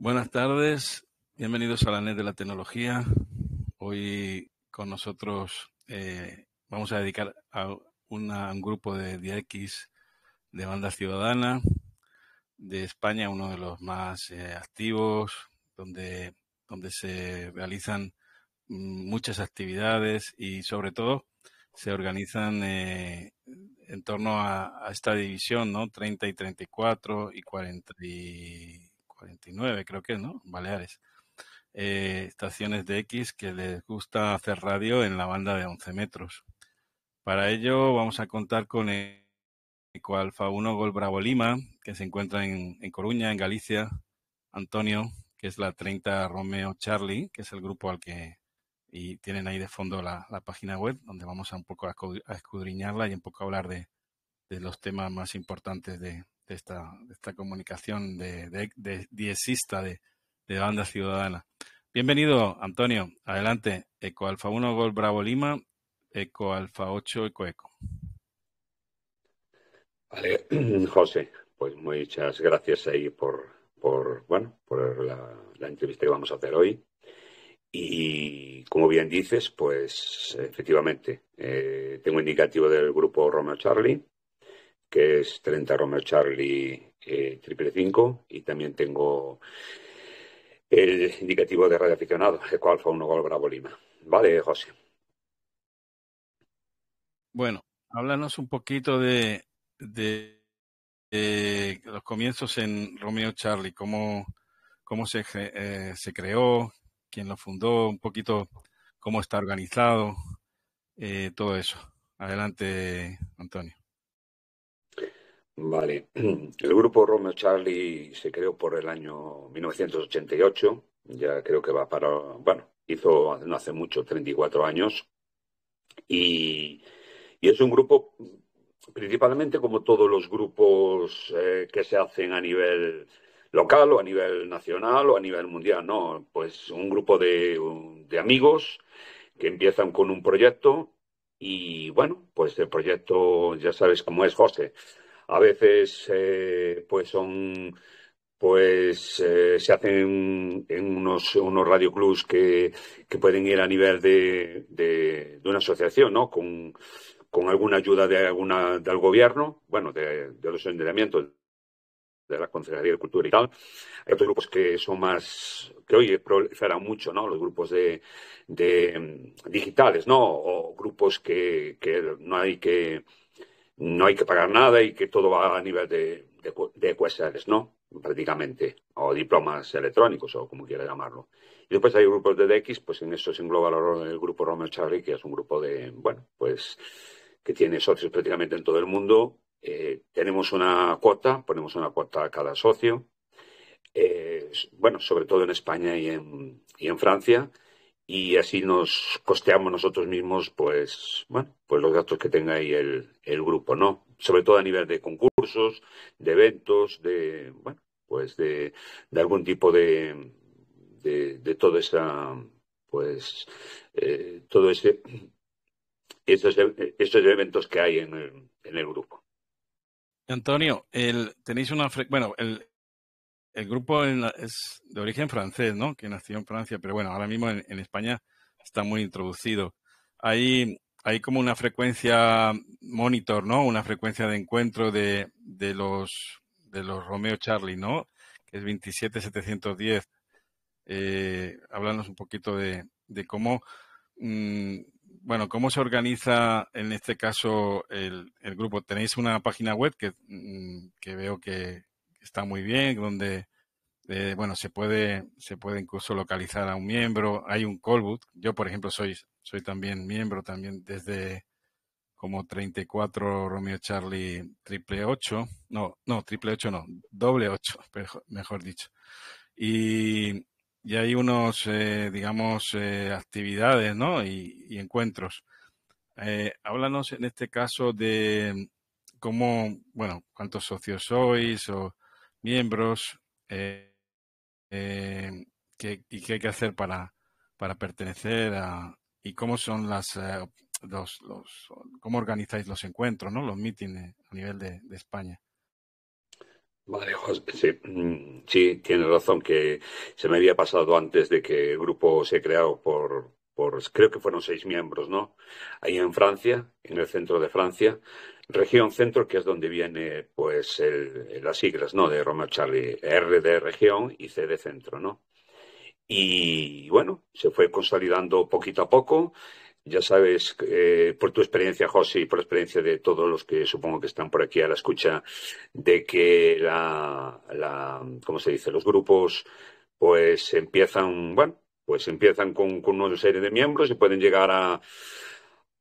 Buenas tardes, bienvenidos a la NET de la Tecnología. Hoy con nosotros eh, vamos a dedicar a, un grupo de DX de banda ciudadana de España, uno de los más eh, activos, donde, donde se realizan mm, muchas actividades y sobre todo se organizan eh, en torno a, esta división, ¿no? 30 y 34 y 40 49 creo que es, ¿no? Baleares. Eh, estaciones de X que les gusta hacer radio en la banda de 11 metros. Para ello vamos a contar con el Alfa 1 Gol Bravo Lima, que se encuentra en, Coruña, en Galicia, Antonio, que es la 30 Romeo Charlie, que es el grupo al que y tienen ahí de fondo la, página web donde vamos a un poco a, escudriñarla y un poco a hablar de los temas más importantes de, de esta, esta comunicación de, de, de de, banda ciudadana. Bienvenido, Antonio. Adelante. Eco Alfa 1, Gol Bravo Lima. Eco Alfa 8, Eco Eco. Vale, José, pues muchas gracias ahí por, por bueno, por la, entrevista que vamos a hacer hoy. Y como bien dices, pues efectivamente, eh, tengo indicativo del grupo Romeo Charlie que es 30 Romeo Charlie eh, triple 5 y también tengo el indicativo de radio aficionado, cual fue uno Gol Bravo Lima. Vale, José. Bueno, háblanos un poquito de, de, los comienzos en Romeo Charlie, cómo, cómo se, eh, se creó, quién lo fundó, un poquito cómo está organizado, eh, todo eso. Adelante, Antonio. Vale. El grupo Romeo Charlie se creó por el año 1988. Ya creo que va para, bueno, hizo no hace mucho, 34 años. Y, es un grupo, principalmente como todos los grupos eh, que se hacen a nivel local o a nivel nacional o a nivel mundial, ¿no? Pues un grupo de, de amigos que empiezan con un proyecto y, bueno, pues el proyecto ya sabes cómo es, José a veces eh, pues son pues eh, se hacen en unos, unos radioclubs que, pueden ir a nivel de, una asociación, ¿no? Con, alguna ayuda de alguna, del gobierno, bueno, de, de los endereamientos de la Consejería de Cultura y tal. Hay otros grupos que son más, que hoy proliferan mucho, ¿no? Los grupos de, digitales, ¿no? O grupos que no hay que, no hay que pagar nada y que todo va a nivel de, de, ¿no? Prácticamente, o diplomas electrónicos o como quiera llamarlo. Y después hay grupos de DX, pues en eso se engloba el grupo Romeo Charlie, que es un grupo de, bueno, pues que tiene socios prácticamente en todo el mundo. Eh, tenemos una cuota, ponemos una cuota a cada socio. Eh, bueno, sobre todo en España y en, y en Francia y así nos costeamos nosotros mismos, pues, bueno, pues los datos que tenga ahí el, el grupo, ¿no? Sobre todo a nivel de concursos, de eventos, de, bueno, pues de, algún tipo de, de, de esa, pues, eh, todo ese, Estos e, eventos que hay en el, en el grupo. Antonio, el, tenéis una, bueno, el, el grupo es de origen francés, ¿no? Que nació en Francia, pero bueno, ahora mismo en, España está muy introducido. Hay, hay, como una frecuencia monitor, ¿no? Una frecuencia de encuentro de, de los de los Romeo Charlie, ¿no? Que es 27710. Eh, un poquito de, cómo, mm, bueno, cómo se organiza en este caso el, grupo. Tenéis una página web que mm, veo que, está muy bien, donde eh, bueno, se puede, se puede incluso localizar a un miembro. Hay un callbook. Yo, por ejemplo, soy, soy también miembro también desde como 34 Romeo Charlie triple 8. No, no, triple 8 no, doble 8, mejor dicho. Y, hay unos, eh, digamos, eh, actividades, ¿no? Y, y encuentros. háblanos en este caso de mm, cómo, bueno, cuántos socios sois o miembros eh, eh, qué, y qué hay que hacer para, para pertenecer a, y cómo son eh, los, cómo organizáis los encuentros, ¿no? Los mítines a nivel de, España. Vale, José, sí, mm, sí, tiene razón que se me había pasado antes de que el grupo se creado por, por creo que fueron seis miembros, ¿no? Ahí en Francia, en el centro de Francia, región centro, que es donde viene pues las siglas, ¿no? De Roma Charlie, R de región y C de centro, ¿no? Y bueno, se fue consolidando poquito a poco. Ya sabes, eh, por tu experiencia, José, y por la experiencia de todos los que supongo que están por aquí a la escucha, de que la, se dice? Los grupos, pues empiezan, bueno, pues empiezan con una serie de miembros y pueden llegar a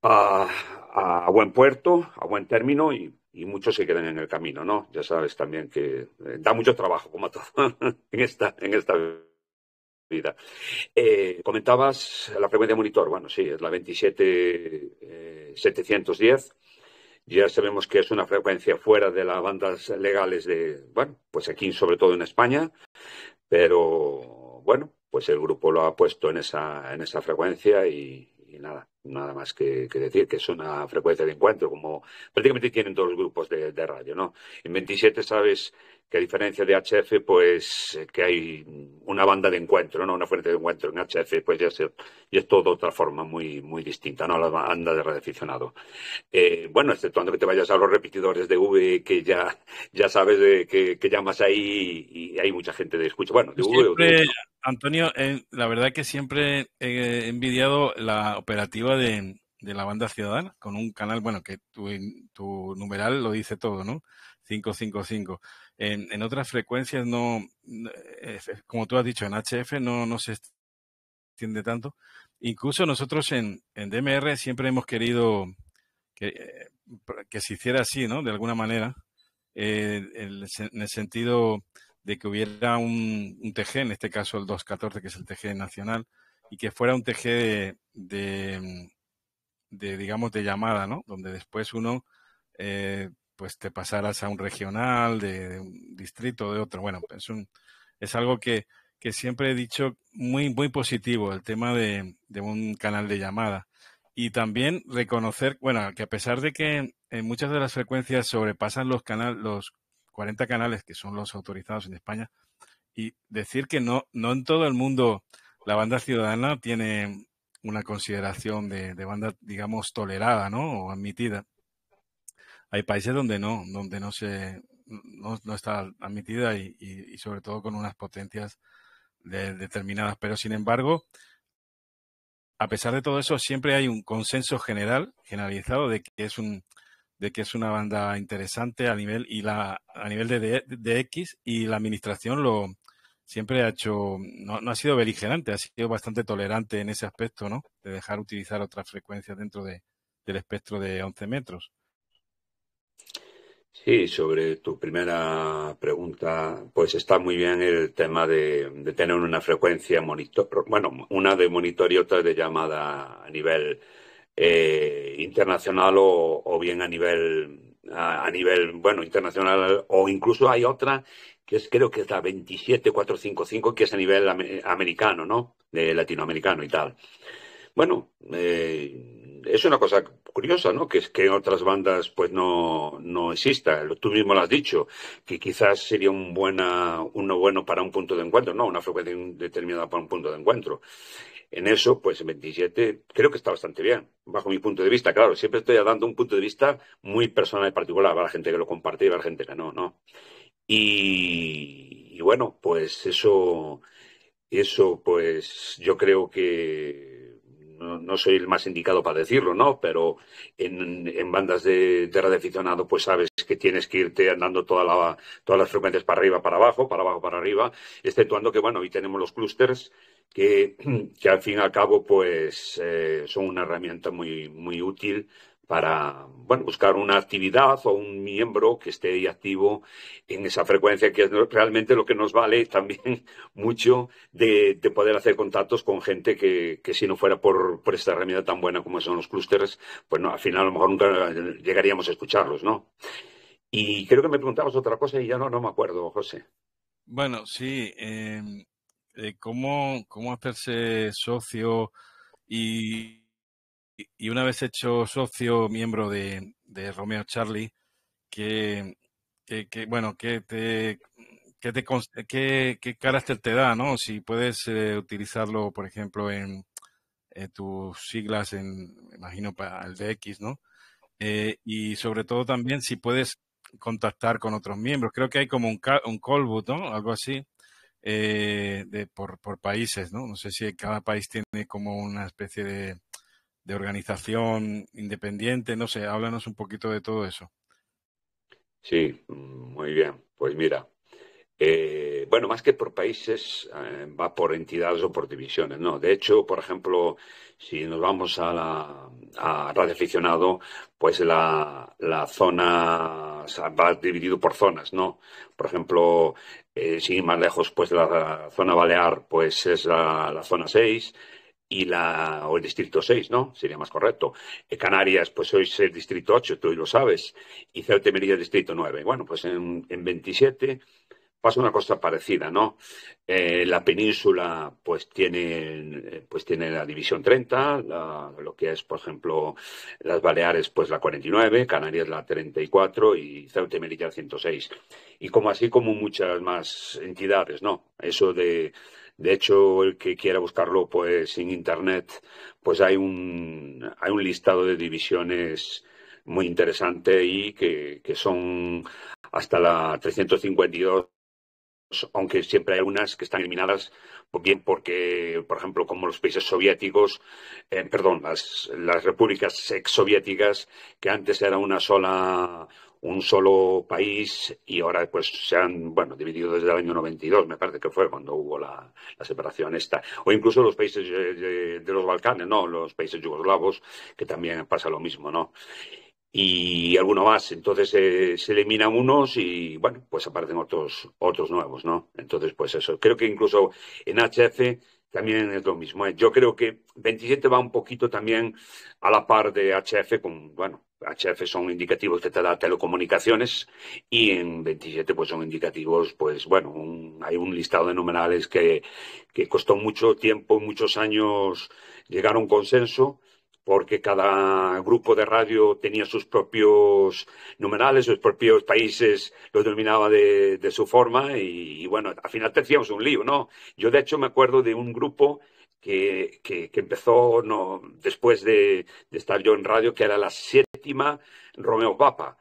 a, buen puerto, a buen término y, muchos se quedan en el camino, ¿no? Ya sabes también que eh, da mucho trabajo, como todo, en esta, en esta vida. Eh, comentabas la frecuencia monitor, bueno, sí, es la 27 710. Eh, ya sabemos que es una frecuencia fuera de las bandas legales de, bueno, pues aquí sobre todo en España, pero bueno, pues el grupo lo ha puesto en esa, en esa frecuencia y, y nada, nada más que, decir, que es una frecuencia de encuentro, como prácticamente tienen todos los grupos de, radio, ¿no? En 27 sabes que a diferencia de HF, pues eh, que hay una banda de encuentro, ¿no? Una fuente de encuentro en HF, pues ya, se, es todo de otra forma muy, muy distinta, ¿no? La banda de radio aficionado. Eh, bueno, exceptuando que te vayas a los repetidores de V, que ya, ya sabes de, que, llamas ahí y, hay mucha gente de escucha. Bueno, de V Antonio, eh, la verdad que siempre he envidiado la operativa de, la banda ciudadana con un canal, bueno, que tu, tu numeral lo dice todo, ¿no? 555. En, en otras frecuencias no, eh, como tú has dicho, en HF no, se extiende tanto. Incluso nosotros en, en DMR siempre hemos querido eh, que, se hiciera así, ¿no? De alguna manera, en el sentido de que hubiera un, un, TG, en este caso el 214, que es el TG nacional, y que fuera un TG de, mm, de, digamos, de llamada, ¿no? Donde después uno, eh, pues te pasaras a un regional, de, un distrito, de otro. Bueno, es, un, es algo que, siempre he dicho muy, muy positivo, el tema de, un canal de llamada. Y también reconocer, bueno, que a pesar de que en muchas de las frecuencias sobrepasan los, canales, los 40 canales que son los autorizados en España y decir que no, no en todo el mundo la banda ciudadana tiene una consideración de, banda, digamos, tolerada, ¿no? O admitida. Hay países donde no, donde no se, no, está admitida y, sobre todo con unas potencias determinadas. Pero sin embargo, a pesar de todo eso, siempre hay un consenso general, generalizado, de que es un, de que es una banda interesante a nivel y la a nivel de, de, X y la administración lo siempre ha hecho no, no, ha sido beligerante ha sido bastante tolerante en ese aspecto no de dejar utilizar otras frecuencias dentro de, del espectro de 11 metros sí sobre tu primera pregunta pues está muy bien el tema de, tener una frecuencia monitor bueno una de monitor y otra de llamada a nivel eh, internacional o, bien a nivel, a, nivel, bueno, internacional, o incluso hay otra que es, creo que es la 27455, que es a nivel americano, ¿no? De latinoamericano y tal. Bueno, eh, es una cosa curiosa, ¿no? Que es que en otras bandas pues no, no exista. Tú mismo lo has dicho, que quizás sería un buena, uno bueno para un punto de encuentro, ¿no? Una frecuencia determinada para un punto de encuentro. En eso, pues en 27 creo que está bastante bien, bajo mi punto de vista. Claro, siempre estoy dando un punto de vista muy personal y particular. la gente que lo comparte y la gente que no, ¿no? Y, y bueno, pues eso, eso, pues yo creo que no, soy el más indicado para decirlo, ¿no? Pero en, bandas de, de radioaficionado, pues sabes que tienes que irte andando toda la, todas las frecuencias para arriba, para abajo, para abajo, para arriba, exceptuando que, bueno, hoy tenemos los clústeres que, al fin y al cabo, pues eh, son una herramienta muy, muy útil para bueno, buscar una actividad o un miembro que esté activo en esa frecuencia, que es realmente lo que nos vale también mucho de, poder hacer contactos con gente que, si no fuera por, esta herramienta tan buena como son los clústeres, pues no, al final a lo mejor nunca eh, llegaríamos a escucharlos, ¿no? Y creo que me preguntabas otra cosa y ya no, no me acuerdo, José. Bueno, sí, em, eh, ¿cómo, ¿cómo hacerse socio y y una vez hecho socio, miembro de, Romeo Charlie, que, bueno, que te, te qué, carácter te da, ¿no? Si puedes eh, utilizarlo, por ejemplo, en, tus siglas, en, imagino, para el DX, ¿no? Eh, y sobre todo también si puedes contactar con otros miembros. Creo que hay como un, un ¿no? Algo así, eh, por, por países, ¿no? No sé si cada país tiene como una especie de de organización independiente, no sé, háblanos un poquito de todo eso. Sí, mm, muy bien. Pues mira, eh, bueno, más que por países, eh, va por entidades o por divisiones, ¿no? De hecho, por ejemplo, si nos vamos a, la, a Radio Aficionado, pues la, zona va dividido por zonas, ¿no? Por ejemplo, eh, si más lejos, pues la, la, zona balear, pues es la, la zona 6, y la, o el distrito 6, ¿no? Sería más correcto. Eh, Canarias, pues hoy es el distrito 8, tú lo sabes, y Ceuta y Melilla distrito 9. Bueno, pues en, en 27 pasa una cosa parecida, ¿no? Eh, la península, pues tiene, eh, pues tiene la división 30, lo que es, por ejemplo, las Baleares, pues la 49, Canarias la 34 y Ceuta y Melilla la 106. Y como así como muchas más entidades, ¿no? Eso de de hecho, el que quiera buscarlo pues en internet, pues hay un, hay un listado de divisiones muy interesante y que, son hasta la 352 aunque siempre hay unas que están eliminadas, pues bien porque, por ejemplo, como los países soviéticos, eh, perdón, las, las repúblicas exsoviéticas, que antes era una sola un solo país y ahora pues se han, bueno, dividido desde el año 92, me parece que fue cuando hubo la, separación esta, o incluso los países eh, de, los Balcanes, ¿no? Los países yugoslavos, que también pasa lo mismo, ¿no? Y alguno más, entonces eh, se eliminan unos y, bueno, pues aparecen otros, otros nuevos, ¿no? Entonces, pues eso, creo que incluso en HF también es lo mismo. ¿eh? Yo creo que 27 va un poquito también a la par de HF con, bueno, HF son indicativos de te da telecomunicaciones y en 27 pues son indicativos, pues bueno, hay un listado de numerales que, costó mucho tiempo, muchos años llegar a un consenso porque cada grupo de radio tenía sus propios numerales, sus propios países, los denominaba de, su forma y, bueno, al final te hacíamos un lío, ¿no? Yo de hecho me acuerdo de un grupo que, empezó no, después de, estar yo en radio, que era la séptima Romeo Papa.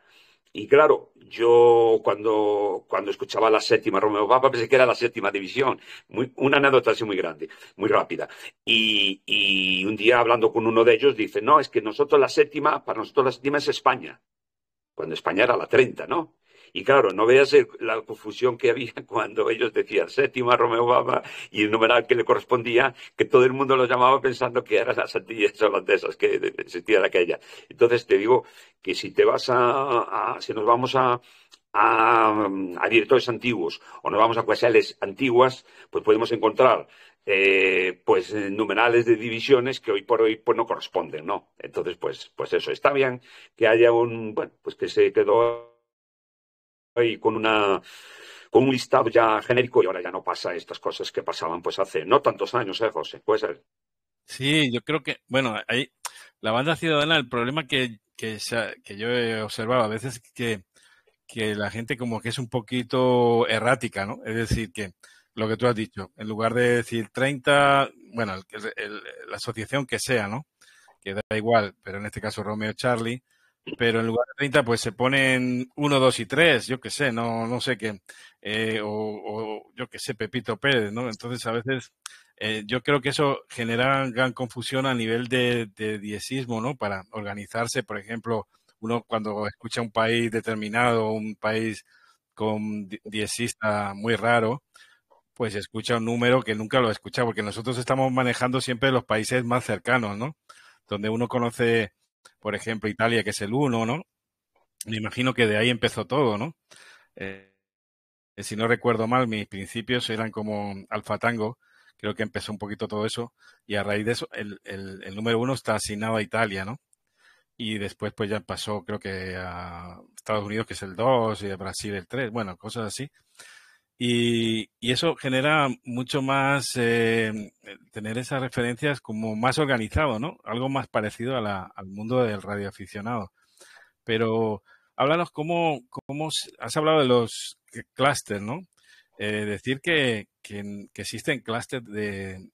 Y claro, yo cuando, cuando escuchaba la séptima Romeo Papa pensé que era la séptima división. Muy, una anécdota así muy grande, muy rápida. Y, y, un día hablando con uno de ellos dice, no, es que nosotros la séptima, para nosotros la séptima es España. Cuando España era la treinta, ¿no? Y claro, no veas la confusión que había cuando ellos decían séptima Romeo Baba y el numeral que le correspondía, que todo el mundo lo llamaba pensando que eran las Antillas holandesas que existían aquella. Entonces te digo que si te vas a, si nos vamos a, a, directores mm, antiguos o nos vamos a cuasales antiguas, pues podemos encontrar eh, pues eh, numerales de divisiones que hoy por hoy pues no corresponden, ¿no? Entonces, pues, pues eso, está bien que haya un, bueno, pues que se quedó con una con un listado ya genérico y ahora ya no pasa estas cosas que pasaban pues hace no tantos años, ¿eh, José? Puede ser. Sí, yo creo que, bueno, ahí la banda ciudadana, el problema que, que, yo he observado a veces que, que la gente como que es un poquito errática, ¿no? Es decir, que lo que tú has dicho, en lugar de decir 30, bueno, la asociación que sea, ¿no? Que da igual, pero en este caso Romeo Charlie, pero en lugar de 30, pues se ponen 1, 2 y 3, yo qué sé, no, no sé qué, eh, o, yo qué sé, Pepito Pérez, ¿no? Entonces a veces eh, yo creo que eso genera gran confusión a nivel de, diecismo, ¿no? Para organizarse, por ejemplo, uno cuando escucha un país determinado, un país con diecista muy raro, pues escucha un número que nunca lo escuchado, porque nosotros estamos manejando siempre los países más cercanos, ¿no? Donde uno conoce por ejemplo, Italia, que es el 1, ¿no? Me imagino que de ahí empezó todo, ¿no? Eh, si no recuerdo mal, mis principios eran como Alfa Tango, creo que empezó un poquito todo eso, y a raíz de eso, el, el, número uno está asignado a Italia, ¿no? Y después, pues ya pasó, creo que a Estados Unidos, que es el 2, y a Brasil el 3, bueno, cosas así. Y, eso genera mucho más eh, tener esas referencias como más organizado, ¿no? Algo más parecido al mundo del radioaficionado. Pero háblanos cómo, cómo has hablado de los clústeres, ¿no? Eh, decir que, existen clústeres de,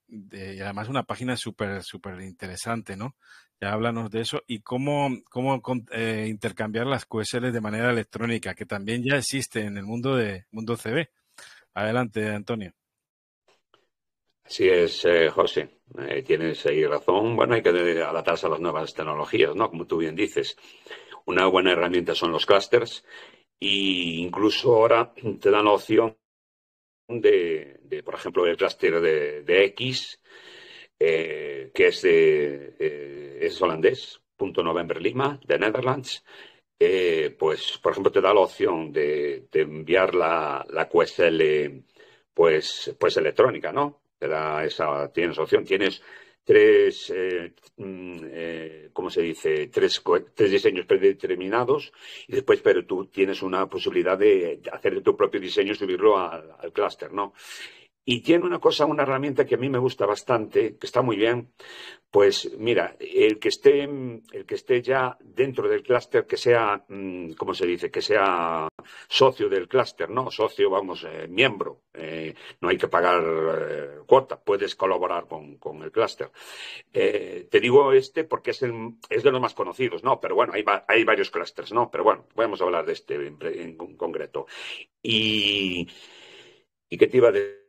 y además una página súper, súper interesante, ¿no? Ya háblanos de eso y cómo, cómo eh, intercambiar las QSL de manera electrónica, que también ya existe en el mundo de mundo CB. Adelante, Antonio. Así es, eh, José. Eh, tienes ahí razón. Bueno, hay que adaptarse a las nuevas tecnologías, ¿no? Como tú bien dices. Una buena herramienta son los clusters e incluso ahora te dan la opción de, por ejemplo, el clúster de, X, eh, que es, de, es holandés, punto November Lima, de Netherlands, eh, pues, por ejemplo, te da la opción de, enviar la, la QSL pues, pues electrónica, ¿no? Te da esa, tienes opción, tienes tres, eh, mm, eh, se dice? Tres, tres diseños predeterminados y después, pero tú tienes una posibilidad de hacer tu propio diseño y subirlo al, al clúster, ¿no? Y tiene una cosa, una herramienta que a mí me gusta bastante, que está muy bien. Pues mira, el que esté, el que esté ya dentro del clúster, que sea, mm, ¿cómo se dice? Que sea socio del clúster, ¿no? Socio, vamos, eh, miembro. Eh, no hay que pagar eh, cuota, puedes colaborar con, el clúster. te digo este porque es, el, es de los más conocidos, ¿no? Pero bueno, hay, hay varios clústeres, ¿no? Pero bueno, podemos hablar de este en, concreto. Y, ¿Y qué te iba a decir?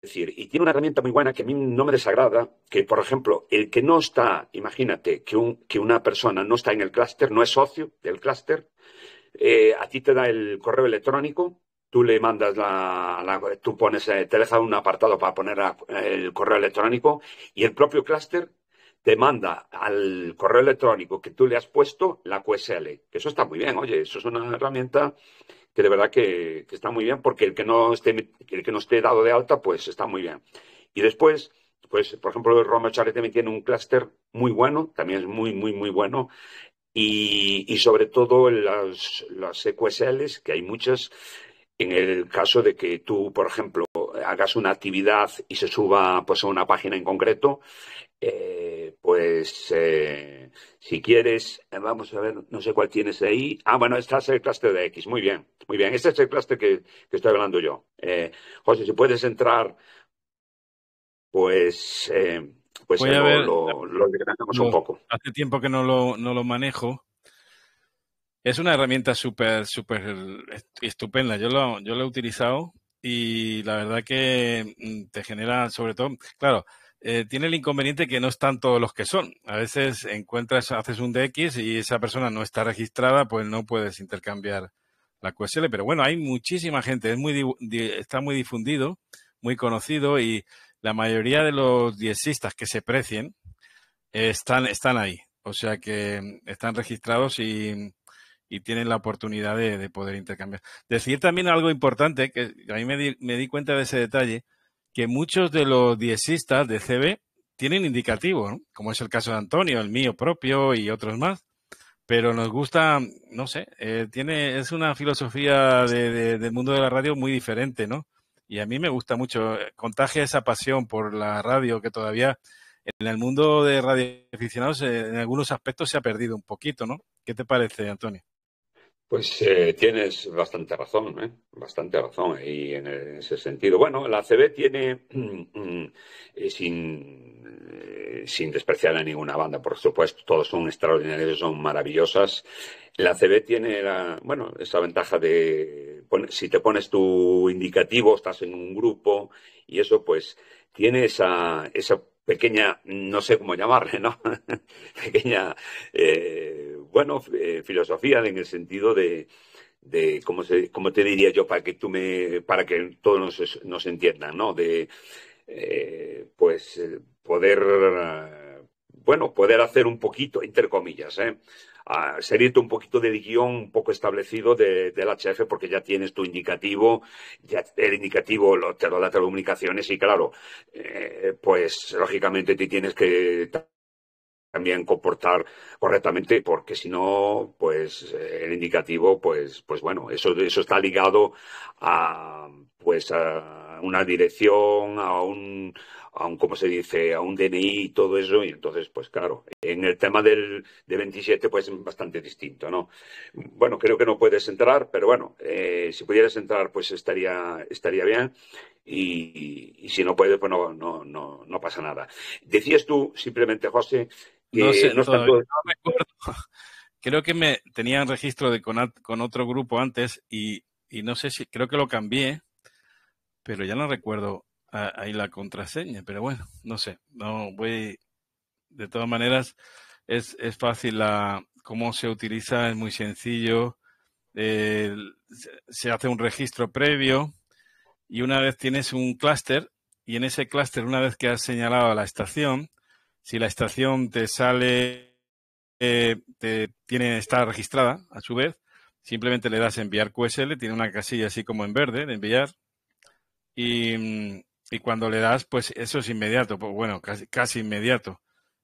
decir, y tiene una herramienta muy buena que a mí no me desagrada, que por ejemplo, el que no está, imagínate que, una persona no está en el clúster, no es socio del clúster, eh, a ti te da el correo electrónico, tú le mandas la, tú pones, eh, te deja un apartado para poner el correo electrónico y el propio clúster te manda al correo electrónico que tú le has puesto la QSL. Que eso está muy bien, oye, eso es una herramienta que de verdad que, está muy bien, porque el que, no esté, el que no esté dado de alta, pues está muy bien. Y después, pues, por ejemplo, el Roma Charles también tiene un clúster muy bueno, también es muy, muy, muy bueno. Y, sobre todo las, las que hay muchas, en el caso de que tú, por ejemplo, hagas una actividad y se suba pues, a una página en concreto, eh, pues eh, si quieres, eh, vamos a ver, no sé cuál tienes ahí. Ah, bueno, este es el cluster de X, muy bien, muy bien. Este es el cluster que, estoy hablando yo. Eh, José, si puedes entrar, pues, pues lo, un poco. Hace tiempo que no lo, no lo manejo. Es una herramienta súper, súper estupenda. Yo lo, yo lo he utilizado y la verdad que mm, te genera, sobre todo, claro, eh, tiene el inconveniente que no están todos los que son. A veces encuentras, haces un DX y esa persona no está registrada, pues no puedes intercambiar la QSL. Pero bueno, hay muchísima gente, es muy, está muy difundido, muy conocido y la mayoría de los diezistas que se precien eh, están, están ahí. O sea que mm, están registrados y, tienen la oportunidad de, poder intercambiar. Decir también algo importante, que a mí me di cuenta de ese detalle, que muchos de los diezistas de CB tienen indicativos, como es el caso de Antonio, el mío propio y otros más. Pero nos gusta, no sé, eh, tiene, es una filosofía del mundo de la radio muy diferente, ¿no? Y a mí me gusta mucho, eh, contagia esa pasión por la radio que todavía en el mundo de aficionados eh, en algunos aspectos se ha perdido un poquito, ¿no? ¿Qué te parece, Antonio? Pues eh, tienes bastante razón, ¿eh? bastante razón ahí en, ese sentido. Bueno, la CB tiene, eh, sin, despreciar a ninguna banda, por supuesto, todos son extraordinarios, son maravillosas. La CB tiene, la, bueno, esa ventaja de, si te pones tu indicativo, estás en un grupo y eso, pues, tiene esa, esa pequeña, no sé cómo llamarle, ¿no? pequeña bueno, eh, filosofía en el sentido de, de ¿cómo, te diría yo para que tú me, para que todos nos, entiendan, ¿no? De, eh, pues, eh, poder, bueno, poder hacer un poquito, entre comillas, ¿eh? un poquito del guión un poco establecido de, del HF porque ya tienes tu indicativo, ya el indicativo lo, te lo da telecomunicaciones y claro, pues lógicamente te tienes que también comportar correctamente, porque si no, pues eh, el indicativo, pues, pues bueno, eso, eso está ligado a, pues, a una dirección, a un, a un, se dice?, a un DNI y todo eso, y entonces, pues claro, en el tema del, de 27, pues es bastante distinto, ¿no? Bueno, creo que no puedes entrar, pero bueno, eh, si pudieras entrar, pues estaría, estaría bien, y, si no puedes, pues no, no, no, no, pasa nada. Decías tú, simplemente, José, que no, sé, no Creo que me tenían registro de con, con otro grupo antes y, y no sé si, creo que lo cambié, pero ya no recuerdo ahí la contraseña, pero bueno, no sé, no voy, de todas maneras, es, es fácil la, cómo se utiliza, es muy sencillo, se hace un registro previo y una vez tienes un clúster y en ese clúster, una vez que has señalado la estación, si la estación te sale, eh, te tiene, está registrada a su vez, simplemente le das enviar QSL, tiene una casilla así como en verde de enviar y, mm, y cuando le das, pues eso es inmediato, pues bueno, casi, casi inmediato.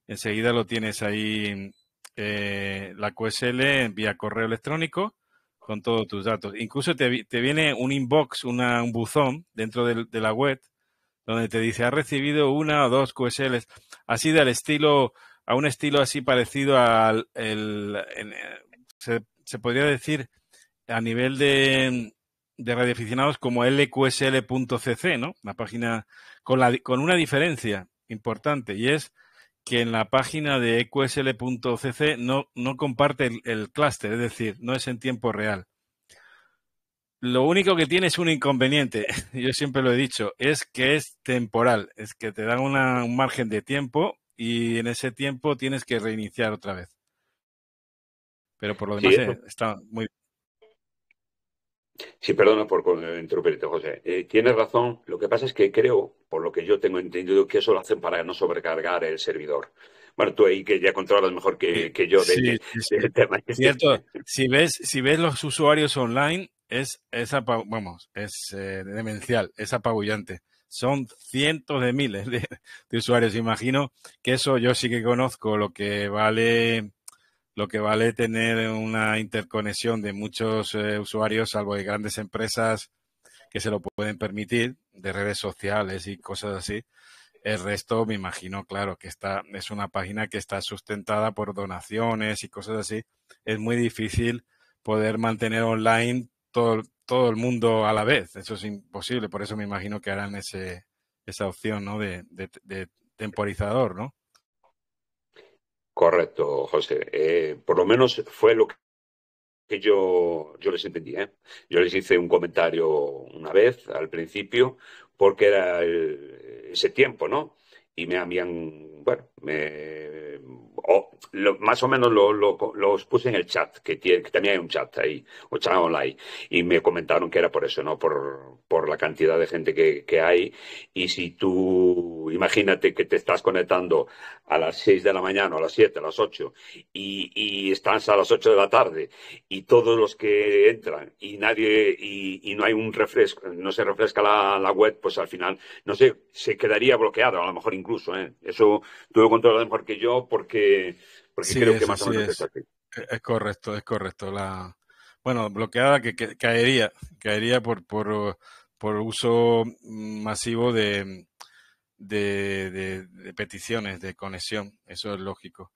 Enseguida lo tienes ahí eh, la QSL vía correo electrónico con todos tus datos. Incluso te, te viene un inbox, una, un buzón dentro de, la web donde te dice, ha recibido una o dos QSLs, así del estilo, a un estilo así parecido al, eh, se podría decir, a nivel de, de radioaficionados como lqsl.cc, ¿no? La página con, la, con una diferencia importante y es que en la página de qsl.cc no, no comparte el, clúster, es decir, no es en tiempo real. Lo único que tiene es un inconveniente, yo siempre lo he dicho, es que es temporal, es que te dan un margen de tiempo y en ese tiempo tienes que reiniciar otra vez. Pero por lo demás eh, está muy, bien. Sí, perdona por eh, interrumpirte, José. Eh, tienes razón. Lo que pasa es que creo, por lo que yo tengo entendido, que eso lo hacen para no sobrecargar el servidor. Bueno, tú ahí que ya controlas mejor que, yo sí, este. Cierto. si ves, si ves los usuarios online, es, esa, vamos, es eh, demencial, es apabullante. Son cientos de miles de, usuarios. Imagino que eso yo sí que conozco lo que vale lo que vale tener una interconexión de muchos eh, usuarios, salvo de grandes empresas que se lo pueden permitir, de redes sociales y cosas así. El resto, me imagino, claro, que está, es una página que está sustentada por donaciones y cosas así. Es muy difícil poder mantener online todo, todo el mundo a la vez. Eso es imposible. Por eso me imagino que harán ese, esa opción de, de temporizador, ¿no? Correcto, José. Eh, por lo menos fue lo que yo, yo les entendí. ¿eh? Yo les hice un comentario una vez al principio porque era ese tiempo, ¿no? Y me habían bueno, eh, más o menos lo, los puse en el chat, que, también hay un chat ahí, o chat online, y me comentaron que era por eso, ¿no? Por, la cantidad de gente que, hay. Y si tú, imagínate que te estás conectando a las 6 de la mañana, a las 7, a las 8, y, estás a las 8 de la tarde, y todos los que entran, y nadie, y, no hay un refresco, no se refresca la, la, web, pues al final, no sé, se quedaría bloqueado, a lo mejor incluso, ¿eh? Eso tuve lo mejor que yo porque, creo que más o menos e-, es. correcto, es correcto. La, bueno, bloqueada que, caería, caería por, por, uso masivo de, de, peticiones, de conexión. Eso es lógico.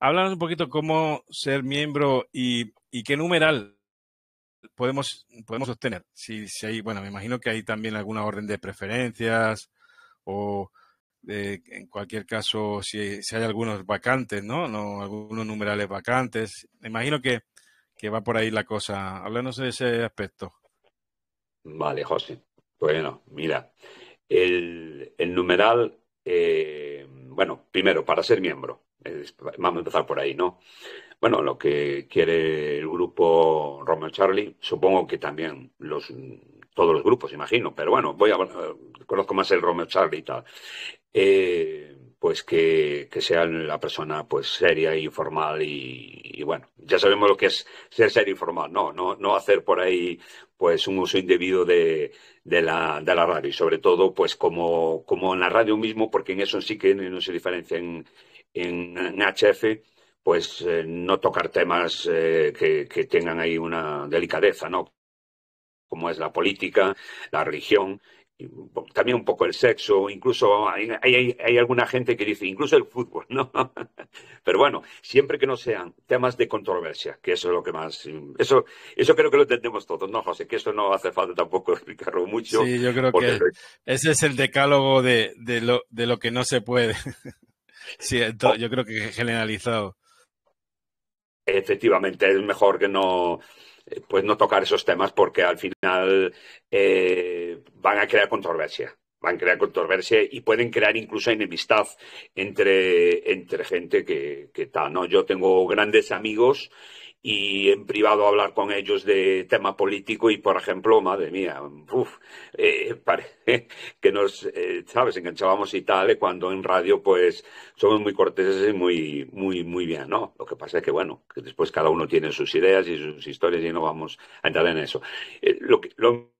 Háblanos un poquito cómo ser miembro y, y qué numeral podemos, podemos obtener. Si, si hay, bueno, me imagino que hay también alguna orden de preferencias o, eh, en cualquier caso, si, hay algunos vacantes, ¿no? ¿no? Algunos numerales vacantes. Me imagino que, que va por ahí la cosa. Háblanos de ese aspecto. Vale, José. Bueno, mira, el, el numeral, eh, bueno, primero, para ser miembro, vamos a empezar por ahí, ¿no? Bueno, lo que quiere el grupo Romeo Charlie, supongo que también los todos los grupos, imagino, pero bueno, voy a, conozco más el Romeo Charlie y tal. Eh, pues que, sea la persona pues seria y informal y, bueno, ya sabemos lo que es ser serio y e no, no, no hacer por ahí pues un uso indebido de, la, radio y sobre todo pues como, como en la radio mismo, porque en eso sí que no se diferencia en, HF, pues eh, no tocar temas eh, que, que, tengan ahí una delicadeza, ¿no? Como es la política, la religión también un poco el sexo, incluso hay, hay, alguna gente que dice, incluso el fútbol, ¿no? Pero bueno, siempre que no sean temas de controversia, que eso es lo que más... Eso, eso creo que lo entendemos todos, ¿no, José? Que eso no hace falta tampoco explicarlo mucho. Sí, yo creo que ese es el decálogo de, de, lo, de lo que no se puede. sí, oh. yo creo que generalizado. Efectivamente, es mejor que no eh, pues no tocar esos temas porque al final eh, van a crear controversia van a crear controversia y pueden crear incluso enemistad entre, entre gente que, que tal, ¿no? Yo tengo grandes amigos y en privado hablar con ellos de tema político y, por ejemplo, madre mía, eh, parece que nos, eh, ¿sabes?, enganchábamos y tal, eh, cuando en radio, pues, somos muy corteses y muy, muy, muy bien, ¿no? Lo que pasa es que, bueno, después cada uno tiene sus ideas y sus historias y no vamos a entrar en eso. lo lo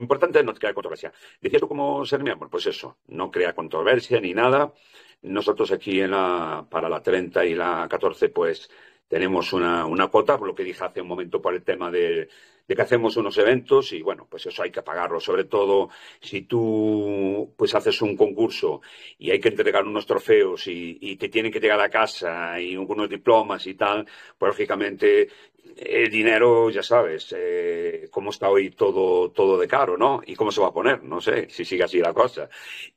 importante es no crear controversia. ¿Decías tú cómo ser mía pues eso, no crea controversia ni nada. Nosotros aquí en la, para la 30 y la 14, pues, tenemos una, una cuota, por lo que dije hace un momento por el tema de, que hacemos unos eventos y bueno, pues eso hay que pagarlo. Sobre todo si tú pues haces un concurso y hay que entregar unos trofeos y, y te tienen que llegar a casa y unos diplomas y tal, pues lógicamente el eh, dinero, ya sabes, eh, cómo está hoy todo, todo de caro, ¿no? Y cómo se va a poner, no sé, si sigue así la cosa.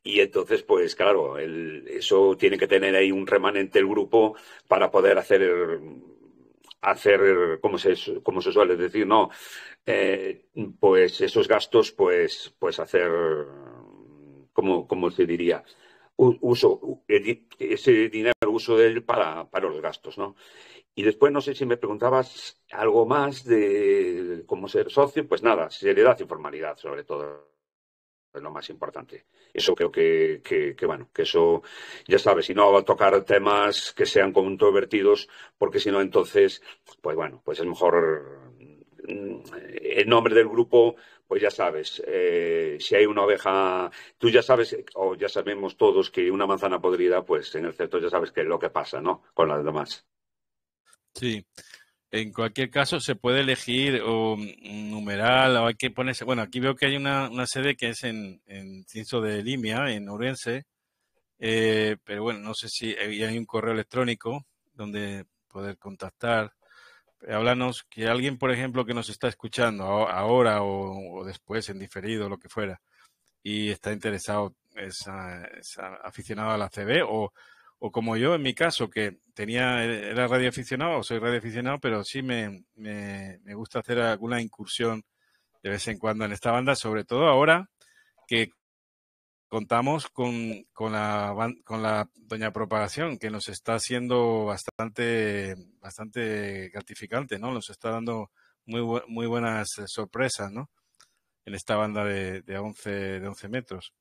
Y entonces, pues claro, eso tiene que tener ahí un remanente el grupo para poder hacer, hacer como, se, se suele decir, ¿no? Eh, pues esos gastos, pues, pues hacer, ¿cómo como se diría? uso, ese dinero uso de él para, para los gastos, ¿no? Y después no sé si me preguntabas algo más de cómo ser socio, pues nada, seriedad y formalidad sobre todo es lo más importante. Eso creo que, que, bueno, que eso, ya sabes, si no va a tocar temas que sean controvertidos, porque si no, entonces, pues bueno, pues es mejor mm, en nombre del grupo pues ya sabes, eh, si hay una oveja, tú ya sabes, o ya sabemos todos que una manzana podrida, pues en el cerdo ya sabes qué es lo que pasa, ¿no? Con las demás. Sí. En cualquier caso, se puede elegir un mm, numeral o hay que ponerse. Bueno, aquí veo que hay una, sede que es en, en de Limia, en Orense. Eh, pero bueno, no sé si eh, hay un correo electrónico donde poder contactar háblanos, que alguien, por ejemplo, que nos está escuchando ahora o, después en diferido, lo que fuera, y está interesado, es, ah, aficionado a la CB o, o, como yo en mi caso, que tenía, era radioaficionado o soy radioaficionado, pero sí me, me gusta hacer alguna incursión de vez en cuando en esta banda, sobre todo ahora que contamos con, con, la, con la doña propagación que nos está haciendo bastante, bastante gratificante, ¿no? Nos está dando muy, muy buenas eh, sorpresas, ¿no? En esta banda de, de, 11, de 11 metros.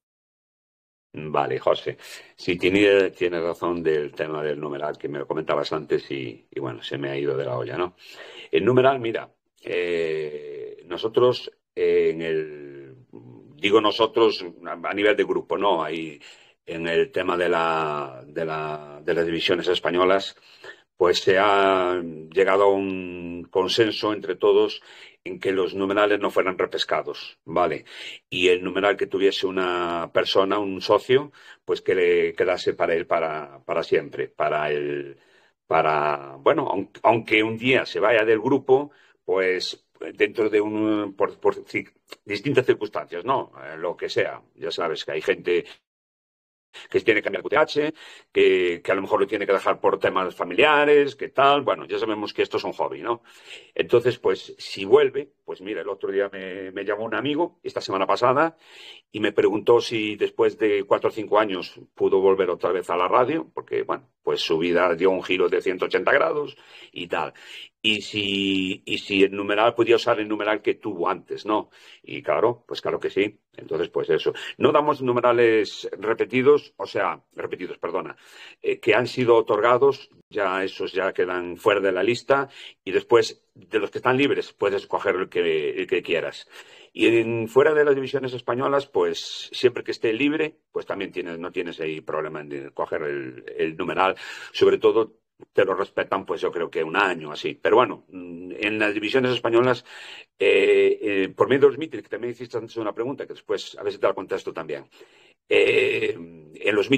Vale, José. si tiene, tiene razón del tema del numeral que me lo comentabas antes y, bueno, se me ha ido de la olla, ¿no? El numeral, mira, eh, nosotros en el digo nosotros a nivel de grupo, ¿no? Ahí en el tema de, la, de, las divisiones españolas, pues se ha llegado a un consenso entre todos en que los numerales no fueran repescados, ¿vale? Y el numeral que tuviese una persona, un socio, pues que le quedase para él para, para siempre, para el, para, bueno, aunque un día se vaya del grupo, pues dentro de un por, distintas circunstancias, ¿no? Eh, lo que sea. Ya sabes que hay gente que tiene que cambiar QTH, que, a lo mejor lo tiene que dejar por temas familiares, que tal. Bueno, ya sabemos que esto es un hobby, ¿no? Entonces, pues si vuelve, pues mira, el otro día me, llamó un amigo, esta semana pasada, y me preguntó si después de cuatro o cinco años pudo volver otra vez a la radio, porque, bueno, pues su vida dio un giro de 180 grados y tal. Y si, y si el numeral podía usar el numeral que tuvo antes, ¿no? Y claro, pues claro que sí. Entonces, pues eso. No damos numerales repetidos, o sea, repetidos, perdona, eh, que han sido otorgados, ya esos ya quedan fuera de la lista, y después de los que están libres puedes coger el que, quieras. Y fuera de las divisiones españolas, pues siempre que esté libre, pues también tienes, no tienes ahí problema en coger el numeral, sobre todo te lo respetan, pues yo creo que un año así. Pero bueno, mm, en las divisiones españolas, eh, eh, por medio de los mítines, que también hiciste antes una pregunta, que después a ver si te la contesto también. Eh, en los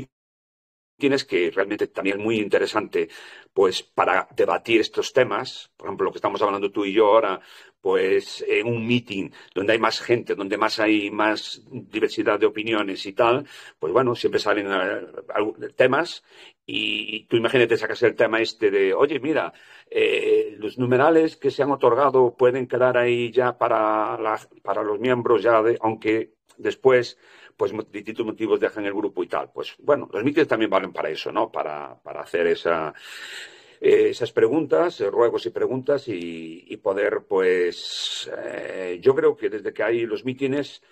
tienes que realmente también es muy interesante pues para debatir estos temas, por ejemplo, lo que estamos hablando tú y yo ahora, pues en un meeting donde hay más gente, donde más hay más diversidad de opiniones y tal, pues bueno, siempre salen eh, temas y tú imagínate sacas el tema este de, oye, mira, eh, los numerales que se han otorgado pueden quedar ahí ya para, para los miembros ya, de, aunque después pues distintos motivos dejan el grupo y tal. Pues bueno, los mítines también valen para eso, ¿no? Para, hacer esa, eh, esas preguntas, eh, ruegos y preguntas y, poder, pues, eh, yo creo que desde que hay los mítines,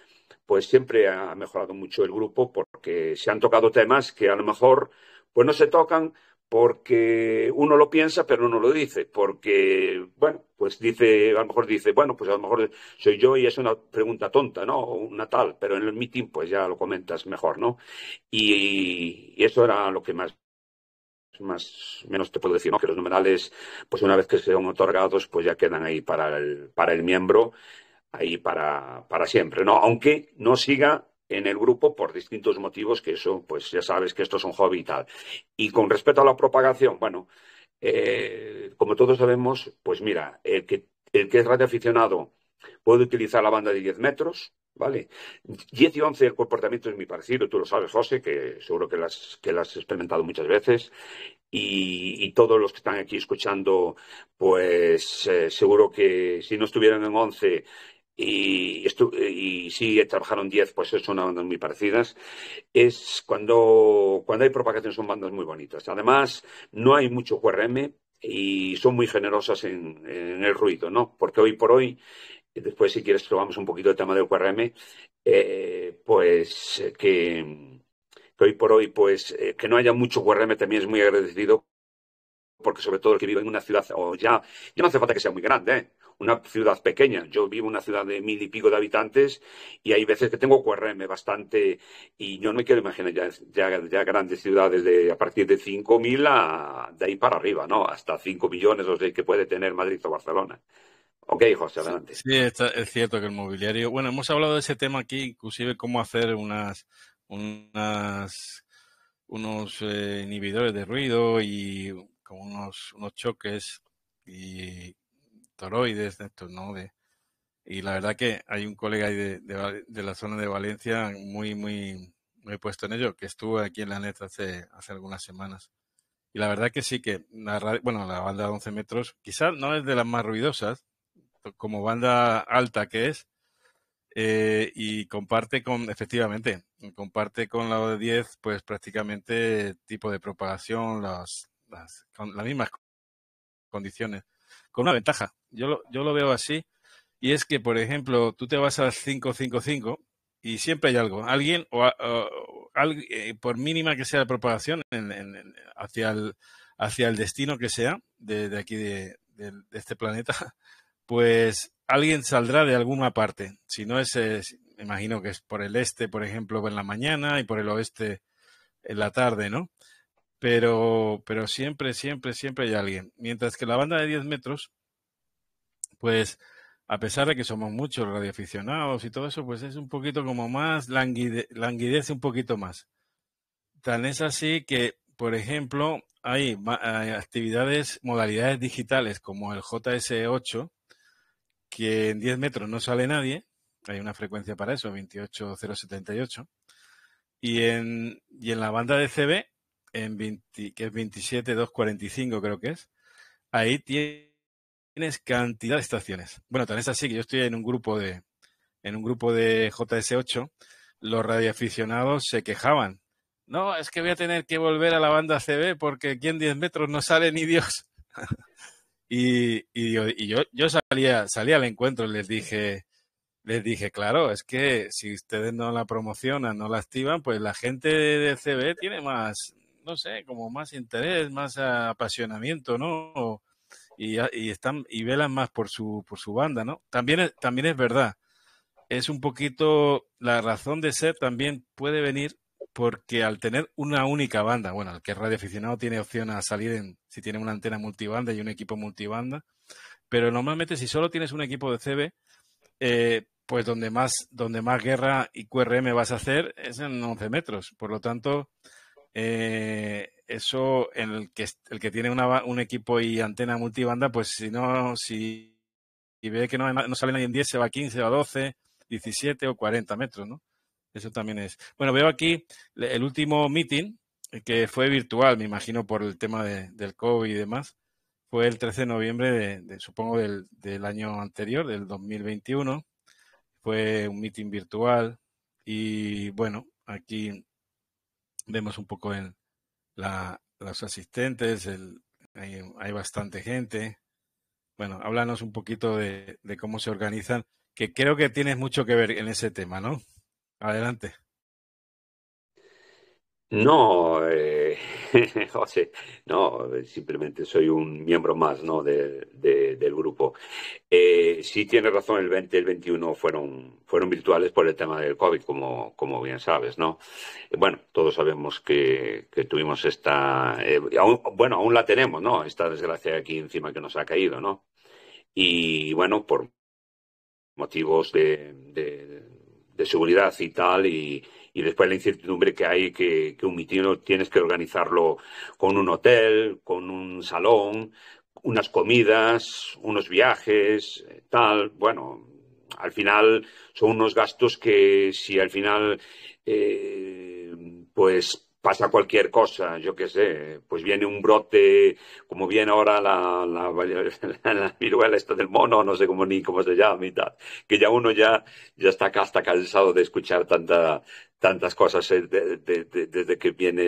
pues siempre ha mejorado mucho el grupo porque se han tocado temas que a lo mejor, pues no se tocan, porque uno lo piensa pero no lo dice, porque, bueno, pues dice, a lo mejor dice, bueno, pues a lo mejor soy yo y es una pregunta tonta, ¿no? Una tal, pero en el meeting pues ya lo comentas mejor, ¿no? Y, eso era lo que más más menos te puedo decir ¿no? que los numerales pues una vez que han otorgados pues ya quedan ahí para el para el miembro ahí para, para siempre no aunque no siga en el grupo por distintos motivos, que eso, pues ya sabes que esto es un hobby y tal. Y con respecto a la propagación, bueno, eh, como todos sabemos, pues mira, el que, el que es radioaficionado puede utilizar la banda de 10 metros, ¿vale? 10 y 11 el comportamiento es muy parecido, tú lo sabes, José, que seguro que las que las has experimentado muchas veces. Y, todos los que están aquí escuchando, pues eh, seguro que si no estuvieran en 11, y, y sí trabajaron 10, pues son bandas muy parecidas. Es cuando, cuando hay propagación son bandas muy bonitas. Además, no hay mucho QRM y son muy generosas en, el ruido, ¿no? Porque hoy por hoy, después si quieres probamos un poquito el tema del QRM, eh, pues que, hoy por hoy, pues eh, que no haya mucho QRM también es muy agradecido porque sobre todo el que vive en una ciudad, o ya, ya no hace falta que sea muy grande, ¿eh? una ciudad pequeña. Yo vivo en una ciudad de mil y pico de habitantes y hay veces que tengo QRM bastante y yo no me quiero imaginar ya, grandes ciudades de a partir de 5.000 a de ahí para arriba, ¿no? Hasta 5 millones o que puede tener Madrid o Barcelona. Ok, José, adelante. Sí, es cierto que el mobiliario. Bueno, hemos hablado de ese tema aquí, inclusive cómo hacer unas, unas unos eh, inhibidores de ruido y como unos, unos choques y toroides, de ¿no? De, y la verdad que hay un colega de, la zona de Valencia muy, muy, muy puesto en ello, que estuvo aquí en la net hace, hace algunas semanas. Y la verdad que sí que la bueno, la banda de 11 metros quizás no es de las más ruidosas, como banda alta que es, eh, y comparte con, efectivamente, comparte con la de 10, pues prácticamente tipo de propagación, las, las las mismas condiciones con una ventaja. Yo lo, yo lo veo así. Y es que, por ejemplo, tú te vas al 555 y siempre hay algo. Alguien, o, eh, por mínima que sea la propagación hacia, el, hacia el destino que sea de, aquí, de, este planeta, pues alguien saldrá de alguna parte. Si no es, es, imagino que es por el este, por ejemplo, en la mañana y por el oeste en la tarde, ¿no? pero, pero siempre, siempre, siempre hay alguien. Mientras que la banda de 10 metros, pues a pesar de que somos muchos radioaficionados y todo eso, pues es un poquito como más, languidez languidece un poquito más. Tan es así que, por ejemplo, hay actividades, modalidades digitales como el JS8, que en 10 metros no sale nadie, hay una frecuencia para eso, 28078, y en, y en la banda de CB en que es 27.245 creo que es, ahí tienes cantidad de estaciones. Bueno, tan es así que yo estoy en un grupo de, en un grupo de JS8, los radioaficionados se quejaban. No, es que voy a tener que volver a la banda CB porque aquí en 10 metros no sale ni Dios. y, y, yo, yo, salía, salía al encuentro y les dije, les dije, claro, es que si ustedes no la promocionan, no la activan, pues la gente de CB tiene más, no sé, como más interés, más apasionamiento, ¿no? Y, están y velan más por su por su banda, ¿no? También es, también es verdad. Es un poquito la razón de ser también puede venir porque al tener una única banda, bueno, el que es radioaficionado tiene opción a salir en si tiene una antena multibanda y un equipo multibanda, pero normalmente si solo tienes un equipo de CB, eh, pues donde más donde más guerra y QRM vas a hacer es en 11 metros. Por lo tanto, eh, eso, el que, el que tiene un equipo y antena multibanda, pues si no, si ve que no, sale nadie en 10, se va a 15, va a 12, 17 o 40 metros, ¿no? Eso también es. Bueno, veo aquí el último meeting, eh, que fue virtual, me imagino, por el tema del COVID y demás. Fue el 13 de noviembre, de, supongo, del, del, año anterior, del 2021. Fue un meeting virtual. Y bueno, aquí vemos un poco en la, los asistentes, el, hay, bastante gente. Bueno, háblanos un poquito de cómo se organizan, que creo que tienes mucho que ver en ese tema, ¿no? Adelante. No, eh, José, no, simplemente soy un miembro más ¿no? de, del grupo. Eh, sí tiene razón, el 20 y el 21 fueron, fueron virtuales por el tema del COVID, como, como bien sabes, ¿no? Bueno, todos sabemos que, que tuvimos esta, eh, bueno, aún la tenemos, ¿no? Esta desgracia aquí encima que nos ha caído, ¿no? Y bueno, por motivos de, de seguridad y tal, y y después la incertidumbre que hay que, un mitin tienes que organizarlo con un hotel, con un salón, unas comidas, unos viajes, eh, tal. Bueno, al final son unos gastos que si al final eh, pues pasa cualquier cosa, yo qué sé, pues viene un brote, como viene ahora la, viruela esta del mono, no sé cómo ni cómo se llama y tal, que ya uno ya, ya está hasta cansado de escuchar tanta, tantas cosas eh, desde que viene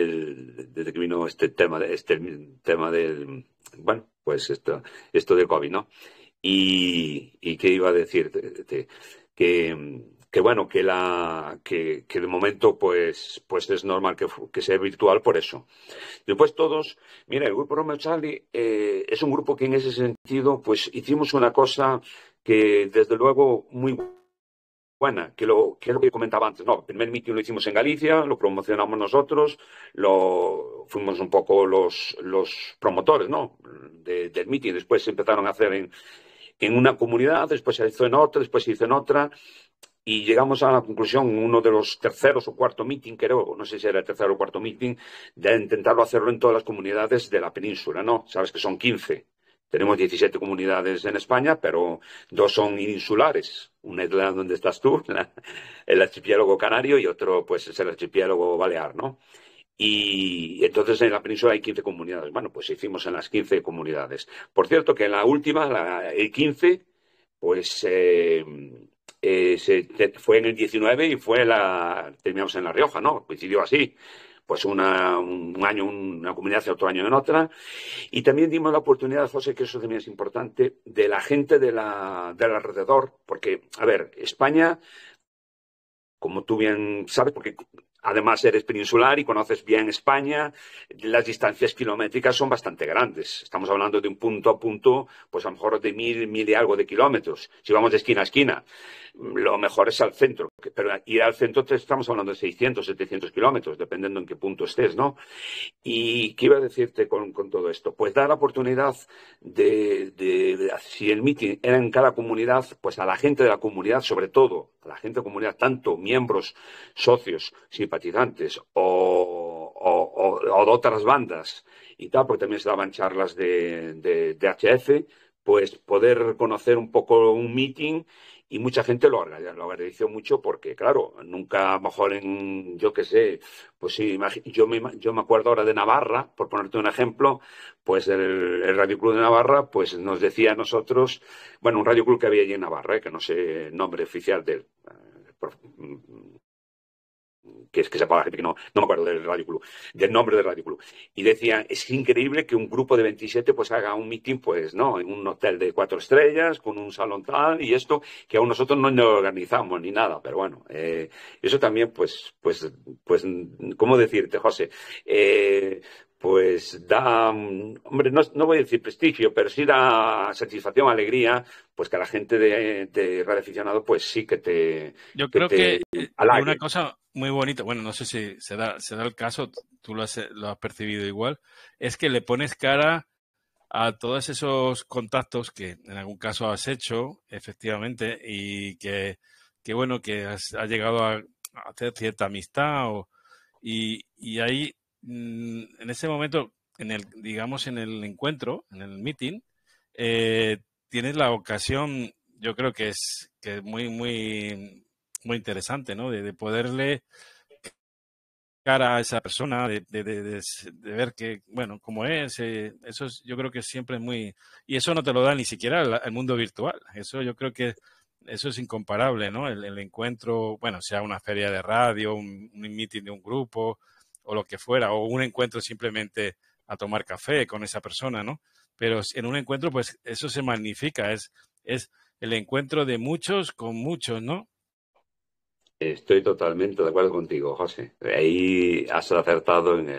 desde que vino este tema este tema del bueno pues esto esto de covid no y, y qué iba a decir que, que bueno que la que, que, de momento pues pues es normal que, sea virtual por eso después todos mira el grupo Romeo Charlie eh, es un grupo que en ese sentido pues hicimos una cosa que desde luego muy bueno, que, es lo que comentaba antes. No, el primer meeting lo hicimos en Galicia, lo promocionamos nosotros, lo, fuimos un poco los, promotores ¿no? del meeting. Después se empezaron a hacer en, una comunidad, después se hizo en otra, después se hizo en otra. Y llegamos a la conclusión, uno de los terceros o cuarto meeting, creo, no sé si era el tercero o cuarto meeting, de intentarlo hacerlo en todas las comunidades de la península, ¿no? Sabes que son 15 tenemos 17 comunidades en España, pero dos son insulares. Una es la donde estás tú, el archipiélago canario, y otro pues es el archipiélago balear, ¿no? Y entonces en la península hay 15 comunidades. Bueno, pues hicimos en las 15 comunidades. Por cierto, que en la última, el 15, pues eh, eh, fue en el 19 y fue la, terminamos en La Rioja, ¿no? Coincidió así pues un año una comunidad y otro año en otra. Y también dimos la oportunidad, José, que eso también es importante, de la gente de la, del alrededor, porque, a ver, España, como tú bien sabes, porque Además, eres peninsular y conoces bien España. Las distancias kilométricas son bastante grandes. Estamos hablando de un punto a punto, pues a lo mejor de mil, mil y algo de kilómetros. Si vamos de esquina a esquina, lo mejor es al centro. Pero ir al centro estamos hablando de 600, 700 kilómetros, dependiendo en qué punto estés, ¿no? ¿Y qué iba a decirte con, todo esto? Pues dar la oportunidad de, si el meeting era en cada comunidad, pues a la gente de la comunidad, sobre todo, a la gente de la comunidad, tanto miembros, socios, si o, de otras bandas y tal, porque también se daban charlas de, de, HF, pues poder conocer un poco un meeting y mucha gente lo, agradeció mucho porque, claro, nunca mejor en, yo qué sé, pues sí, yo me, yo me acuerdo ahora de Navarra, por ponerte un ejemplo, pues el, Radio Club de Navarra pues nos decía a nosotros, bueno, un Radio Club que había allí en Navarra, eh, que no sé el nombre oficial del eh, que es que se la gente que no, no me acuerdo del Radio Club, del nombre del Radio Club. Y decía, es increíble que un grupo de 27 pues haga un meeting, pues no, en un hotel de cuatro estrellas, con un salón tal y esto, que aún nosotros no nos organizamos ni nada, pero bueno, eh, eso también pues, pues, pues, ¿cómo decirte, José? Eh, pues da, hombre, no, no, voy a decir prestigio, pero sí da satisfacción, alegría, pues que a la gente de, de aficionado, pues sí que te. Yo creo que una cosa muy bonita, bueno, no sé si se da, el caso, tú lo has, percibido igual, es que le pones cara a todos esos contactos que en algún caso has hecho, efectivamente, y que, que bueno, que has, llegado a hacer cierta amistad o, y, y ahí Mm, en ese momento, en el, digamos, en el encuentro, en el meeting, eh, tienes la ocasión, yo creo que es, que es muy, muy, muy interesante, ¿no? De, poderle cara a esa persona, de, ver que, bueno, cómo es, eh, eso yo creo que siempre es muy... Y eso no te lo da ni siquiera el, mundo virtual, eso yo creo que eso es incomparable, ¿no? El, encuentro, bueno, sea una feria de radio, un meeting de un grupo, o lo que fuera, o un encuentro simplemente a tomar café con esa persona, ¿no? Pero en un encuentro, pues eso se magnifica, es, es el encuentro de muchos con muchos, ¿no? Estoy totalmente de acuerdo contigo, José. Ahí has acertado en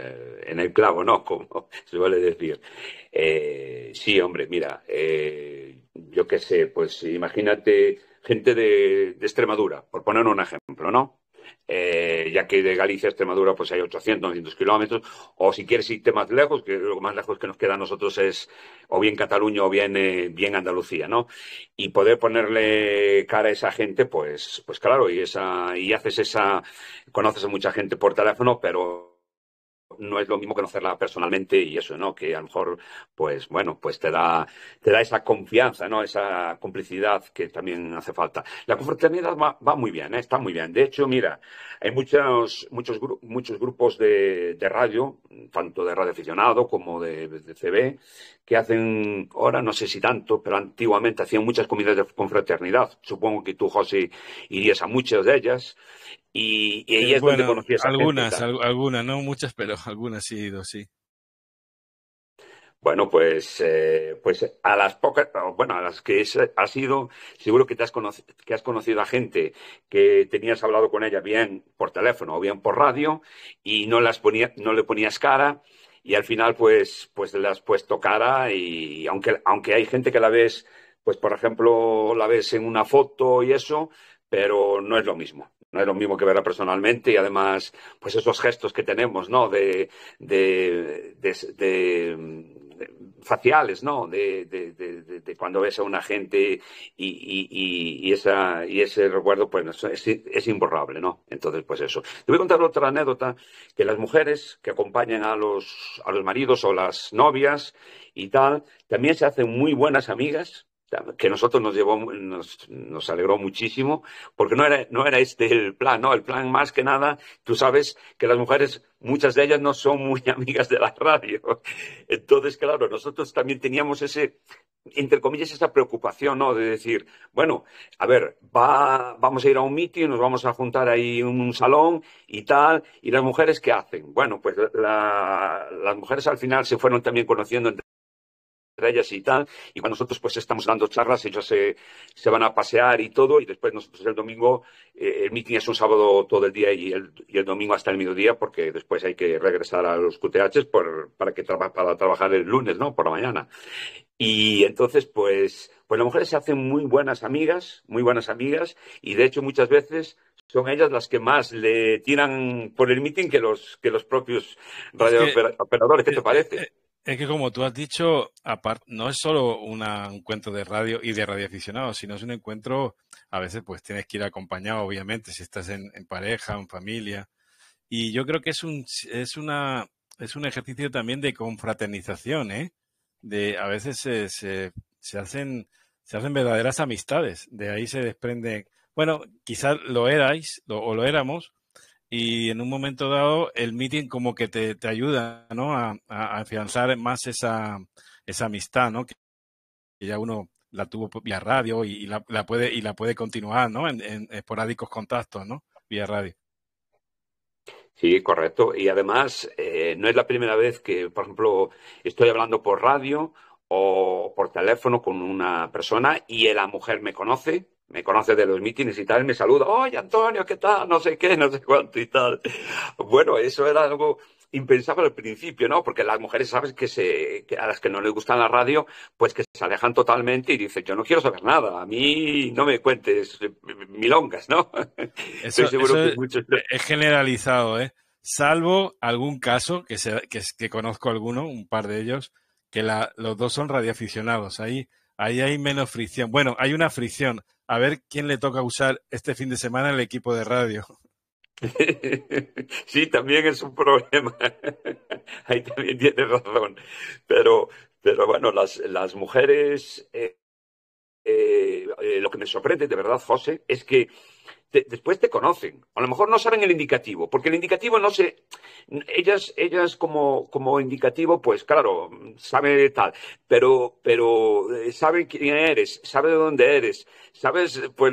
el, clavo, ¿no? Como se suele decir. Eh, sí, hombre, mira, eh, yo qué sé, pues imagínate gente de Extremadura, por poner un ejemplo, ¿no? Eh, ya que de Galicia a Extremadura pues hay 800, 900 kilómetros, o si quieres irte más lejos, que lo más lejos que nos queda a nosotros es o bien Cataluña o bien, eh, bien Andalucía, ¿no? Y poder ponerle cara a esa gente, pues, pues claro, y, esa, y haces esa, conoces a mucha gente por teléfono, pero no es lo mismo conocerla personalmente y eso, ¿no? Que a lo mejor, pues bueno, pues te da, te da esa confianza, ¿no? Esa complicidad que también hace falta. La confraternidad va, muy bien, ¿eh? está muy bien. De hecho, mira, hay muchos, muchos, muchos grupos de, radio, tanto de radio aficionado como de, de, CB, que hacen, ahora no sé si tanto, pero antiguamente hacían muchas comidas de confraternidad. Supongo que tú, José, irías a muchas de ellas. Y, y ahí eh, es bueno, donde a Algunas, algunas, no muchas, pero algunas sí, ido, sí. Bueno, pues, eh, pues a las pocas, bueno, a las que has sido, seguro que, te has conocido, que has conocido a gente que tenías hablado con ella bien por teléfono o bien por radio y no, las ponía, no le ponías cara y al final pues, pues le has puesto cara y aunque, aunque hay gente que la ves, pues por ejemplo la ves en una foto y eso, pero no es lo mismo no es lo mismo que verla personalmente y además, pues esos gestos que tenemos, ¿no? De, de, faciales, ¿no? De, cuando ves a una gente y, y, y ese recuerdo, pues es, es, imborrable, ¿no? Entonces, pues eso. Te voy a contar otra anécdota, que las mujeres que acompañan a los, a los maridos o las novias y tal, también se hacen muy buenas amigas que nosotros nos llevó, nos, alegró muchísimo, porque no era, no era este el plan, ¿no? El plan más que nada, tú sabes que las mujeres, muchas de ellas no son muy amigas de la radio. Entonces, claro, nosotros también teníamos ese, entre comillas, esa preocupación, ¿no? De decir, bueno, a ver, va, vamos a ir a un mitin, nos vamos a juntar ahí en un salón y tal, y las mujeres, ¿qué hacen? Bueno, pues las mujeres al final se fueron también conociendo y tal. Y cuando nosotros pues estamos dando charlas, ellos se, van a pasear y todo. Y después nosotros el domingo, eh, el meeting es un sábado todo el día y el, y el, domingo hasta el mediodía, porque después hay que regresar a los QTHs para, que para trabajar el lunes, ¿no? Por la mañana. Y entonces, pues, pues las mujeres se hacen muy buenas amigas, muy buenas amigas. Y de hecho, muchas veces son ellas las que más le tiran por el meeting que los, que los propios es radiooperadores. ¿Qué te eh, parece? Eh, es que como tú has dicho, aparte, no es solo un encuentro de radio y de radioaficionados, sino es un encuentro, a veces pues tienes que ir acompañado, obviamente, si estás en, pareja, en familia. Y yo creo que es un, es una, es un ejercicio también de confraternización, ¿eh? De, a veces se, hacen, se hacen verdaderas amistades, de ahí se desprende... bueno, quizás lo erais o lo éramos, y en un momento dado el meeting como que te, te ayuda ¿no? a, afianzar más esa, esa amistad, ¿no? que, ya uno la tuvo vía radio y, la, la, puede, y la puede continuar ¿no? en, en esporádicos contactos ¿no? vía radio. Sí, correcto. Y además, eh, no es la primera vez que, por ejemplo, estoy hablando por radio o por teléfono con una persona y la mujer me conoce, me conoce de los mítines y tal, me saluda, oye Antonio, ¿qué tal? No sé qué, no sé cuánto y tal. Bueno, eso era algo impensable al principio, ¿no? Porque las mujeres, sabes, que, se, a las que no les gusta la radio, pues que se alejan totalmente y dicen, yo no quiero saber nada, a mí no me cuentes milongas, ¿no? Eso, Es generalizado, ¿eh? Salvo algún caso, que, se, que, que conozco alguno, un par de ellos, que los dos son radioaficionados. Ahí, ahí hay menos fricción. Bueno, hay una fricción. A ver quién le toca usar este fin de semana el equipo de radio. Sí, también es un problema. Ahí también tiene razón. Pero, pero bueno, las, las mujeres, eh, eh, eh, lo que me sorprende de verdad, José, es que después te conocen. A lo mejor no saben el indicativo, porque el indicativo no se... Ellas, ellas como, como indicativo, pues claro, saben tal, pero, pero eh, saben quién eres, saben de dónde eres, sabes pues,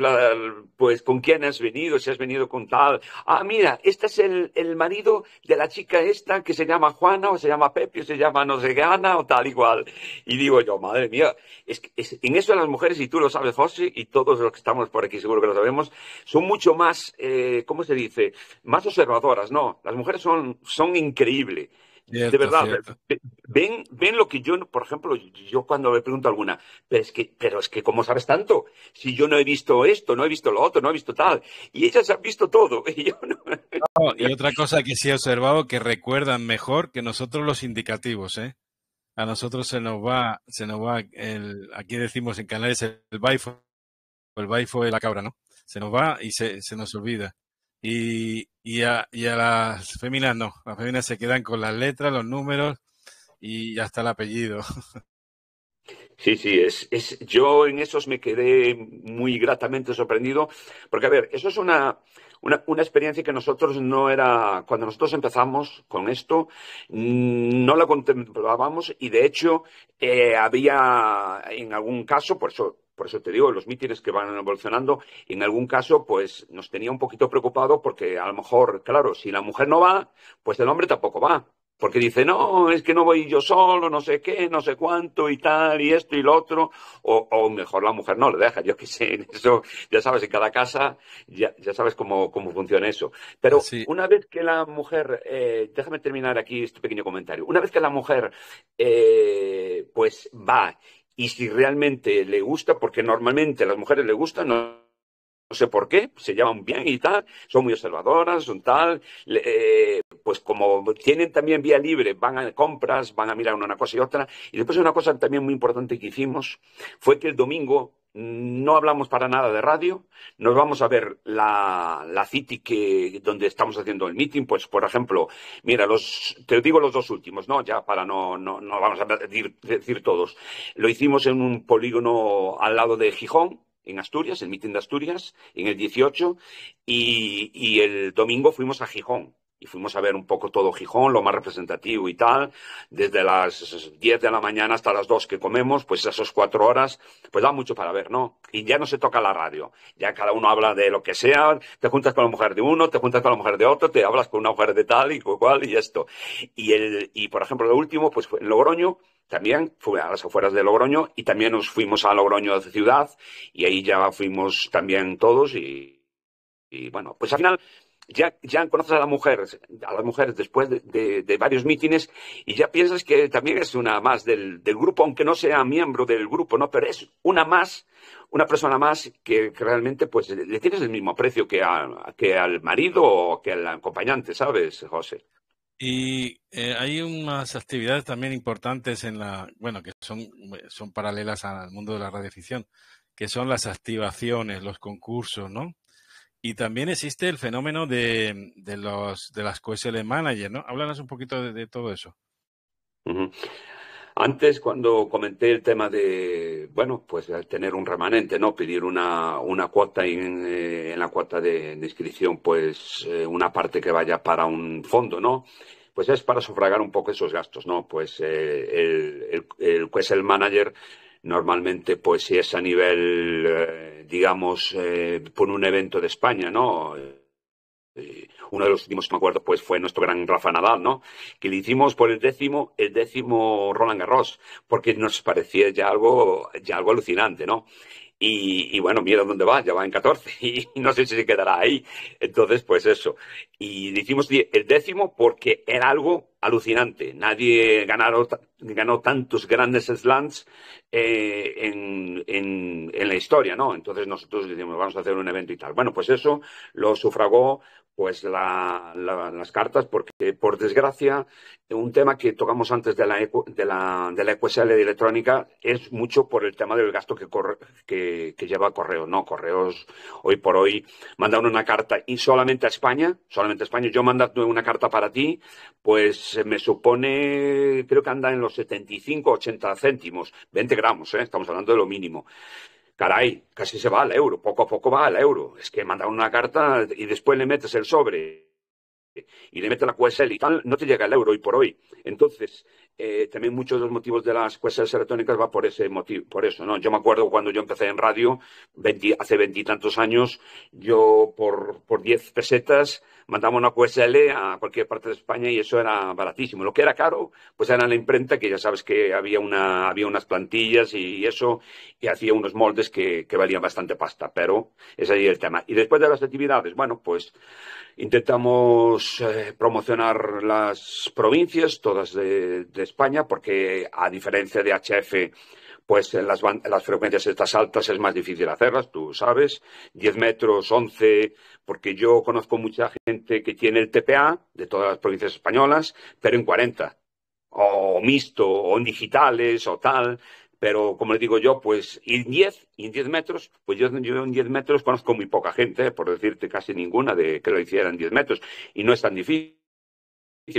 pues con quién has venido, si has venido con tal. Ah, mira, este es el, el marido de la chica esta que se llama Juana o se llama Pepe o se llama no sé Gana o tal igual. Y digo yo, madre mía, es, en eso las mujeres, y tú lo sabes, José, y todos los que estamos por aquí seguro que lo sabemos, son mucho más, eh, ¿cómo se dice? Más observadoras, ¿no? Las mujeres son, son increíbles. de verdad, ven, ven lo que yo, por ejemplo, yo cuando le pregunto a alguna, pero es que, pero es que, ¿cómo sabes tanto? Si yo no he visto esto, no he visto lo otro, no he visto tal, y ellas han visto todo. Y, yo no... y otra cosa que sí he observado que recuerdan mejor que nosotros los indicativos, ¿eh? A nosotros se nos va, se nos va el, aquí decimos en canales el baifo, el baifo de la cabra, ¿no? se nos va y se, se nos olvida. Y, y, a, y a las féminas no, las féminas se quedan con las letras, los números y hasta el apellido. Sí, sí, es, es, yo en esos me quedé muy gratamente sorprendido, porque a ver, eso es una, una, experiencia que nosotros no era, cuando nosotros empezamos con esto, mm, no la contemplábamos y de hecho eh, había en algún caso, por eso por eso te digo, los mítines que van evolucionando, en algún caso, pues nos tenía un poquito preocupado porque a lo mejor, claro, si la mujer no va, pues el hombre tampoco va. Porque dice, no, es que no voy yo solo, no sé qué, no sé cuánto y tal, y esto y lo otro. O, mejor la mujer no le deja, yo que sé, eso ya sabes, en cada casa ya, sabes cómo, funciona eso. Pero una vez que la mujer, eh, déjame terminar aquí este pequeño comentario, una vez que la mujer eh, pues va y si realmente le gusta, porque normalmente a las mujeres le gusta, no sé por qué, se llaman bien y tal, son muy observadoras, son tal. Eh, pues como tienen también vía libre, van a compras, van a mirar una cosa y otra. Y después una cosa también muy importante que hicimos fue que el domingo no hablamos para nada de radio, nos vamos a ver la, la City que, donde estamos haciendo el meeting, pues por ejemplo, mira, los, te digo los dos últimos, ¿no? Ya para no, no, vamos a decir todos. Lo hicimos en un polígono al lado de Gijón, en Asturias, el mitin de Asturias, en el 18, y, el domingo fuimos a Gijón, y fuimos a ver un poco todo Gijón, lo más representativo y tal, desde las 10 de la mañana hasta las 2 que comemos, pues esas cuatro horas, pues da mucho para ver, ¿no? Y ya no se toca la radio, ya cada uno habla de lo que sea, te juntas con la mujer de uno, te juntas con la mujer de otro, te hablas con una mujer de tal y cual y esto. Y, el, y por ejemplo, lo último, pues en Logroño también fui a las afueras de Logroño y también nos fuimos a Logroño de ciudad y ahí ya fuimos también todos y, y bueno, pues al final ya, ya conoces a las mujeres, a las mujeres después de, de, varios mítines y ya piensas que también es una más del, del, grupo, aunque no sea miembro del grupo, ¿no? Pero es una más, una persona más que, realmente pues le tienes el mismo precio que, a, que al marido o que al acompañante, ¿sabes, José? Y eh, hay unas actividades también importantes en la, bueno, que son, eh, son paralelas al mundo de la radioficción, que son las activaciones, los concursos, ¿no? Y también existe el fenómeno de, los, de las QSL Manager, ¿no? Háblanos un poquito de, todo eso. Antes, cuando comenté el tema de, bueno, pues eh, tener un remanente, ¿no? Pedir una, una cuota en, eh, en, la cuota de, inscripción, pues eh, una parte que vaya para un fondo, ¿no? Pues es para sufragar un poco esos gastos, ¿no? Pues el, el, el, pues el manager normalmente, pues si es a nivel, eh, digamos, por un evento de España, ¿no? uno de los últimos que me acuerdo pues fue nuestro gran Rafa Nadal, ¿no? Que le hicimos por el décimo, el décimo Roland Garros, porque nos parecía ya algo, ya algo alucinante, ¿no? Y, bueno, mira dónde va, ya va en 14 y, no sé si se quedará ahí. Entonces, pues eso. Y le hicimos el décimo porque era algo alucinante. Nadie ganó tantos grandes slams eh, en, la historia, ¿no? Entonces nosotros decimos, vamos a hacer un evento y tal. Bueno, pues eso lo sufragó pues las cartas, porque por desgracia, un tema que tocamos antes de la, de la, de la electrónica es mucho por el tema del gasto que, corre, que, lleva correo. No, correos hoy por hoy mandan una carta y solamente a España, solamente a España, yo mando una carta para ti, pues me supone, creo que anda en los 75, 80 céntimos, 20 gramos, ¿eh? estamos hablando de lo mínimo caray, casi se va al euro, poco a poco va al euro. Es que mandan una carta y después le metes el sobre y le metes la QSL y tal, no te llega el euro hoy por hoy. Entonces, eh, también muchos de los motivos de las QSL electrónicas va por ese motivo, por eso, ¿no? Yo me acuerdo cuando yo empecé en radio, hace veintitantos años, yo por, por pesetas mandamos una QSL a cualquier parte de España y eso era baratísimo. Lo que era caro, pues era la imprenta, que ya sabes que había, una, había unas plantillas y eso, y hacía unos moldes que, valían bastante pasta, pero ese ahí el tema. Y después de las actividades, bueno, pues intentamos eh, promocionar las provincias, todas de España, porque a diferencia de HF, pues en las, las, frecuencias estas altas es más difícil hacerlas, tú sabes, 10 metros, 11, porque yo conozco mucha gente que tiene el TPA de todas las provincias españolas, pero en 40, o mixto, o en digitales, o tal, pero como le digo yo, pues en 10, en 10 metros, pues yo, en 10 metros conozco muy poca gente, por decirte casi ninguna, de que lo hiciera en 10 metros, y no es tan difícil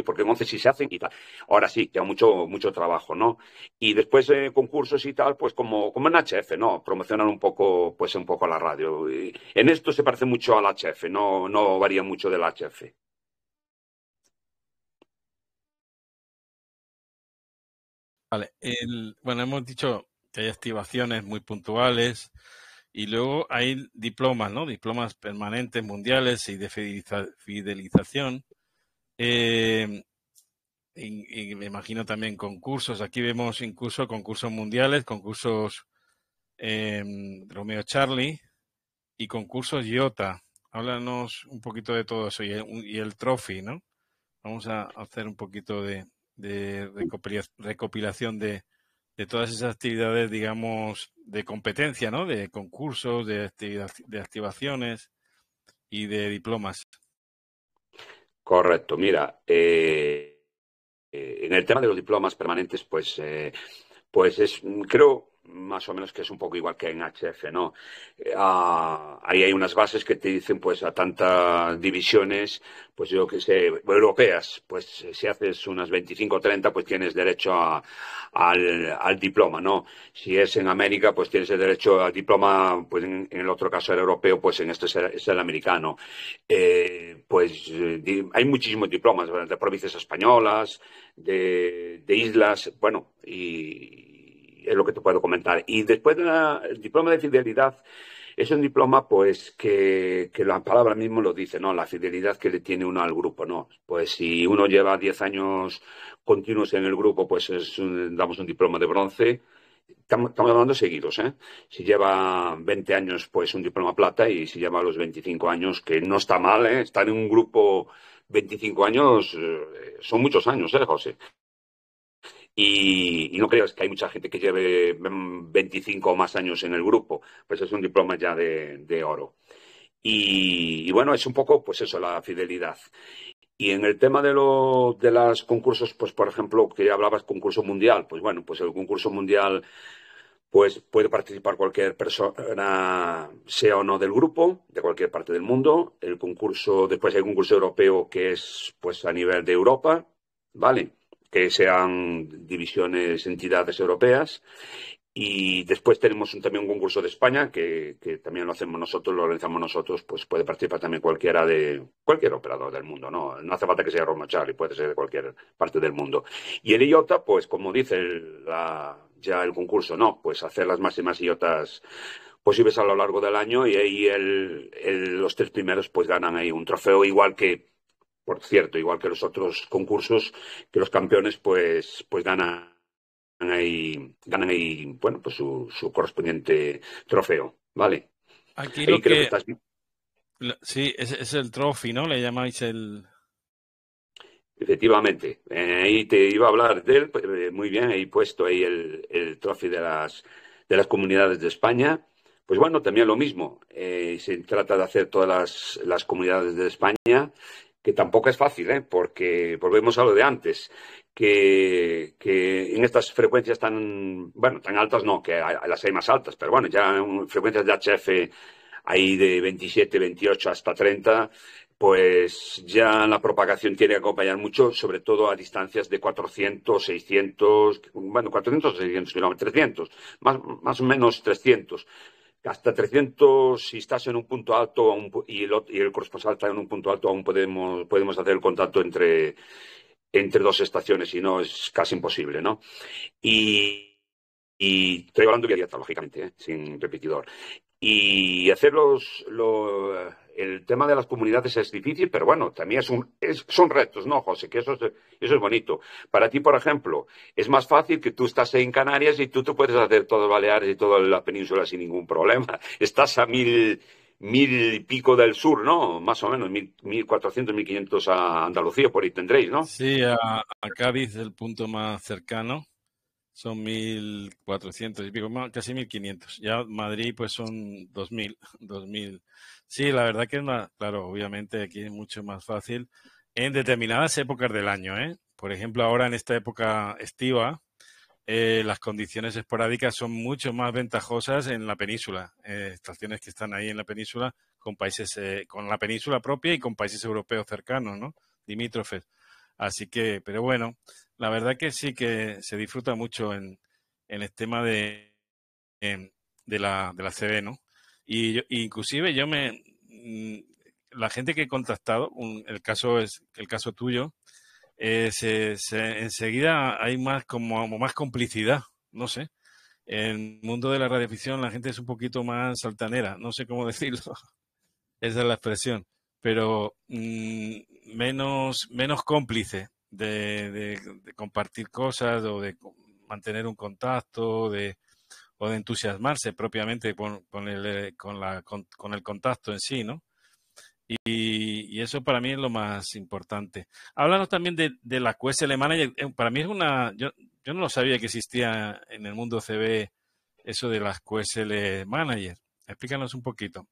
porque entonces sí se hacen y tal. Ahora sí, queda mucho, mucho trabajo, ¿no? Y después concursos y tal, pues como, como en HF, ¿no? Promocionar un poco, pues un poco la radio. en esto se parece mucho al HF, no, no varía mucho del HF. Vale, bueno, hemos dicho que hay activaciones muy puntuales y luego hay diplomas, ¿no? Diplomas permanentes mundiales y de fidelización eh, y, me imagino también concursos. Aquí vemos incluso concursos mundiales, concursos eh, Romeo Charlie y concursos IOTA. Háblanos un poquito de todo eso y el, y trophy, ¿no? Vamos a hacer un poquito de, recopilación de, todas esas actividades, digamos, de competencia, ¿no? De concursos, de, de activaciones y de diplomas. Correcto, mira, eh, eh, en el tema de los diplomas permanentes, pues, eh, pues es, creo, más o menos que es un poco igual que en HF, ¿no? Eh, ahí hay unas bases que te dicen, pues, a tantas divisiones, pues yo que sé, europeas, pues si haces unas 25 o 30, pues tienes derecho al, diploma, ¿no? Si es en América, pues tienes el derecho al diploma, pues en, el otro caso el europeo, pues en este es el, americano. Eh, pues eh, hay muchísimos diplomas, de provincias españolas, de, de islas, bueno, y es lo que te puedo comentar. Y después del diploma de fidelidad, es un diploma pues que, la palabra mismo lo dice, ¿no? La fidelidad que le tiene uno al grupo, ¿no? Pues si uno lleva 10 años continuos en el grupo, pues damos un diploma de bronce. Estamos, hablando seguidos, ¿eh? Si lleva 20 años, pues un diploma plata y si lleva los 25 años, que no está mal, ¿eh? Estar en un grupo 25 años eh, son muchos años, ¿eh, José? Y, no creas que hay mucha gente que lleve 25 o más años en el grupo, pues es un diploma ya de, oro. Y, bueno, es un poco, pues eso, la fidelidad. Y en el tema de, los de los concursos, pues por ejemplo, que ya hablabas concurso mundial, pues bueno, pues el concurso mundial, pues puede participar cualquier persona, sea o no del grupo, de cualquier parte del mundo. El concurso, después hay un concurso europeo que es pues a nivel de Europa, ¿vale? que sean divisiones, entidades europeas. Y después tenemos también un concurso de España, que, también lo hacemos nosotros, lo organizamos nosotros, pues puede participar también cualquiera de cualquier operador del mundo, ¿no? No hace falta que sea Roma Charlie, puede ser de cualquier parte del mundo. Y el IOTA, pues como dice ya el concurso, ¿no? Pues hacer las máximas IOTAs posibles a lo largo del año y ahí los tres primeros pues ganan ahí un trofeo igual que por cierto, igual que los otros concursos, que los campeones pues, pues ganan, ahí, ganan ahí, bueno, pues su, correspondiente trofeo, ¿vale? Aquí lo que... Sí, es, el trophy, ¿no? Le llamáis el... Efectivamente, ahí te iba a hablar de él, pues, eh, muy bien, ahí puesto ahí el, el trofeo de las, de las comunidades de España. Pues bueno, también lo mismo. Eh, se trata de hacer todas las, las comunidades de España que tampoco es fácil, ¿eh? porque volvemos a lo de antes, que, en estas frecuencias tan, bueno, tan altas no, que las hay más altas, pero bueno, ya en frecuencias de HF ahí de 27, 28 hasta 30, pues ya la propagación tiene que acompañar mucho, sobre todo a distancias de 400, 600, bueno, 400 600 kilómetros, 300, más o menos 300 hasta 300, si estás en un punto alto y, el, corresponsal está en un punto alto, aún podemos, podemos hacer el contacto entre, entre dos estaciones, si no es casi imposible, ¿no? Y, estoy hablando de dieta, lógicamente, ¿eh? sin repetidor. Y hacer los el tema de las comunidades es difícil, pero bueno, también son retos, ¿no, José? Que eso es, bonito. Para ti, por ejemplo, es más fácil que tú estás en Canarias y tú te puedes hacer todo Baleares y toda la península sin ningún problema. Estás a mil, pico del sur, ¿no? Más o menos, mil, cuatrocientos, mil quinientos a Andalucía, por ahí tendréis, ¿no? Sí, a, a Cádiz, el punto más cercano son 1.400 y pico, casi 1.500. Ya Madrid pues son 2.000, 2.000. Sí, la verdad que es una, claro, obviamente aquí es mucho más fácil en determinadas épocas del año, ¿eh? Por ejemplo, ahora en esta época estiva, eh, las condiciones esporádicas son mucho más ventajosas en la península, eh, estaciones que están ahí en la península con países, eh, con la península propia y con países europeos cercanos, ¿no? Dimítrofes. Así que, pero bueno, la verdad que sí que se disfruta mucho en, en el tema de, em, de, la, de la CB, ¿no? Y yo, inclusive yo me... Mm, la gente que he contactado, el caso es el caso tuyo, eh, se, enseguida hay más como, más complicidad, no sé. En el mundo de la radioficción la gente es un poquito más saltanera, no sé cómo decirlo. Esa es la expresión. Pero mm, menos, menos cómplice de, compartir cosas o de mantener un contacto, de, o de entusiasmarse propiamente con, con, el, eh, con, la, con, el contacto en sí, ¿no? Y, y, eso para mí es lo más importante. Háblanos también de, de la QSL Manager. Eh, para mí es una. Yo, yo, no lo sabía que existía en el mundo CB eso de las QSL Manager. Explícanos un poquito.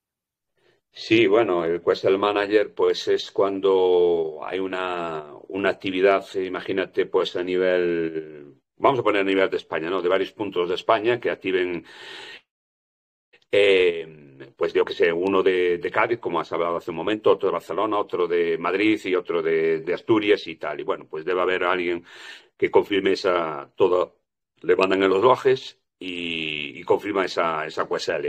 Sí, bueno, el QSL Manager pues es cuando hay una, una actividad, eh, imagínate, pues a nivel, vamos a poner a nivel de España, ¿no? De varios puntos de España que activen eh, pues yo que sé, uno de, Cádiz, como has hablado hace un momento, otro de Barcelona, otro de Madrid y otro de, Asturias y tal. Y bueno, pues debe haber alguien que confirme esa, todo, le mandan en los lojes y, confirma esa, esa QSL.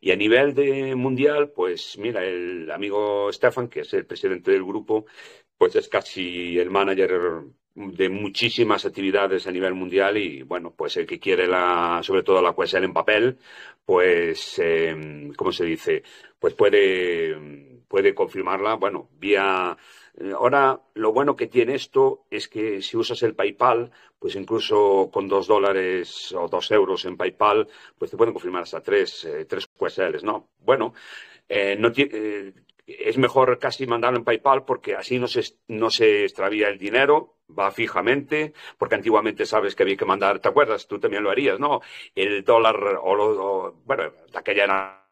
Y a nivel de mundial, pues mira, el amigo Stefan, que es el presidente del grupo, pues es casi el manager de muchísimas actividades a nivel mundial y bueno, pues el que quiere la, sobre todo la cuestión en papel, pues, em, ¿cómo se dice? Pues puede, puede confirmarla, bueno, vía eh, ahora, lo bueno que tiene esto es que si usas el PayPal, pues incluso con dos dólares o dos euros en PayPal, pues te pueden confirmar hasta tres, eh, tres QSLs, ¿no? Bueno, eh, no eh, es mejor casi mandarlo en PayPal porque así no se, no se extravía el dinero, va fijamente, porque antiguamente sabes que había que mandar, ¿te acuerdas? Tú también lo harías, ¿no? El dólar o, lo, bueno, aquella era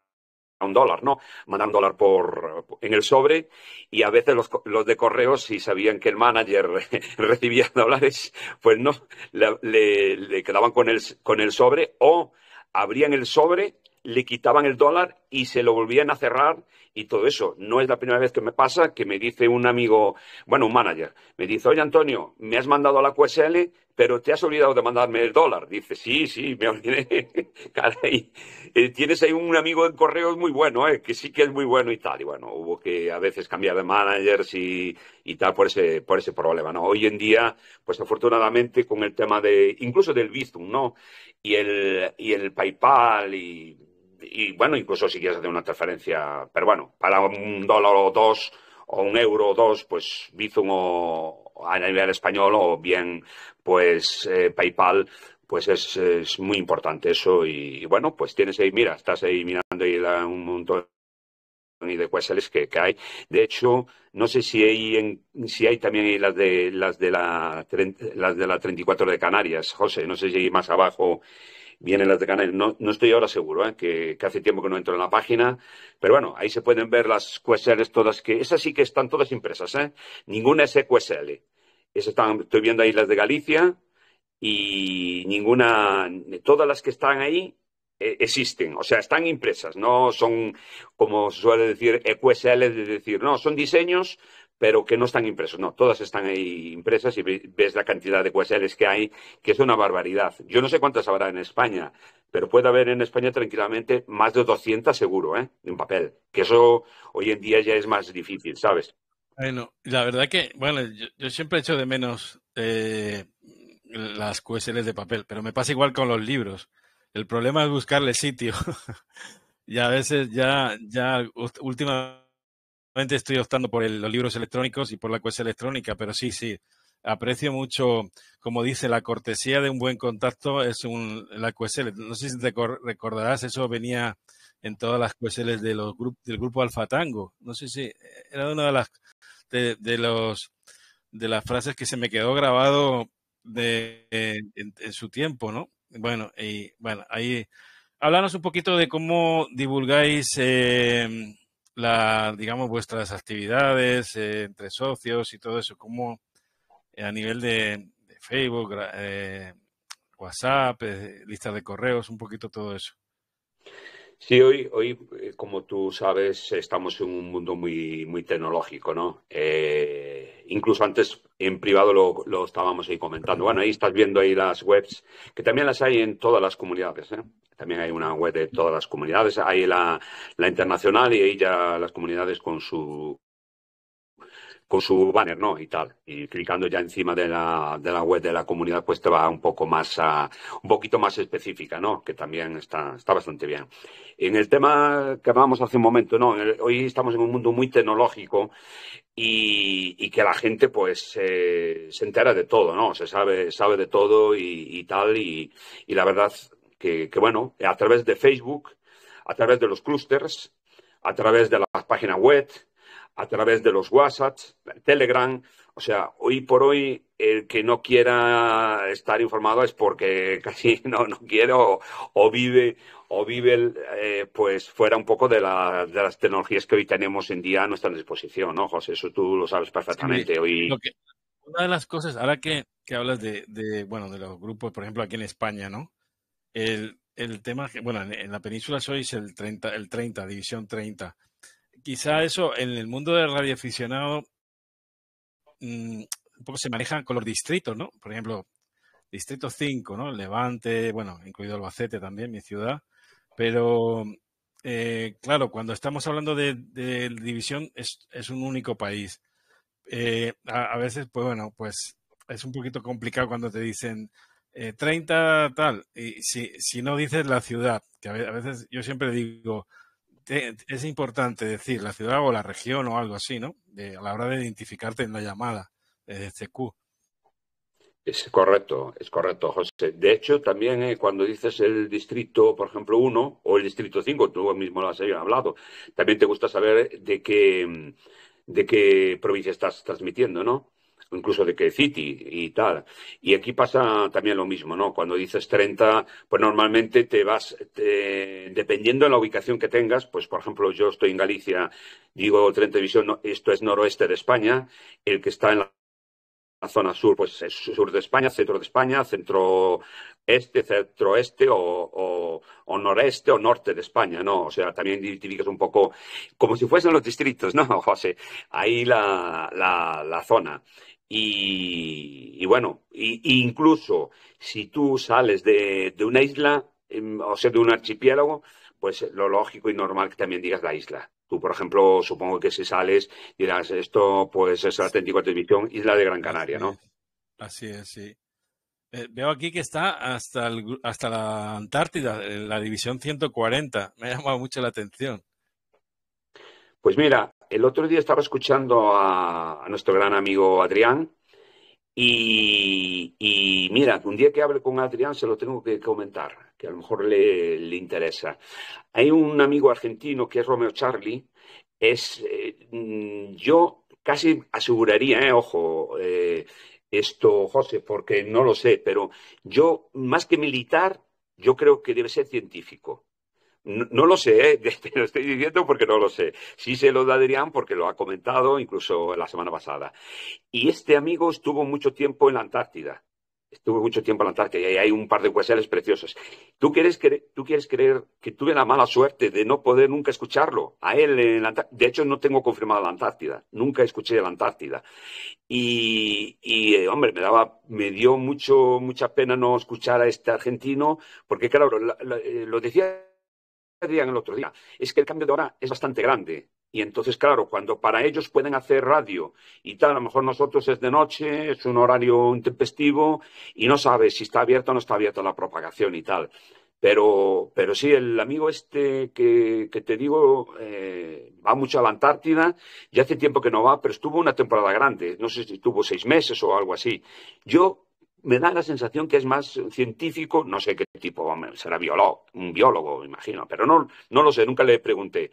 un dólar, ¿no? Mandar un dólar por, en el sobre y a veces los, los de correos, si sabían que el manager recibía dólares, pues no, le, le, quedaban con el, con el sobre o abrían el sobre, le quitaban el dólar y se lo volvían a cerrar y todo eso. No es la primera vez que me pasa que me dice un amigo, bueno, un manager, me dice, oye Antonio, me has mandado a la QSL, pero te has olvidado de mandarme el dólar. Dice, sí, sí, me olvidé. Eh, tienes ahí un amigo en correo muy bueno, eh, que sí que es muy bueno y tal. Y bueno, hubo que a veces cambiar de managers y, tal por ese, por ese problema, Hoy en día, pues afortunadamente con el tema de, incluso del visto ¿no? Y el, y el PayPal y y bueno, incluso si quieres hacer una transferencia, pero bueno, para un dólar o dos o un euro o dos, pues Bizum o a nivel español o bien pues eh, PayPal, pues es, es, muy importante eso y, bueno, pues tienes ahí, mira, estás ahí mirando ahí un montón de QSLs que, que, hay. De hecho, no sé si hay, si hay también las de las de la las de la 34 de Canarias, José, no sé si hay más abajo vienen las de No, estoy ahora seguro, ¿eh? que, hace tiempo que no entro en la página, pero bueno, ahí se pueden ver las QSL todas, que esas sí que están todas impresas, ¿eh? ninguna es EQSL. están, estoy viendo ahí las de Galicia y ninguna, todas las que están ahí e, existen, o sea, están impresas, no son, como se suele decir, EQSL, de decir, no, son diseños pero que no están impresos. No, todas están ahí impresas y ves la cantidad de QSLs que hay, que es una barbaridad. Yo no sé cuántas habrá en España, pero puede haber en España tranquilamente más de 200 seguro, ¿eh? En papel, que eso hoy en día ya es más difícil, ¿sabes? Bueno, la verdad que, bueno, yo, siempre siempre echo de menos eh, las QSLs de papel, pero me pasa igual con los libros. El problema es buscarle sitio. y a veces ya, ya última Normalmente estoy optando por los libros electrónicos y por la cuesta electrónica, pero sí, sí, aprecio mucho, como dice, la cortesía de un buen contacto es un, la QSL. No sé si te recordarás, eso venía en todas las QSL de los del grupo Alfa Tango. No sé si era una de las de, los de las frases que se me quedó grabado de, en, su tiempo, ¿no? Bueno, y bueno, ahí háblanos un poquito de cómo divulgáis em, la, digamos, vuestras actividades eh, entre socios y todo eso? como eh, a nivel de, Facebook, eh, WhatsApp, listas de correos, un poquito todo eso? Sí, hoy, hoy, como tú sabes, estamos en un mundo muy, muy tecnológico, ¿no? incluso antes en privado lo, estábamos ahí comentando. Bueno, ahí estás viendo ahí las webs, que también las hay en todas las comunidades. ¿eh? También hay una web de todas las comunidades. Hay la, la internacional y ahí ya las comunidades con su, con su banner, ¿no? Y tal. Y clicando ya encima de la, de la web de la comunidad, pues te va un poco más, a, un poquito más específica, ¿no? Que también está, bastante bien. En el tema que hablábamos hace un momento, ¿no? hoy estamos en un mundo muy tecnológico y, y que la gente, pues, eh, se entera de todo, ¿no? Se sabe, sabe de todo y, tal. Y, y, la verdad que, que, bueno, a través de Facebook, a través de los clústers a través de las páginas web, a través de los WhatsApp, Telegram. O sea, hoy por hoy el que no quiera estar informado es porque casi no, no quiere o, vive, o vive eh, pues fuera un poco de, la, de, las tecnologías que hoy tenemos en día a nuestra disposición, ¿no, José? Eso tú lo sabes perfectamente. hoy... una de las cosas, ahora que, hablas de, bueno, de los grupos, por ejemplo, aquí en España, ¿no? El, tema, que, bueno, en, la península sois el 30, el 30, división 30 quizá eso en el mundo del radioaficionado mm, un poco se maneja con los distritos, ¿no? Por ejemplo, distrito 5, ¿no? Levante, bueno, incluido Albacete también, mi ciudad. Pero, eh, claro, cuando estamos hablando de, división, es, un único país. Eh, a, veces, pues bueno, pues es un poquito complicado cuando te dicen 30 eh, tal, y si, si no dices la ciudad, que a veces yo siempre digo, eh, es importante decir la ciudad o la región o algo así, ¿no? a la hora de identificarte en la llamada eh, de CQ. Es correcto, es correcto, José. De hecho, también eh, cuando dices el distrito, por ejemplo, 1 o el distrito 5, tú mismo lo has hablado, también te gusta saber de qué, de qué provincia estás transmitiendo, ¿no? incluso de que City y tal. Y aquí pasa también lo mismo, ¿no? Cuando dices 30, pues normalmente te vas, dependiendo de la ubicación que tengas, pues por ejemplo, yo estoy en Galicia, digo 30 división, esto es noroeste de España, el que está en la zona sur, pues es sur de España, centro de España, centro este, centro este o, noreste o norte de España, ¿no? O sea, también identificas un poco como si fuesen los distritos, ¿no, José? Ahí la, la zona. Y, bueno, y, incluso si tú sales de, una isla, em, o sea, de un archipiélago, pues lo lógico y normal que también digas la isla. Tú, por ejemplo, supongo que si sales dirás, esto puede ser la 34 División, Isla de Gran Canaria, ¿no? Así es, sí. Eh, veo aquí que está hasta, hasta la Antártida, la División 140. Me ha llamado mucho la atención. Pues mira, el otro día estaba escuchando a, nuestro gran amigo Adrián y, mira, un día que hable con Adrián se lo tengo que comentar, que a lo mejor le, interesa. Hay un amigo argentino que es Romeo Charlie, es, eh, yo casi aseguraría, eh, ojo, eh, esto, José, porque no lo sé, pero yo, más que militar, yo creo que debe ser científico. No, lo sé, ¿eh? te lo estoy diciendo porque no lo sé. Sí sé lo de Adrián porque lo ha comentado incluso la semana pasada. Y este amigo estuvo mucho tiempo en la Antártida. Estuvo mucho tiempo en la Antártida y hay un par de hueseles preciosos. ¿Tú quieres, creer, ¿Tú quieres creer que tuve la mala suerte de no poder nunca escucharlo? A él en De hecho, no tengo confirmado la Antártida. Nunca escuché la Antártida. Y, eh, hombre, me daba, me dio mucho, mucha pena no escuchar a este argentino, porque claro, eh, lo decía el otro día, es que el cambio de hora es bastante grande. Y entonces, claro, cuando para ellos pueden hacer radio y tal, a lo mejor nosotros es de noche, es un horario intempestivo y no sabes si está abierta o no está abierta la propagación y tal. Pero, pero sí, el amigo este que, te digo eh, va mucho a la Antártida, ya hace tiempo que no va, pero estuvo una temporada grande, no sé si estuvo seis meses o algo así. Yo me da la sensación que es más científico, no sé qué tipo, será biólogo, un biólogo, imagino, pero no, lo sé, nunca le pregunté.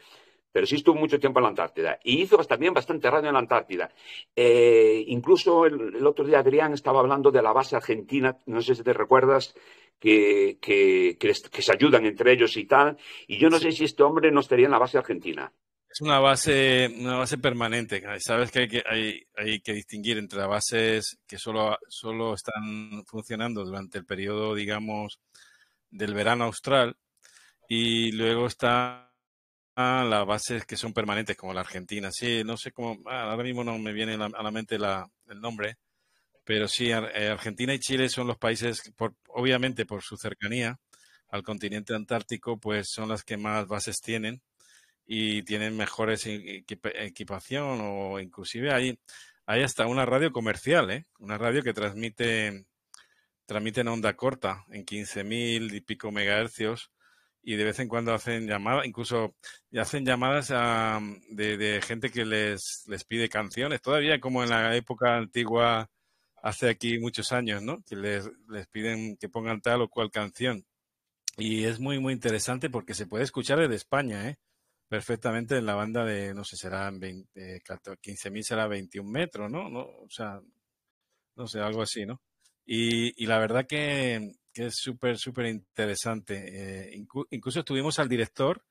Pero sí estuvo mucho tiempo en la Antártida. Y hizo también bastante radio en la Antártida. Eh, incluso el, otro día Adrián estaba hablando de la base argentina, no sé si te recuerdas, que, se ayudan entre ellos y tal. Y yo no sé si este hombre no estaría en la base argentina es una base, una base permanente. Sabes que hay que, distinguir entre las bases que solo, solo están funcionando durante el periodo, digamos, del verano austral y luego están las bases que son permanentes, como la Argentina. Sí, no sé cómo, ah, ahora mismo no me viene a la mente el nombre, pero sí, eh, Argentina y Chile son los países, por, obviamente por su cercanía al continente antártico, pues son las que más bases tienen y tienen mejores e-, equipación o inclusive hay, hay hasta una radio comercial, ¿eh? una radio que transmite, transmite en onda corta, en 15.000 y pico megahercios y de vez en cuando hacen llamadas, incluso hacen llamadas a, de, gente que les, les pide canciones, todavía como en la época antigua, hace aquí muchos años, ¿no? Que les, les piden que pongan tal o cual canción. Y es muy, muy interesante porque se puede escuchar desde España, ¿eh? perfectamente en la banda de, no sé, serán 20, 15.000, eh, será 21 metros, ¿no? ¿no? O sea, no sé, algo así, ¿no? Y, la verdad que, es súper, súper interesante. Eh, incluso estuvimos al director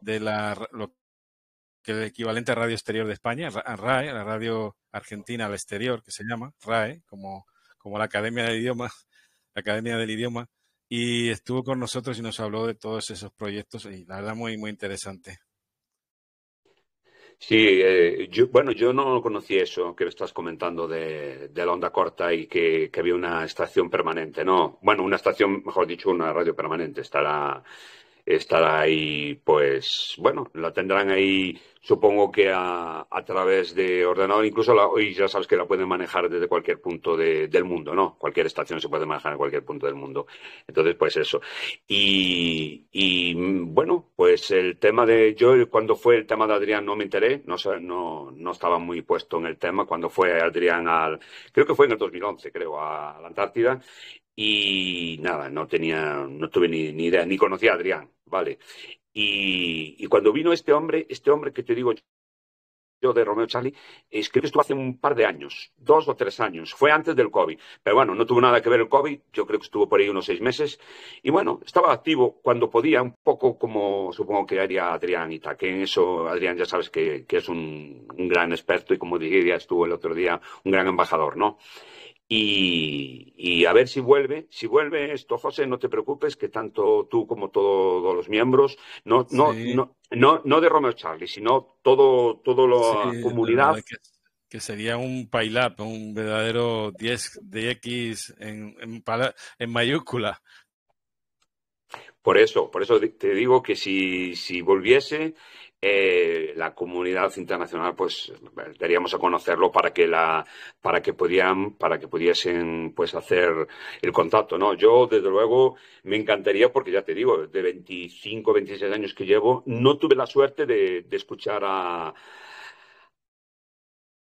de la, que es el equivalente a Radio Exterior de España, a RAE, la Radio Argentina al Exterior, que se llama RAE, como, como la Academia del Idioma, la Academia del Idioma, y estuvo con nosotros y nos habló de todos esos proyectos y la verdad muy, muy interesante. Sí, eh, bueno, yo no conocí eso que estás comentando de, la onda corta y que, había una estación permanente, ¿no? Bueno, una estación, mejor dicho, una radio permanente. estará estará ahí, pues bueno, la tendrán ahí, supongo que a, través de ordenador, incluso la, hoy ya sabes que la pueden manejar desde cualquier punto de, del mundo, ¿no? Cualquier estación se puede manejar en cualquier punto del mundo. Entonces, pues eso. Y, bueno, pues el tema de, yo cuando fue el tema de Adrián no me enteré, no, no, no estaba muy puesto en el tema, cuando fue Adrián al, creo que fue en el 2011, creo, a, la Antártida. Y nada, no tenía, no tuve ni, ni idea, ni conocía a Adrián Vale. Y, cuando vino este hombre, este hombre que te digo yo de Romeo Charlie, escribió esto hace un par de años, dos o tres años, fue antes del COVID. Pero bueno, no tuvo nada que ver el COVID, yo creo que estuvo por ahí unos seis meses. Y bueno, estaba activo cuando podía, un poco como supongo que haría Adrián y que en eso Adrián ya sabes que, es un, un, gran experto y como dije, ya estuvo el otro día, un gran embajador, ¿no? Y, a ver si vuelve. Si vuelve esto, José, no te preocupes, que tanto tú como todos los miembros, no, no, no, no, de Romeo Charlie, sino todo, la comunidad. Que, sería un pailap, un verdadero 10 de X en, en mayúscula. Por eso, por eso te digo que si, si volviese, eh, la comunidad internacional, pues daríamos a conocerlo para que la, para que podían, para que pudiesen pues hacer el contacto. No, yo desde luego me encantaría porque ya te digo, de 25, 26 años que llevo, no tuve la suerte de, escuchar a,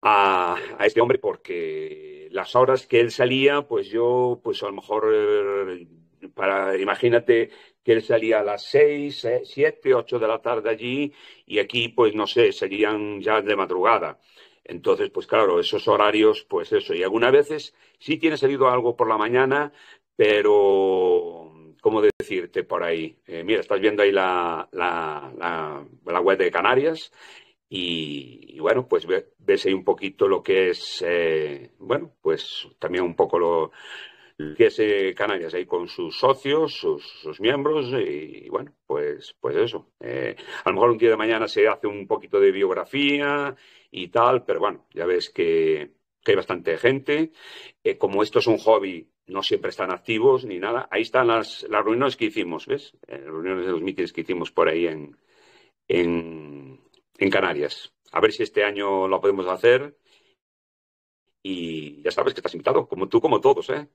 a, este hombre porque las horas que él salía, pues yo, pues a lo mejor eh, para, imagínate que él salía a las 6, 7, eh, ocho de la tarde allí y aquí, pues no sé, serían ya de madrugada. Entonces, pues claro, esos horarios, pues eso. Y algunas veces sí tiene salido algo por la mañana, pero, ¿cómo decirte por ahí? Eh, mira, estás viendo ahí la, la, la, web de Canarias y, bueno, pues ves ahí un poquito lo que es, eh, bueno, pues también un poco lo, que es Canarias ahí con sus socios, sus, miembros y, bueno, pues, pues eso. Eh, a lo mejor un día de mañana se hace un poquito de biografía y tal, pero bueno, ya ves que, hay bastante gente. Eh, como esto es un hobby, no siempre están activos ni nada. Ahí están las, las reuniones que hicimos, ¿ves? Eh, las reuniones de los mítines que hicimos por ahí en, en, Canarias. A ver si este año lo podemos hacer y ya sabes que estás invitado, como tú, como todos, ¿eh?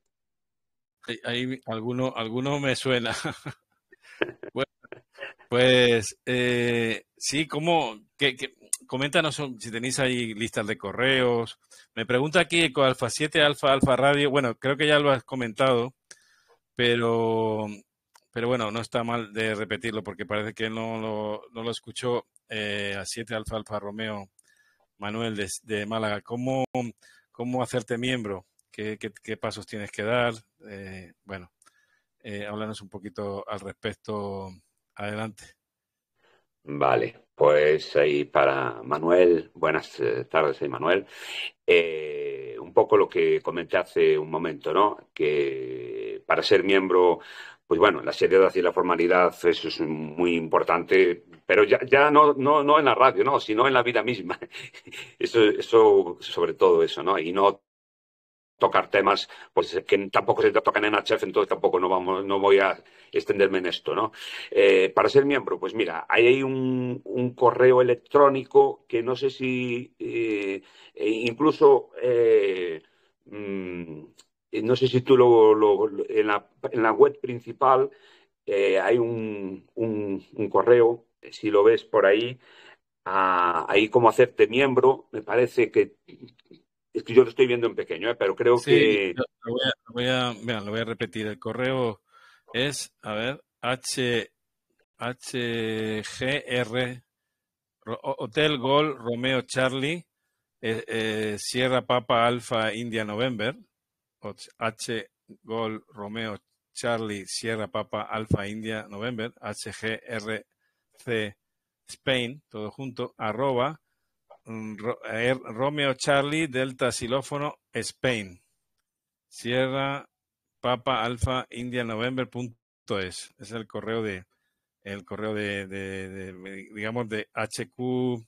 ahí alguno, alguno me suena. pues eh, sí, ¿cómo? Que, que, coméntanos um, si tenéis ahí listas de correos. Me pregunta aquí Eco Alfa 7 Alfa Alfa Radio. Bueno, creo que ya lo has comentado, pero, pero bueno, no está mal de repetirlo porque parece que no lo, no lo escuchó eh, a 7 Alfa Alfa Romeo Manuel de, Málaga. ¿Cómo, ¿Cómo hacerte miembro? qué, pasos tienes que dar. Eh, bueno, eh, háblanos un poquito al respecto. Adelante. Vale, pues ahí para Manuel, buenas eh, tardes, Manuel. un poco lo que comenté hace un momento, ¿no? Que para ser miembro, pues bueno, la seriedad y la formalidad, eso es muy importante, pero ya, no, no, no en la radio, ¿no? Sino en la vida misma. Eso, eso, sobre todo eso, ¿no? Y no tocar temas pues que tampoco se tocan en HF, entonces tampoco no vamos, no voy a extenderme en esto, ¿no? Eh, para ser miembro, pues mira, hay un, correo electrónico que no sé si eh, e incluso eh, mm, no sé si tú lo, en, la, en, la, web principal hay un, correo, si lo ves por ahí, a, ahí como hacerte miembro, me parece que es que yo lo estoy viendo en pequeño, ¿eh? pero creo que. Lo, voy a, repetir. El correo es, a ver, H, HGR, Hotel eh, eh, Gol Romeo Charlie, Sierra Papa Alfa India November, H Gol Romeo Charlie Sierra Papa Alfa India November, c Spain, todo junto, arroba eh, Romeo Charlie, Delta Xilófono, Spain. Sierra Papa Alfa India november punto Es el correo de el correo de, digamos de HQ.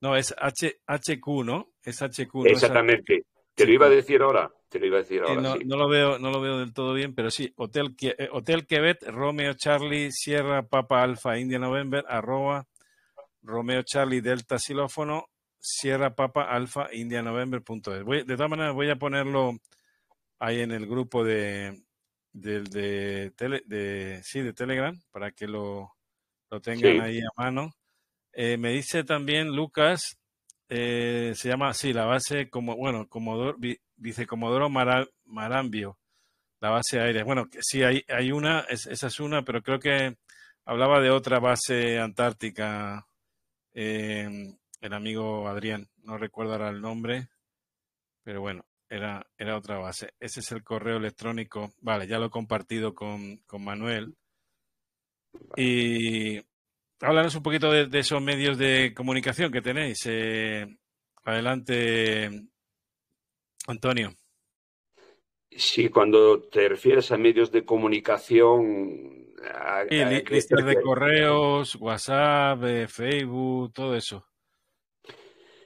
No, es H, HQ, ¿no? Es HQ. Exactamente. Te lo iba a decir ahora. Te iba a decir ahora. no, lo veo, no lo veo del todo bien, pero sí. Hotel, eh, Hotel Quebec, Romeo Charlie, Sierra Papa Alfa India November, arroba Romeo Charlie Delta Xilófono, Sierra Papa Alfa India November. Voy, de todas maneras, voy a ponerlo ahí en el grupo de, de, de, sí, de Telegram para que lo, tengan ahí a mano. Eh, me dice también Lucas, eh, se llama sí, la base, como bueno, Comodoro, vicecomodoro Marambio, la base aérea. Bueno, sí, hay, hay una, esa es una, pero creo que hablaba de otra base antártica Em, el amigo Adrián, no recuerdo ahora el nombre, pero bueno, era, era otra base. Ese es el correo electrónico, vale, ya lo he compartido con, Manuel. Y háblanos un poquito de, esos medios de comunicación que tenéis. Eh, adelante, Antonio. Sí, cuando te refieres a medios de comunicación, Ah, y ah, listas de correos, WhatsApp, eh, Facebook, todo eso.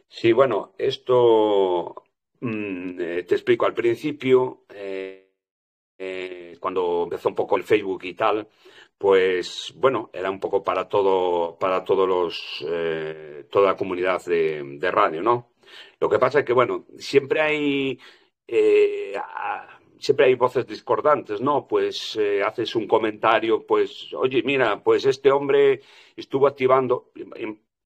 Sí, bueno, esto mm, eh, te explico. Al principio, eh, cuando empezó un poco el Facebook y tal, pues bueno, era un poco para todo, para todos los, toda la comunidad de, radio, ¿no? Lo que pasa es que, bueno, siempre hay siempre hay voces discordantes, ¿no? Pues eh, haces un comentario, pues, oye, mira, pues este hombre estuvo activando,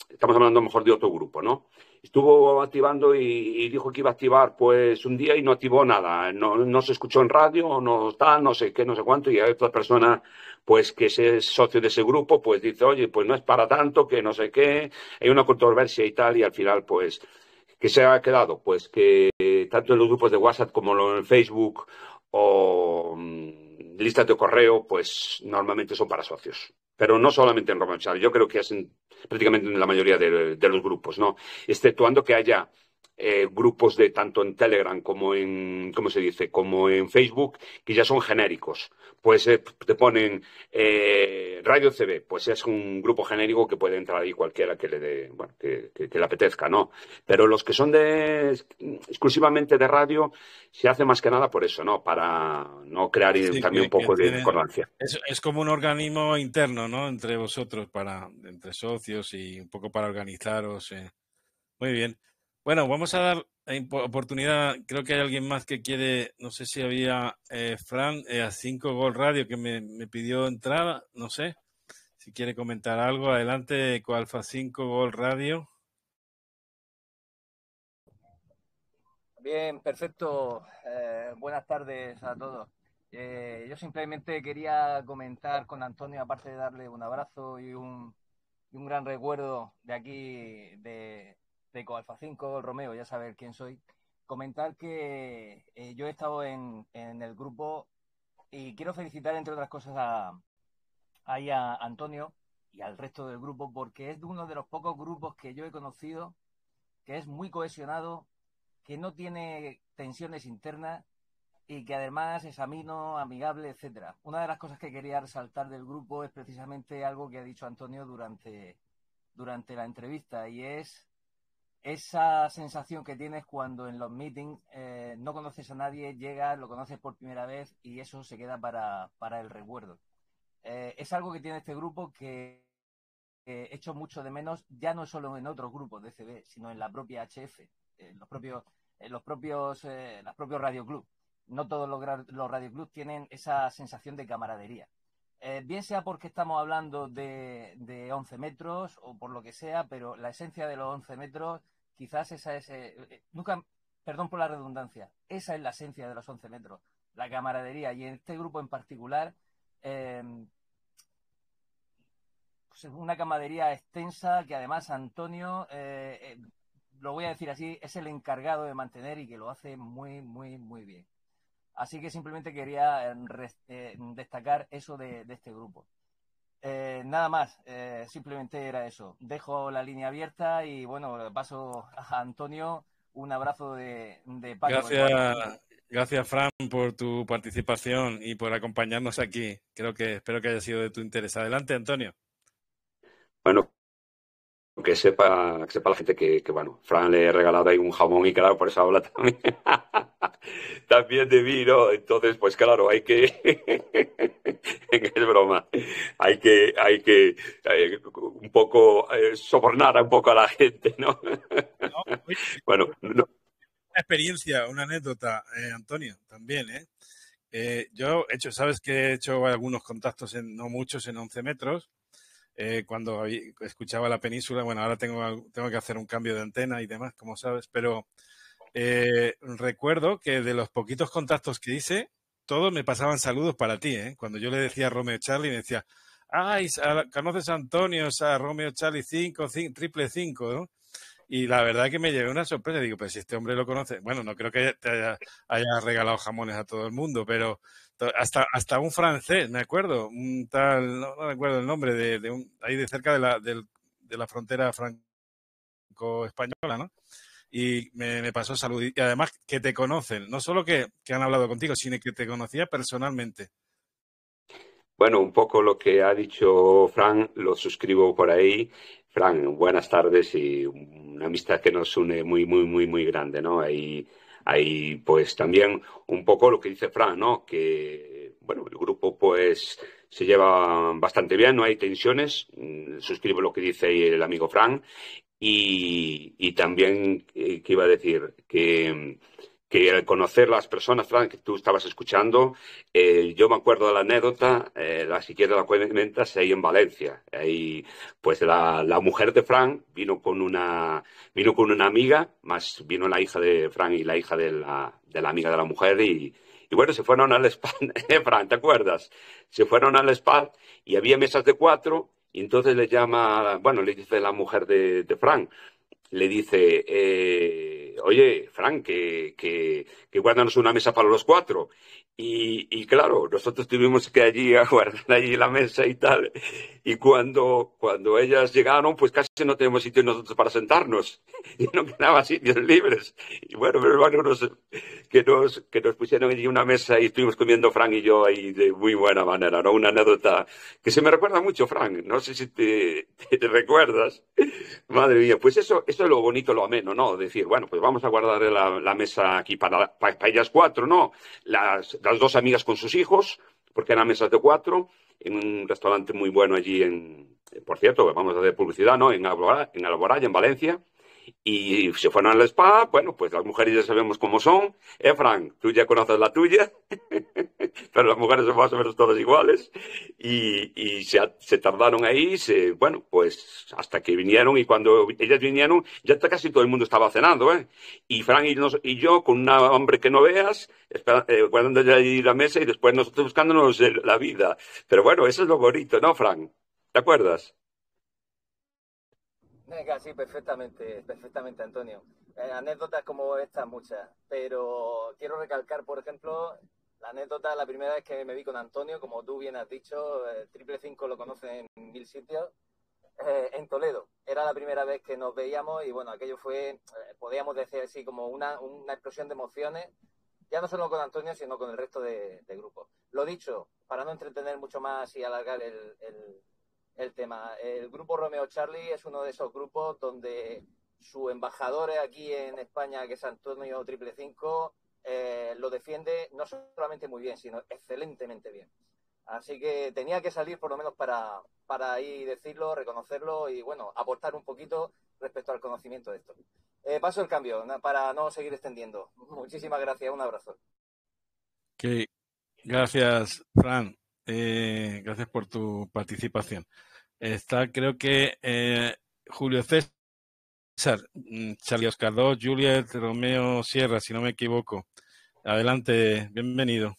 estamos hablando mejor de otro grupo, ¿no? Estuvo activando y, dijo que iba a activar, pues, un día y no activó nada, no, se escuchó en radio, no tal, no sé qué, no sé cuánto, y hay otra persona, pues, que es socio de ese grupo, pues dice, oye, pues no es para tanto, que no sé qué, hay una controversia y tal, y al final, pues, que se ha quedado? Pues que tanto en los grupos de WhatsApp como en Facebook o mm, listas de correo, pues normalmente son para socios. Pero no solamente en Romanchal, yo creo que es prácticamente en la mayoría de los grupos, ¿no? Exceptuando que haya eh, grupos de tanto en Telegram como en, ¿cómo se dice? Como en Facebook, que ya son genéricos. Pues eh, te ponen eh, Radio CB, pues es un grupo genérico que puede entrar ahí cualquiera que le dé, que, le apetezca, ¿no? Pero los que son de exclusivamente de radio se hace más que nada por eso, ¿no? Para no crear también un poco de discordancia. Es, es, como un organismo interno, ¿no? Entre vosotros, para, entre socios y un poco para organizaros. Muy bien. Bueno, vamos a dar eh, oportunidad. Creo que hay alguien más que quiere. No sé si había eh, Fran eh, a 5 Gol Radio que me, pidió entrada. No sé si quiere comentar algo. Adelante, Coalfa 5 Gol Radio. Bien, perfecto. buenas tardes a todos. yo simplemente quería comentar con Antonio, aparte de darle un abrazo y un, y un gran recuerdo de aquí, de, Alfa 5, Romeo, ya saber quién soy. Comentar que eh, yo he estado en, el grupo y quiero felicitar, entre otras cosas, a, Antonio y al resto del grupo, porque es uno de los pocos grupos que yo he conocido que es muy cohesionado, que no tiene tensiones internas y que además es amino, amigable, etcétera. Una de las cosas que quería resaltar del grupo es precisamente algo que ha dicho Antonio durante la entrevista y es esa sensación que tienes cuando en los meetings eh, no conoces a nadie, llegas, lo conoces por primera vez y eso se queda para, para el recuerdo. Eh, es algo que tiene este grupo que he hecho mucho de menos, ya no solo en otros grupos de CB, sino en la propia HF, en los propios, los propios, eh, los propios radioclubs. No todos los, los radioclubs tienen esa sensación de camaradería. bien sea porque estamos hablando de, de, 11 metros o por lo que sea, pero la esencia de los 11 metros Quizás esa es... Eh, eh, nunca, perdón por la redundancia, esa es la esencia de los 11 metros, la camaradería. Y en este grupo en particular, em, pues es una camaradería extensa que además Antonio, eh, lo voy a decir así, es el encargado de mantener y que lo hace muy, muy, muy bien. Así que simplemente quería em, destacar eso de este grupo. Eh, nada más, eh, simplemente era eso. Dejo la línea abierta y bueno, paso a Antonio un abrazo de, de Paco. Gracias, gracias, Fran, por tu participación y por acompañarnos aquí. Creo que espero que haya sido de tu interés. Adelante, Antonio. Bueno, que sepa, que sepa la gente que, bueno, Fran le he regalado ahí un jamón y claro, por eso habla también, también de mí, ¿no? Entonces, pues claro, hay que, es broma, hay que, hay que eh, un poco eh, sobornar un poco a la gente, ¿no? bueno, no. una experiencia, una anécdota, eh, Antonio, también, ¿eh? Yo he hecho, sabes que he hecho algunos contactos en, no muchos, en 11 metros, eh, cuando escuchaba la península. Bueno, ahora tengo, tengo que hacer un cambio de antena y demás, como sabes, pero eh, recuerdo que de los poquitos contactos que hice, todos me pasaban saludos para ti. ¿eh? Cuando yo le decía a Romeo Charlie, me decía, ay, conoces a Antonio, a Romeo Charlie 5, triple 5, Y la verdad que me llevé una sorpresa. Digo, pues si este hombre lo conoce, bueno, no creo que te haya regalado jamones a todo el mundo, pero hasta, hasta un francés, me acuerdo, un tal, no, recuerdo el nombre, de, un, ahí de cerca de la, de la frontera franco-española, ¿no? Y me, me pasó salud. Y además que te conocen, no solo que, que han hablado contigo, sino que te conocía personalmente. Bueno, un poco lo que ha dicho Fran, lo suscribo por ahí. Fran, buenas tardes y una amistad que nos une muy, muy, muy, muy grande, ¿no? Ahí hay pues también un poco lo que dice Fran, ¿no? Que bueno, el grupo pues se lleva bastante bien, no hay tensiones. Mm, suscribo lo que dice el amigo Fran. Y, también ¿qué eh, que iba a decir que que conocer las personas, Frank, que tú estabas escuchando, eh, yo me acuerdo de la anécdota, eh, la, si quieres la se ahí en Valencia. Ahí, pues la, la, mujer de Frank vino con, una, vino con una amiga, más vino la hija de Frank y la hija de la, de la amiga de la mujer y, y bueno, se fueron al spa, eh, Frank? ¿Te acuerdas? Se fueron al spa y había mesas de cuatro y entonces le llama, bueno, le dice la mujer de, de Frank, le dice, eh, oye, Frank, que, que, que guárdanos una mesa para los cuatro. Y, claro, nosotros tuvimos que allí guardar allí la mesa y tal. Y cuando, cuando ellas llegaron, pues casi no tenemos sitio nosotros para sentarnos. Y no quedaba sitios libres. Y bueno, pero bueno, que, nos, que nos pusieron allí una mesa y estuvimos comiendo Frank y yo ahí de muy buena manera, ¿no? Una anécdota que se me recuerda mucho, Frank. No sé si te, te recuerdas. Madre mía, pues eso, eso es lo bonito, lo ameno, ¿no? Decir, bueno, pues vamos a guardar la, mesa aquí para, para, para ellas cuatro, ¿no? Las las dos amigas con sus hijos, porque eran mesas de cuatro, en un restaurante muy bueno allí en, eh, por cierto, vamos a hacer publicidad, ¿no? En Alboraya, en, Alboraya, en Valencia. Y se fueron al spa, bueno, pues las mujeres ya sabemos cómo son. Eh, Frank, tú ya conoces la tuya. pero las mujeres son más o menos todas iguales, y, se, tardaron ahí, bueno, pues hasta que vinieron, y cuando ellas vinieron, ya casi todo el mundo estaba cenando, ¿eh? Y Fran y, yo, con un hombre que no veas, eh, guardando ya la mesa, y después nosotros buscándonos la vida. Pero bueno, eso es lo bonito, ¿no, Fran? ¿Te acuerdas? Venga, sí, perfectamente, perfectamente, Antonio. Eh, anécdotas como esta muchas, pero quiero recalcar, por ejemplo, la anécdota, la primera vez que me vi con Antonio, como tú bien has dicho, eh, Triple 5 lo conocen en mil sitios, eh, en Toledo. Era la primera vez que nos veíamos y bueno, aquello fue, eh, podíamos podríamos decir así, como una, una explosión de emociones, ya no solo con Antonio, sino con el resto de, de grupos. Lo dicho, para no entretener mucho más y alargar el, el, tema, el grupo Romeo Charlie es uno de esos grupos donde su embajador aquí en España, que es Antonio Triple 5, eh, lo defiende no solamente muy bien, sino excelentemente bien. Así que tenía que salir por lo menos para, para ahí decirlo, reconocerlo y bueno, aportar un poquito respecto al conocimiento de esto. Eh, paso el cambio para no seguir extendiendo. Muchísimas gracias, un abrazo. Gracias, Fran. Eh, gracias por tu participación. Está, creo que Julio César Mm, Charlie Oscar Julia Juliet Romeo Sierra, si no me equivoco. Adelante, bienvenido.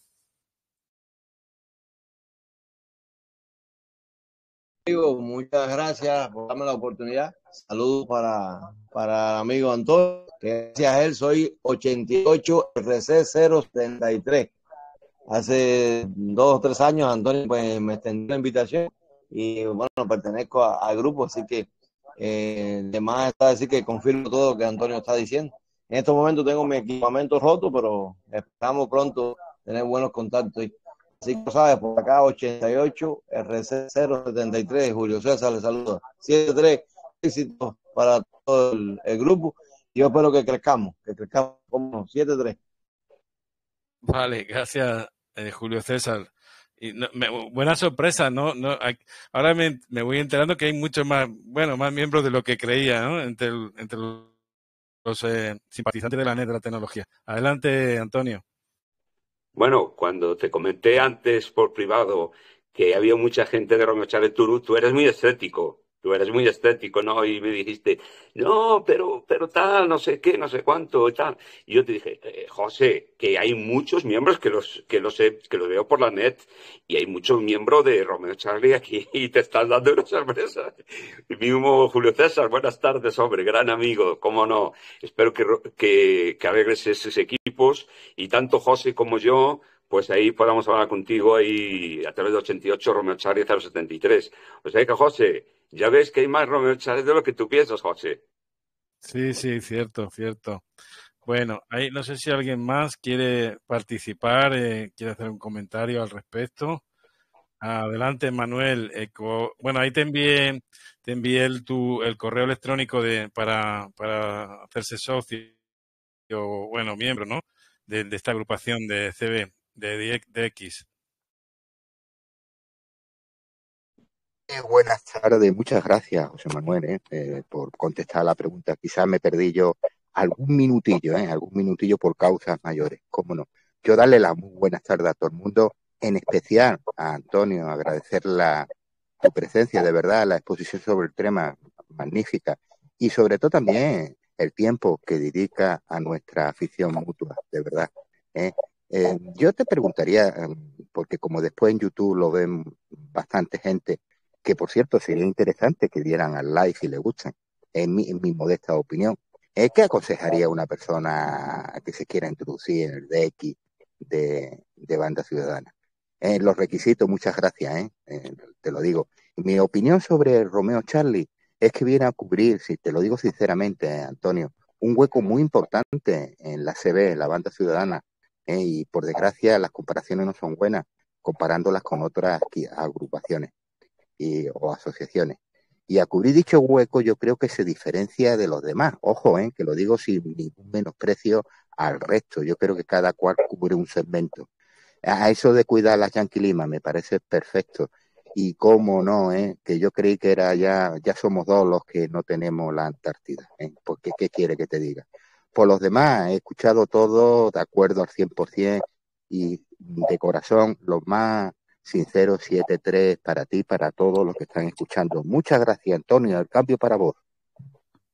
Amigo, muchas gracias por darme la oportunidad. Saludos para, para el amigo Antonio. Gracias a él soy 88RC073. Hace dos o tres años Antonio pues, me extendió la invitación y bueno, pertenezco al grupo, así que eh, demás está decir que confirmo todo lo que Antonio está diciendo. En estos momentos tengo mi equipamiento roto, pero esperamos pronto tener buenos contactos. Así que sabes, por acá 88 RC073, Julio César le saluda. 73 éxitos para todo el, grupo. Yo espero que crezcamos, que crezcamos como 73. Vale, gracias eh, Julio César y buena sorpresa, ¿no? no ahora me, voy enterando que hay muchos más, bueno, más miembros de lo que creía, ¿no? Entre, entre los eh, simpatizantes de la NET de la tecnología. Adelante, Antonio. Bueno, cuando te comenté antes por privado que había mucha gente de Romeo Chávez Turu, tú eres muy escéptico tú eres muy estético, ¿no? Y me dijiste, no, pero, pero tal, no sé qué, no sé cuánto, tal. Y yo te dije, eh, José, que hay muchos miembros que los, que los, que los veo por la net y hay muchos miembros de Romeo Charlie aquí y te están dando una sorpresa. El mismo Julio César, buenas tardes, hombre, gran amigo, cómo no. Espero que, que, arregles esos equipos y tanto José como yo pues ahí podamos hablar contigo ahí a través de 88 Romeo Charlie 073. O sea que, José, ya ves que hay más Romeo Chávez de lo que tú piensas, José. Sí, sí, cierto, cierto. Bueno, ahí no sé si alguien más quiere participar, eh, quiere hacer un comentario al respecto. Adelante, Manuel. Bueno, ahí te envié, te envié el, tu, el correo electrónico de, para, hacerse socio, bueno, miembro, ¿no? De, esta agrupación de CB, de, de buenas tardes, muchas gracias, José Manuel, eh, eh, por contestar la pregunta. Quizás me perdí yo algún minutillo, eh, algún minutillo por causas mayores, cómo no. Yo darle las muy buenas tardes a todo el mundo, en especial a Antonio, agradecer la, tu presencia, de verdad, la exposición sobre el tema, magnífica, y sobre todo también el tiempo que dedica a nuestra afición mutua, de verdad. yo te preguntaría, porque como después en YouTube lo ven bastante gente, que por cierto sería interesante que dieran al like si le gustan, en mi, modesta opinión. ¿Qué aconsejaría una persona que se quiera introducir en el DX de, de banda ciudadana? Eh, los requisitos, muchas gracias, eh, eh, te lo digo. Mi opinión sobre Romeo Charlie es que viene a cubrir, si te lo digo sinceramente, Antonio, un hueco muy importante en la CB, en la banda ciudadana, y por desgracia las comparaciones no son buenas comparándolas con otras agrupaciones y, eh, o asociaciones. Y a cubrir dicho hueco yo creo que se diferencia de los demás. Ojo, ¿eh? que lo digo sin ningún menosprecio al resto. Yo creo que cada cual cubre un segmento. A eso de cuidar la Yankee Lima me parece perfecto. Y cómo no, ¿eh? que yo creí que era ya, ya somos dos los que no tenemos la Antártida. Eh, porque, ¿qué quiere que te diga? Por los demás, he escuchado todo de acuerdo al 100% y de corazón, los más Sincero 7-3 para ti, para todos los que están escuchando. Muchas gracias, Antonio. El cambio para vos.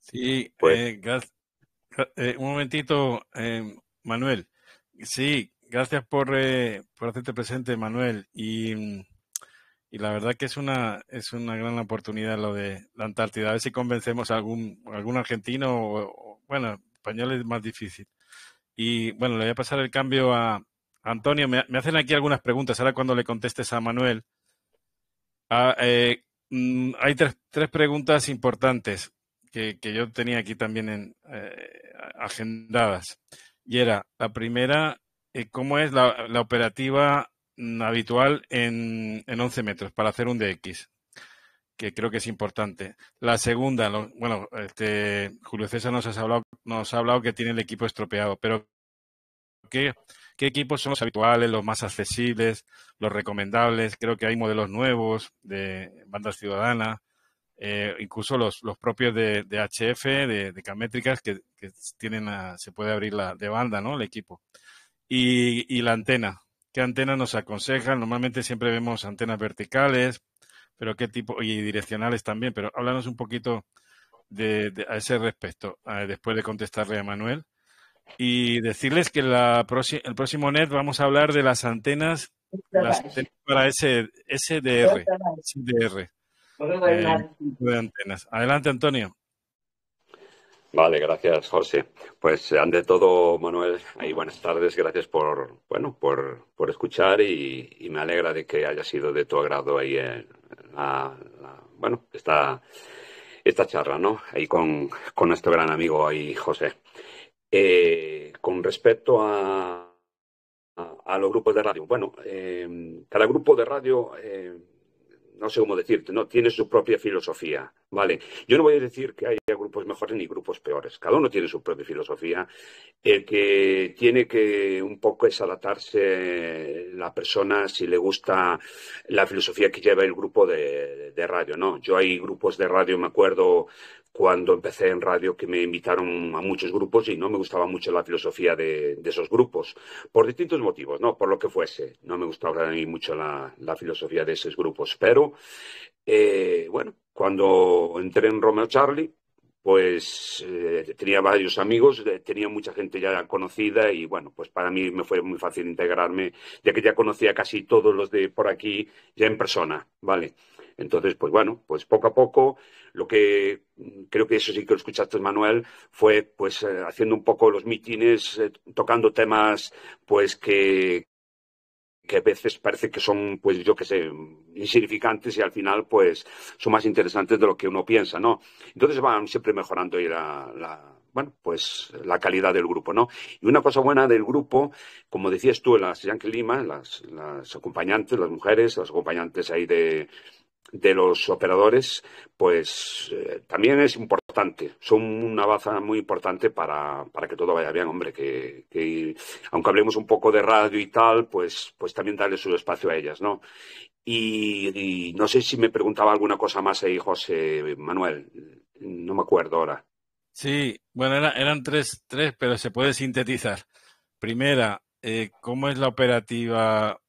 Sí, pues eh, eh, un momentito, eh, Manuel. Sí, gracias por, hacerte presente, Manuel. Y, la verdad que es una, es una gran oportunidad lo de la Antártida. A ver si convencemos a algún, algún argentino bueno, español es más difícil. Y bueno, le voy a pasar el cambio a, Antonio, me, hacen aquí algunas preguntas. Ahora cuando le contestes a Manuel, ah, eh, mm, hay tres, preguntas importantes que, yo tenía aquí también en, eh, agendadas. Y era, la primera, eh, ¿cómo es la, operativa habitual en, 11 metros para hacer un DX? que creo que es importante. La segunda, bueno, este, Julio César nos, nos ha hablado que tiene el equipo estropeado, pero qué equipos son los habituales, los más accesibles, los recomendables. Creo que hay modelos nuevos de bandas ciudadanas, eh, incluso los, propios de, HF, de, Camétricas, que, tienen se puede abrir la, de banda, ¿no? El equipo. Y, la antena. ¿Qué antena nos aconsejan? Normalmente siempre vemos antenas verticales, pero qué tipo, y direccionales también, pero háblanos un poquito de, a ese respecto, después de contestarle a Manuel y decirles que la el próximo NET vamos a hablar de las antenas, para SDR. SDR eh, de antenas. Adelante, Antonio. Vale, gracias, José. Pues ante todo, Manuel, ahí buenas tardes. Gracias por, bueno, por, por escuchar y, me alegra de que haya sido de tu agrado ahí bueno, esta, esta charla, ¿no? Ahí con, con nuestro gran amigo ahí, José. Eh, con respecto a, los grupos de radio, bueno, em, cada grupo de radio, em, no sé cómo decirte, ¿no? tiene su propia filosofía, ¿vale? Yo no voy a decir que haya grupos mejores ni grupos peores, cada uno tiene su propia filosofía. El que tiene que un poco es adaptarse la persona si le gusta la filosofía que lleva el grupo de, de radio, ¿no? Yo hay grupos de radio, me acuerdo, cuando empecé en radio que me invitaron a muchos grupos y no me gustaba mucho la filosofía de, esos grupos, por distintos motivos, ¿no? Por lo que fuese, no me gustaba a mí mucho la, filosofía de esos grupos, pero eh, bueno, cuando entré en Romeo Charlie, pues eh, tenía varios amigos, eh, tenía mucha gente ya conocida y bueno, pues para mí me fue muy fácil integrarme, ya que ya conocía casi todos los de por aquí ya en persona, ¿vale? Entonces, pues bueno, pues poco a poco, lo que mm, creo que eso sí que lo escuchaste, Manuel, fue pues eh, haciendo un poco los mítines, tocando temas pues que, que a veces parece que son, pues yo que sé, insignificantes y al final pues son más interesantes de lo que uno piensa, ¿no? Entonces van siempre mejorando ahí la, bueno, pues la calidad del grupo, ¿no? Y una cosa buena del grupo, como decías tú, las Yankee Lima, las, las acompañantes, las mujeres, las acompañantes ahí de, de los operadores, pues eh, también es importante. Son una baza muy importante para, para que todo vaya bien, hombre. Que, aunque hablemos un poco de radio y tal, pues, pues también darle su espacio a ellas, ¿no? Y, no sé si me preguntaba alguna cosa más ahí, José Manuel. No me acuerdo ahora. Sí, bueno, eran tres, tres, pero se puede sintetizar. Primera, eh, ¿cómo es la operativa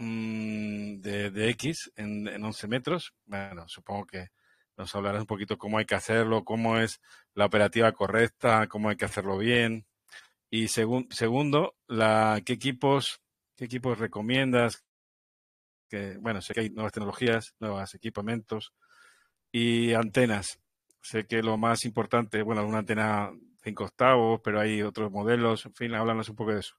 Mm, de, X en, en, 11 metros. Bueno, supongo que nos hablarás un poquito cómo hay que hacerlo, cómo es la operativa correcta, cómo hay que hacerlo bien. Y segundo, la, ¿qué, equipos, ¿qué equipos recomiendas? Que, bueno, sé que hay nuevas tecnologías, nuevos equipamientos y antenas. Sé que lo más importante, bueno, una antena 5 octavos, pero hay otros modelos. En fin, háblanos un poco de eso.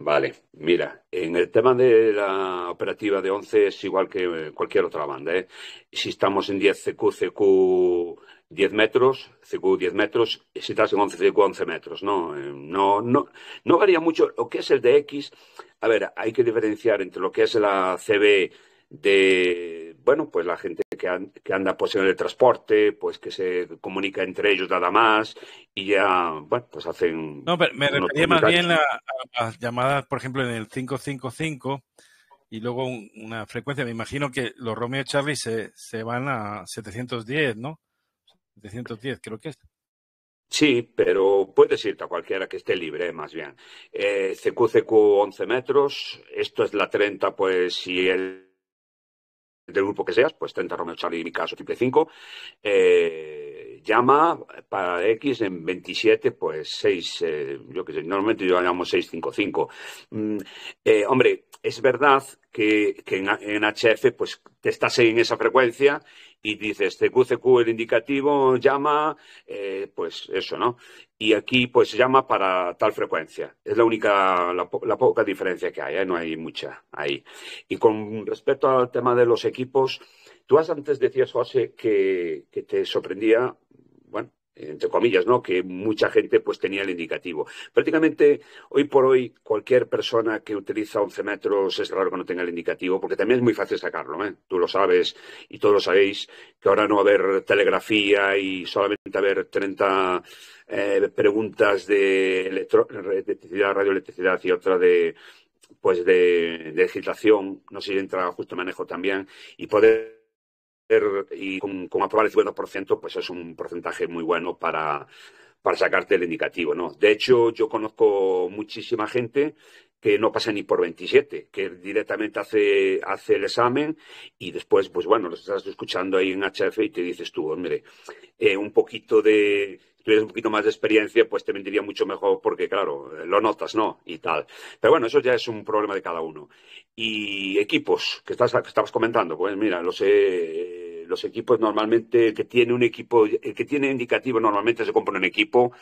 Vale, mira, en el tema de la operativa de 11 es igual que eh, cualquier otra banda. ¿eh? Si estamos en 10 CQ, CQ 10 metros, CQ 10 metros, si estás en 11 CQ 11 metros, ¿no? Eh, no, no, no varía mucho lo que es el de X. A ver, hay que diferenciar entre lo que es la CB de bueno, pues la gente que, que anda pues en el transporte, pues que se comunica entre ellos nada más y ya, bueno, pues hacen... No, pero me refería más bien a, las llamadas, por ejemplo, en el 555 y luego una frecuencia. Me imagino que los Romeo y Charlie se, se van a 710, ¿no? 710 creo que es. Sí, pero puedes irte a cualquiera que esté libre, más bien. Eh, CQCQ 11 metros, esto es la 30, pues si el del grupo que seas, pues 30 Romeo Charlie, mi caso, triple 5, eh, llama para X en 27, pues 6, eh, yo qué sé, normalmente yo llamo 655. Mm, eh, hombre, es verdad que, en, HF pues te estás en esa frecuencia y dices qcq el indicativo llama, eh, pues eso, ¿no? y aquí pues llama para tal frecuencia. Es la única, la, poca diferencia que hay, ¿eh? no hay mucha ahí. Y con respecto al tema de los equipos, tú has antes decías, José, que, que te sorprendía entre comillas, ¿no? Que mucha gente pues tenía el indicativo. Prácticamente hoy por hoy cualquier persona que utiliza 11 metros es raro que no tenga el indicativo, porque también es muy fácil sacarlo, ¿eh? Tú lo sabes y todos lo sabéis, que ahora no va a haber telegrafía y solamente haber 30 eh, preguntas de electricidad, radioelectricidad y otra de pues de, legislación, no sé si entra justo manejo también, y poder y con, aprobar el 50%, pues es un porcentaje muy bueno para, para sacarte el indicativo, ¿no? De hecho, yo conozco muchísima gente que no pasa ni por 27, que directamente hace, hace el examen y después, pues bueno, lo estás escuchando ahí en HF y te dices tú, hombre, eh, un poquito de tienes un poquito más de experiencia, pues te vendría mucho mejor porque, claro, lo notas, ¿no? Y tal. Pero bueno, eso ya es un problema de cada uno. Y equipos, que, estás, estabas comentando, pues mira, los, eh, equipos normalmente, que tiene un equipo, el que tiene indicativo normalmente se compone un equipo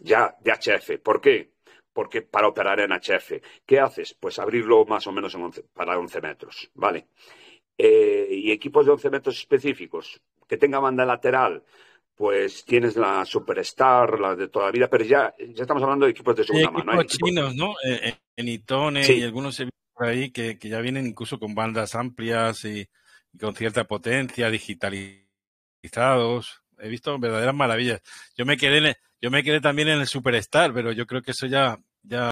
ya de HF. ¿Por qué? porque para operar en HF, ¿qué haces? Pues abrirlo más o menos para 11 metros, ¿vale? Eh, y equipos de 11 metros específicos, que tenga banda lateral, pues tienes la Superstar, la de toda vida, pero ya, ya estamos hablando de equipos de segunda mano. ¿eh? Equipos chinos, ¿no? Eh, eh, en Itone y algunos por ahí que, ya vienen incluso con bandas amplias y, con cierta potencia, digitalizados. He visto verdaderas maravillas. Yo me quedé, yo me quedé también en el Superstar, pero yo creo que eso ya, ya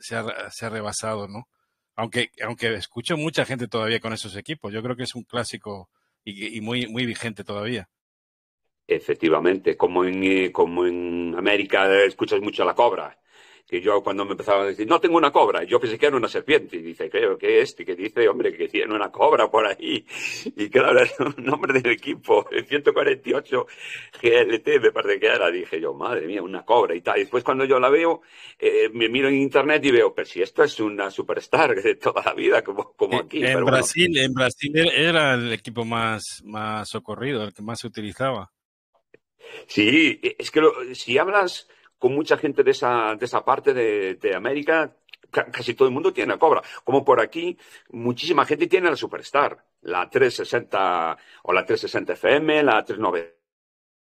se, ha, rebasado, ¿no? Aunque, aunque escucho mucha gente todavía con esos equipos. Yo creo que es un clásico y, y muy, muy vigente todavía. Efectivamente, como en, eh, como en América eh, escuchas mucho a la cobra, que yo cuando me empezaban a decir, no tengo una cobra, yo pensé que era una serpiente, y dice, creo que este, que dice, hombre, que tiene una cobra por ahí, y claro, es un nombre del equipo, el 148 GLT me parece que era, dije yo, madre mía, una cobra y tal, y después cuando yo la veo, eh, me miro en internet y veo, pero si esto es una superstar de toda la vida, como, como aquí. En, Brasil, en Brasil era el equipo más, más socorrido, el que más se utilizaba. Sí, e, es que si hablas con mucha gente de esa, de esa parte de, América, casi todo el mundo tiene la Cobra. Como por aquí, muchísima gente tiene la Superstar, la 360 o la 360 FM, la 390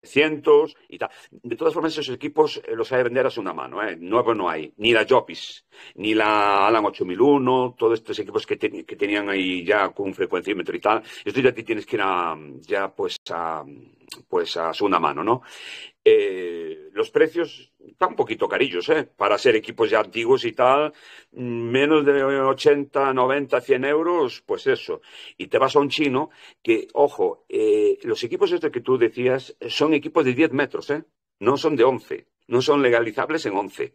cientos y tal. De todas formas, esos equipos eh, los hay que vender a su una mano, ¿eh? nuevos no hay, ni la Jopis, ni la Alan 8001, todos estos equipos que, tenían ahí ya con frecuencia y tal, esto ya te tienes que ir a, ya pues a, pues a segunda mano, ¿no? Eh, los precios están un poquito carillos, ¿eh? Para ser equipos ya antiguos y tal, menos de 80, 90, 100 euros, pues eso. Y te vas a un chino que, ojo, eh, los equipos estos que tú decías son equipos de 10 metros, ¿eh? No son de 11, no son legalizables en 11.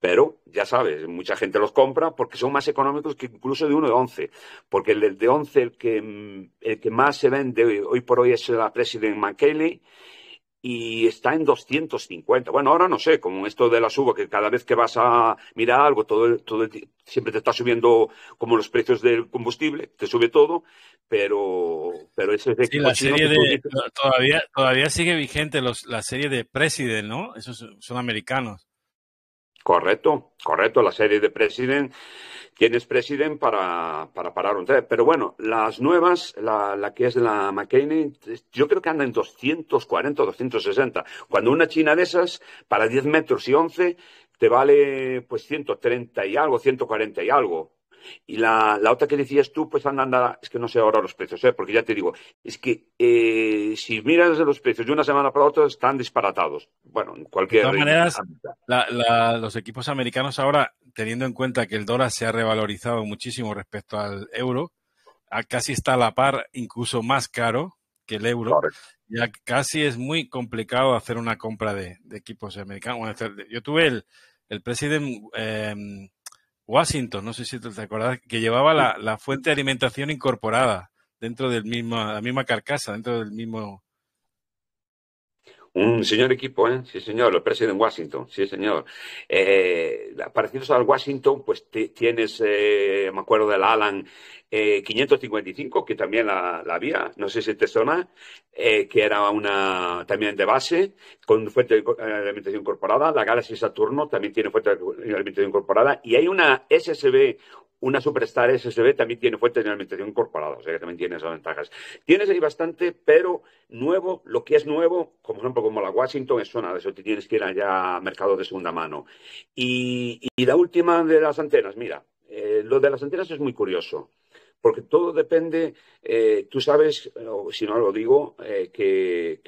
Pero, ya sabes, mucha gente los compra porque son más económicos que incluso de uno de 11. Porque el de 11, el que, el que más se vende hoy por hoy es la President McKinley y está en 250. Bueno, ahora no sé, con esto de la suba, que cada vez que vas a mirar algo, todo, todo siempre te está subiendo como los precios del combustible, te sube todo, pero, pero ese todavía, todavía sigue vigente los, la serie de President, ¿no? Esos son americanos. Correcto, correcto. La serie de President, tienes President para, para parar un tren. Pero bueno, las nuevas, la, la que es la McCain, yo creo que anda en 240, 260. Cuando una china de esas, para 10 metros y 11, te vale pues 130 y algo, 140 y algo. Y la, la, otra que decías tú, pues anda, anda, es que no sé ahora los precios, ¿eh? porque ya te digo, es que eh, si miras los precios de una semana para otra están disparatados. Bueno, en cualquier. De todas maneras, los equipos americanos ahora, teniendo en cuenta que el dólar se ha revalorizado muchísimo respecto al euro, casi está a la par, incluso más caro que el euro. y Ya casi es muy complicado hacer una compra de, equipos americanos. Este, yo tuve el, el presidente. Em, Washington, no sé si te acordás, que llevaba la, la fuente de alimentación incorporada dentro del mismo la misma carcasa, dentro del mismo un señor equipo, ¿eh? Sí, señor, El presidente en Washington, sí, señor. Eh, parecidos al Washington, pues tienes, eh, me acuerdo del Alan 555, eh, que también la, había, no sé si te suena, eh, que era una también de base, con fuente de alimentación incorporada. La Galaxy Saturno también tiene fuente de alimentación incorporada. Y hay una SSB una superstar SSB también tiene fuentes de alimentación incorporada, o sea que también tiene esas ventajas. Tienes ahí bastante, pero nuevo, lo que es nuevo, como por ejemplo como la Washington, es zona de eso, tienes que ir allá a mercado de segunda mano. Y, la última de las antenas, mira, eh, lo de las antenas es muy curioso porque todo depende, eh, tú sabes, si no lo digo, eh, que,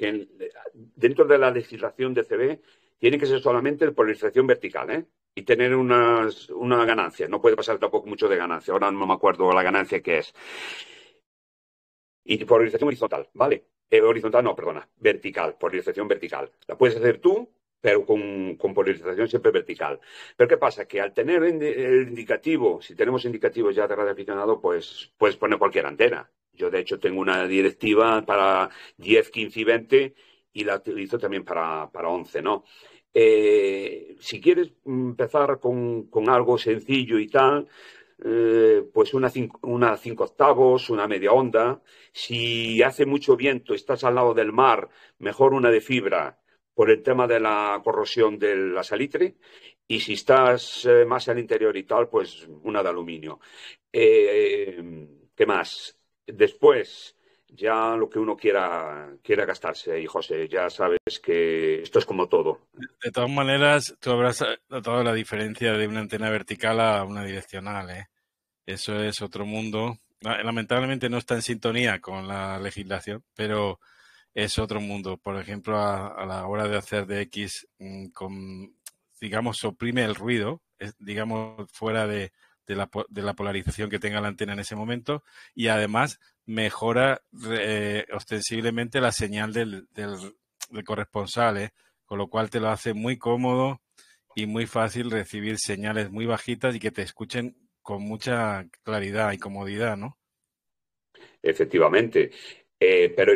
dentro de la legislación de CB tiene que ser solamente la polarización vertical, ¿eh? y tener unas, una ganancia. No puede pasar tampoco mucho de ganancia. Ahora no me acuerdo la ganancia que es. Y polarización horizontal, ¿vale? Eh, horizontal no, perdona, vertical, polarización vertical. La puedes hacer tú, pero con, con polarización siempre vertical. Pero ¿qué pasa? Que al tener el indicativo, si tenemos indicativos ya de radio aficionado, pues puedes poner cualquier antena. Yo, de hecho, tengo una directiva para 10, 15 y 20 y la utilizo también para, para 11, ¿no? Eh, si quieres empezar con, algo sencillo y tal, eh, pues una cinco, una octavos, una media onda. Si hace mucho viento, estás al lado del mar, mejor una de fibra por el tema de la corrosión de la salitre. Y si estás eh, más al interior y tal, pues una de aluminio. ¿Qué más? Después, ya lo que uno quiera, quiera gastarse. Y José, ya sabes que esto es como todo. De todas maneras, tú habrás notado la diferencia de una antena vertical a una direccional. ¿eh? Eso es otro mundo. Lamentablemente no está en sintonía con la legislación, pero es otro mundo. Por ejemplo, a, la hora de hacer de X, mm, digamos, suprime el ruido, digamos, fuera de, de la, de la polarización que tenga la antena en ese momento y además mejora eh, ostensiblemente la señal del, del, corresponsal, ¿eh? con lo cual te lo hace muy cómodo y muy fácil recibir señales muy bajitas y que te escuchen con mucha claridad y comodidad, ¿no? Efectivamente. Eh, pero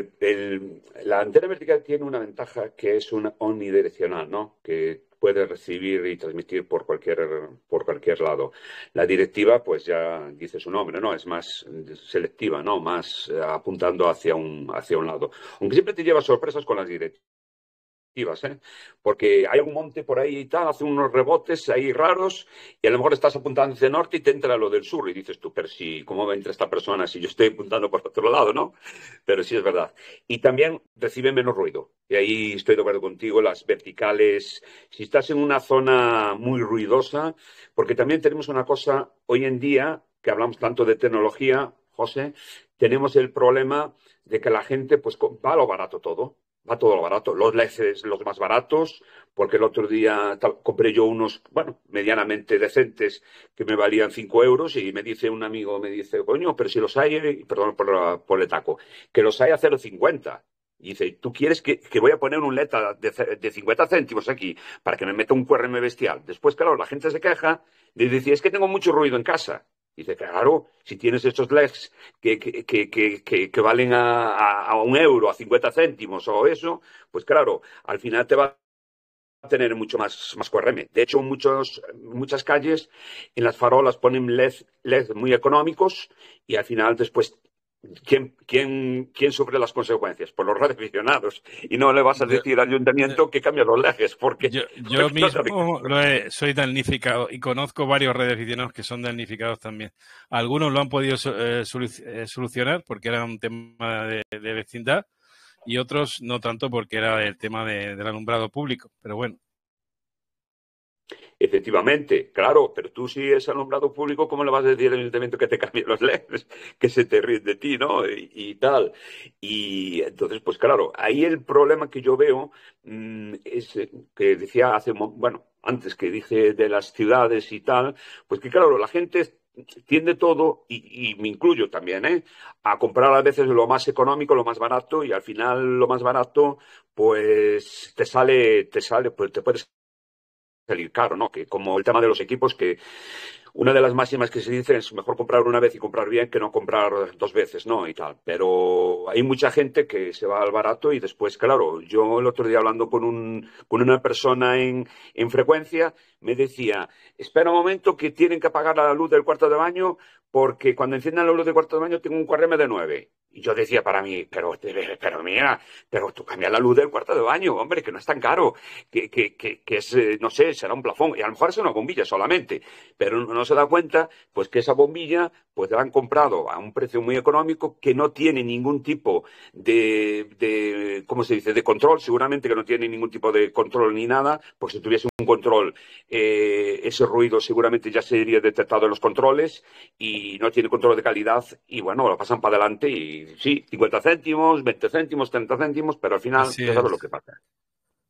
la antena vertical tiene una ventaja que es una omnidireccional, ¿no? Que puede recibir y transmitir por cualquier, por cualquier lado. La directiva, pues ya dice su nombre, ¿no? Es más selectiva, ¿no? Más eh, apuntando hacia un, hacia un lado. Aunque siempre te lleva sorpresas con las directivas ¿eh? porque hay un monte por ahí y tal, hace unos rebotes ahí raros y a lo mejor estás apuntando hacia el norte y te entra lo del sur y dices tú, pero si, ¿cómo me entra esta persona si yo estoy apuntando por otro lado, no? Pero sí es verdad. Y también recibe menos ruido. Y ahí estoy de acuerdo contigo, las verticales, si estás en una zona muy ruidosa, porque también tenemos una cosa hoy en día que hablamos tanto de tecnología, José, tenemos el problema de que la gente pues va lo barato todo va todo lo barato. Los leces, los más baratos, porque el otro día compré yo unos, bueno, medianamente decentes, que me valían 5 euros, y me dice un amigo, me dice, coño, pero si los hay, eh, perdón por, el taco, que los hay a 0,50. Y dice, ¿tú quieres que, voy a poner un leta de, de, 50 céntimos aquí para que me meta un QRM bestial? Después, claro, la gente se queja y dice, es que tengo mucho ruido en casa. Dice, claro, si tienes estos LEDs que, que, valen a, un euro, a 50 céntimos o eso, pues claro, al final te va a tener mucho más, más QRM. De hecho, muchos, muchas calles en las farolas ponen LEDs LED muy económicos y al final después ¿Quién, quién, ¿Quién sufre las consecuencias? Por pues los visionados. Y no le vas a decir al ayuntamiento eh, que cambie los lejes, porque... Yo, yo mismo soy damnificado y conozco varios visionados que son damnificados también. Algunos lo han podido eh, eh, solucionar porque era un tema de, vecindad y otros no tanto porque era el tema del alumbrado público. Pero bueno, Efectivamente, claro, pero tú si es alumbrado público, ¿cómo le vas a decir al ayuntamiento que te cambien los leyes que se te ríen de ti, ¿no? Y, tal. Y entonces, pues claro, ahí el problema que yo veo mm, es eh, que decía hace, bueno, antes que dije de las ciudades y tal, pues que claro, la gente tiende todo, y, y, me incluyo también, ¿eh? a comprar a veces lo más económico, lo más barato, y al final lo más barato, pues te sale, te sale, pues te puedes salir caro, ¿no? Que como el tema de los equipos, que una de las máximas que se dice es mejor comprar una vez y comprar bien que no comprar dos veces, ¿no? Y tal. Pero hay mucha gente que se va al barato y después, claro, yo el otro día hablando con, un, con una persona en, en frecuencia, me decía, espera un momento que tienen que apagar la luz del cuarto de baño porque cuando enciendan la luz del cuarto de baño tengo un QRM de nueve. Y yo decía para mí, pero, eh, pero mira pero tú cambias la luz del cuarto de baño, hombre, que no es tan caro, que, que, que, es, eh, no sé, será un plafón, y a lo mejor es una bombilla solamente, pero no se da cuenta, pues que esa bombilla, pues la han comprado a un precio muy económico, que no tiene ningún tipo de, de ¿cómo se dice?, de control, seguramente que no tiene ningún tipo de control ni nada, pues si tuviese un control, eh, ese ruido seguramente ya sería detectado en los controles, y no tiene control de calidad, y bueno, lo pasan para adelante y sí, 50 céntimos, 20 céntimos, 30 céntimos, pero al final es sabes lo que pasa.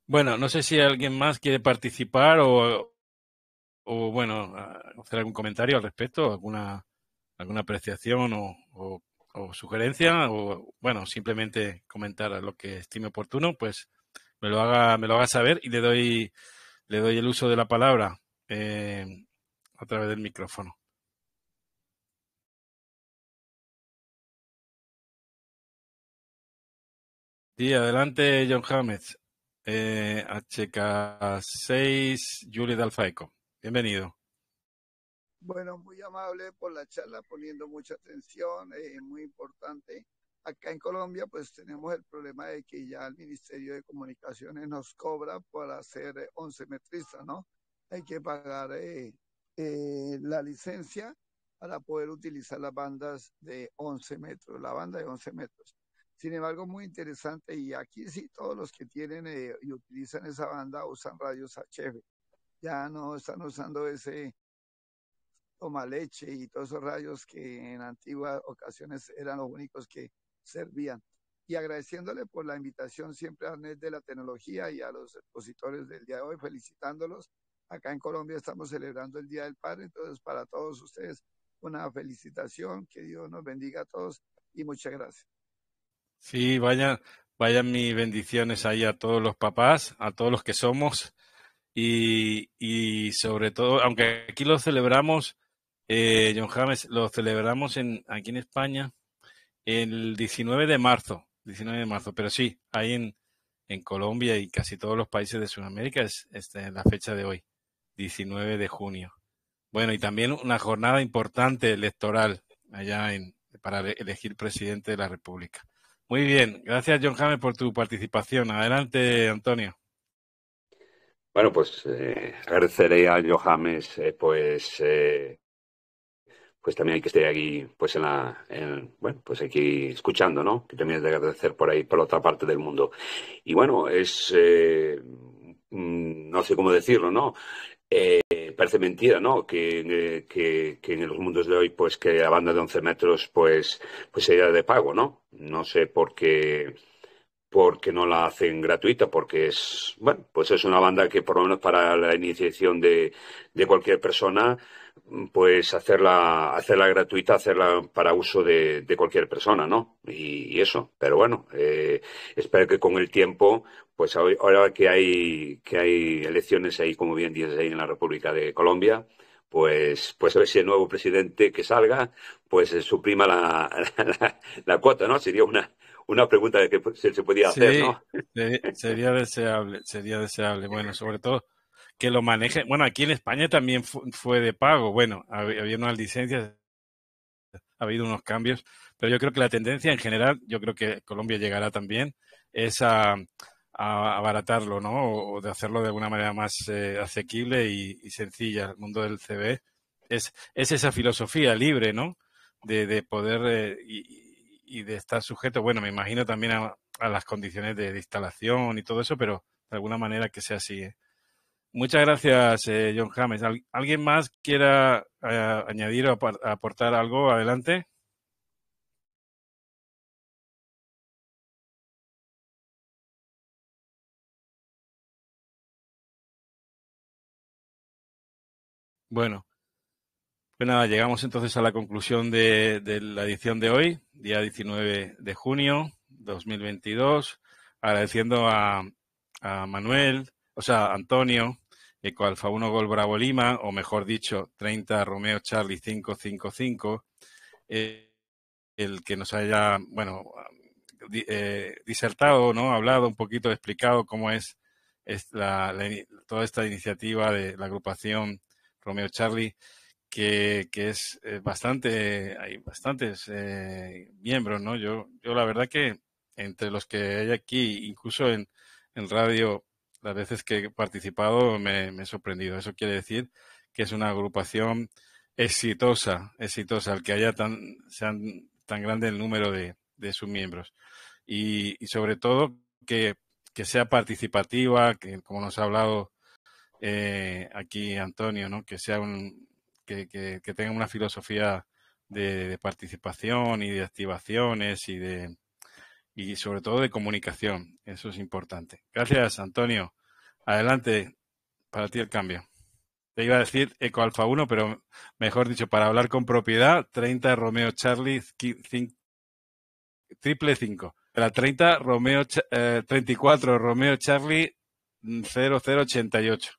Bueno, no sé si alguien más quiere participar o, o bueno, hacer algún comentario al respecto, alguna, alguna apreciación o, sugerencia, o bueno, simplemente comentar lo que estime oportuno, pues me lo haga, me lo haga saber y le doy, le doy el uso de la palabra eh, a través del micrófono. Sí, adelante John James. HK6, eh, Julie alfaico Bienvenido. Bueno, muy amable por la charla, poniendo mucha atención, es eh, muy importante. Acá en Colombia, pues tenemos el problema de que ya el Ministerio de Comunicaciones nos cobra para hacer 11 eh, metristas, ¿no? Hay que pagar la licencia para poder utilizar las bandas de 11 metros, la banda de 11 metros. Sin embargo, muy interesante y aquí sí todos los que tienen eh, y utilizan esa banda usan radios HF. Ya no están usando ese toma leche y todos esos radios que en antiguas ocasiones eran los únicos que servían. Y agradeciéndole por la invitación siempre a Net de la Tecnología y a los expositores del día de hoy, felicitándolos. Acá en Colombia estamos celebrando el Día del Padre, entonces para todos ustedes una felicitación, que Dios nos bendiga a todos y muchas gracias. Sí, vayan, vayan mis bendiciones ahí a todos los papás, a todos los que somos y, y sobre todo, aunque aquí lo celebramos, eh, John James, lo celebramos en, aquí en España el 19 de marzo, 19 de marzo, pero sí, ahí en, en Colombia y casi todos los países de Sudamérica es, la fecha de hoy, 19 de junio. Bueno, y también una jornada importante electoral allá en, para elegir presidente de la República. Muy bien, gracias John James por tu participación. Adelante, Antonio. Bueno, pues eh, agradeceré a John James, eh, pues, eh, pues también hay que estar aquí, pues en la, bueno, pues aquí escuchando, ¿no? Que también es de agradecer por ahí, por otra parte del mundo. Y bueno, es, eh, mm, no sé cómo decirlo, ¿no? parece mentira, ¿no? Eh, que, que, en los mundos de hoy, pues que la banda de 11 metros, pues, pues sería de pago, ¿no? No sé por qué porque no la hacen gratuita, porque es, bueno, pues es una banda que por lo menos para la iniciación de, de cualquier persona, pues hacerla, hacerla gratuita, hacerla para uso de, de cualquier persona, ¿no? Y, eso, pero bueno, eh, espero que con el tiempo, pues ahora que hay, que hay elecciones ahí, como bien dices, ahí en la República de Colombia, pues, pues a ver si el nuevo presidente que salga, pues suprima la, la cuota, ¿no? Sería una, una pregunta que se, se podía hacer, ¿no? Sería, deseable, sería deseable. Bueno, eh. sobre todo que lo maneje. Bueno, aquí en España también fue de pago. Bueno, había unas licencias, ha habido unos cambios, pero yo creo que la tendencia en general, yo creo que Colombia llegará también, es a, abaratarlo, ¿no? O, de hacerlo de alguna manera más eh, asequible y, sencilla. El mundo del CB es, es esa filosofía libre, ¿no? De, poder eh, y, y de estar sujeto, bueno, me imagino también a, las condiciones de, instalación y todo eso, pero de alguna manera que sea así. ¿eh? Muchas gracias, eh, John James. ¿Alguien más quiera eh, añadir o aportar algo? Adelante. Bueno, pues nada, llegamos entonces a la conclusión de, la edición de hoy, día 19 de junio 2022, agradeciendo a, Manuel, o sea, Antonio, Eco Alfa 1 Gol Bravo Lima, o mejor dicho, 30 Romeo Charlie 555, eh, el que nos haya, bueno, eh, disertado, ¿no? Hablado un poquito, explicado cómo es, toda esta iniciativa de la agrupación Romeo Charlie que, es eh, bastante, hay bastantes eh, miembros, ¿no? Yo, yo la verdad que entre los que hay aquí, incluso en, en radio, las veces que he participado me, he sorprendido. Eso quiere decir que es una agrupación exitosa, exitosa, el que haya tan, sean tan grande el número de, de sus miembros. Y, sobre todo que, que, sea participativa, que como nos ha hablado eh, aquí Antonio, ¿no? que sea un, que, tengan una filosofía de, participación y de activaciones y de y sobre todo de comunicación. Eso es importante. Gracias, Antonio. Adelante, para ti el cambio. Te iba a decir Eco Alfa 1, pero mejor dicho, para hablar con propiedad, 30 Romeo Charlie triple 5. La 30 Romeo 34 eh, Romeo Charlie 0088.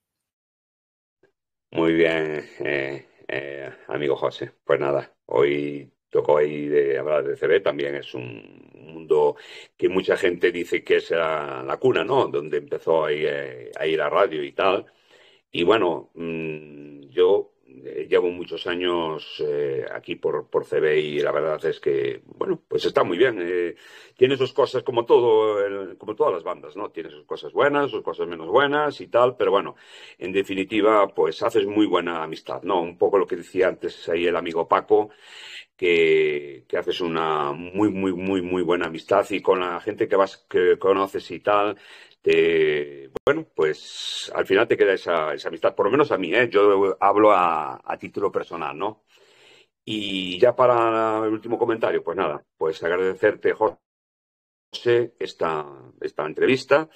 Mm, Muy bien, eh, eh, amigo José, pues nada, hoy tocó ahí de hablar de CB, también es un mundo que mucha gente dice que es la, cuna, ¿no? Donde empezó a ir, a ir a radio y tal. Y bueno, mm, yo eh, llevo muchos años eh, aquí por, por CB y la verdad es que, bueno, pues está muy bien. Eh, tiene sus cosas como todo, como todas las bandas, ¿no? Tiene sus cosas buenas, sus cosas menos buenas y tal, pero bueno, en definitiva, pues haces muy buena amistad, ¿no? Un poco lo que decía antes ahí el amigo Paco, que, haces una muy, muy, muy, muy buena amistad y con la gente que vas, que conoces y tal, te, bueno, pues al final te queda esa, esa amistad, por lo menos a mí, ¿eh? yo hablo a, título personal, ¿no? Y ya para el último comentario, pues nada, pues agradecerte, José, esta, esta entrevista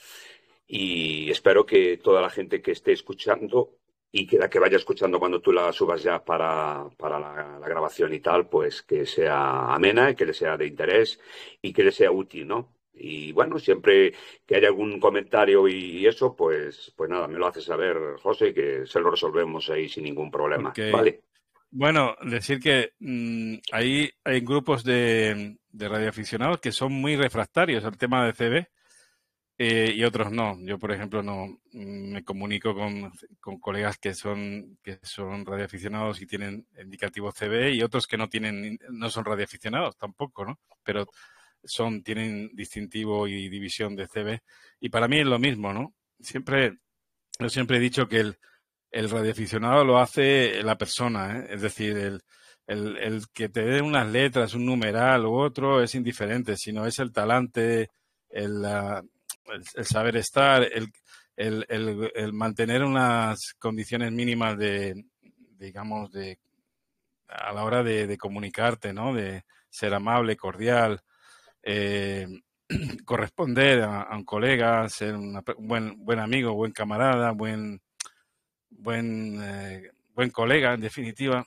y espero que toda la gente que esté escuchando y que la que vaya escuchando cuando tú la subas ya para, la, grabación y tal, pues que sea amena y que le sea de interés y que le sea útil, ¿no? Y bueno, siempre que haya algún comentario y eso, pues, pues nada, me lo haces saber, José, que se lo resolvemos ahí sin ningún problema. Vale. Bueno, decir que mm, hay grupos de, de radioaficionados que son muy refractarios al tema de CB eh, y otros no. Yo, por ejemplo, no mm, me comunico con, con, colegas que son, que son radioaficionados y tienen indicativo CB y otros que no tienen, no son radioaficionados tampoco, ¿no? Pero son, tienen distintivo y división de CB. Y para mí es lo mismo, ¿no? Siempre, yo siempre he dicho que el, el radioaficionado lo hace la persona, ¿eh? es decir, el, el, que te dé unas letras, un numeral u otro, es indiferente, sino es el talante, el, ah, el, saber estar, el, el, el, mantener unas condiciones mínimas de, digamos, de a la hora de, comunicarte, ¿no? De ser amable, cordial, eh, corresponder a, un colega, ser un buen, buen amigo, buen camarada, buen, buen, eh, buen colega, en definitiva.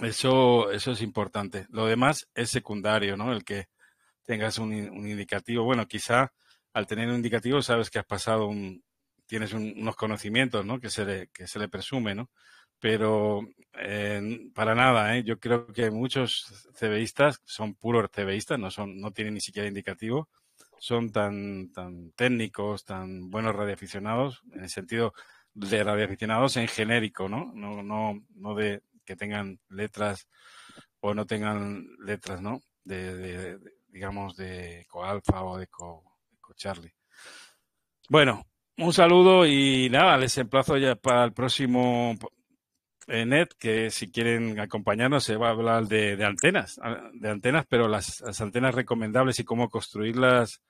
Eso, eso es importante. Lo demás es secundario, ¿no? El que tengas un indicativo. Bueno, quizá al tener un indicativo sabes que has pasado un, tienes unos conocimientos, ¿no? Que se le, que se le presume, ¿no? Pero eh, para nada, ¿eh? Yo creo que muchos CBistas son puros CBistas, no son, no tienen ni siquiera indicativo, son tan, tan técnicos, tan buenos radioaficionados, en el sentido de radioaficionados en genérico, ¿no? No, no, no de que tengan letras o no tengan letras, ¿no? De, de, de digamos, de coalfa o de co Charlie. Bueno, un saludo y nada, les emplazo ya para el próximo eh, net, que si quieren acompañarnos se va a hablar de, antenas, ah, de antenas, pero las, antenas recomendables y cómo construirlas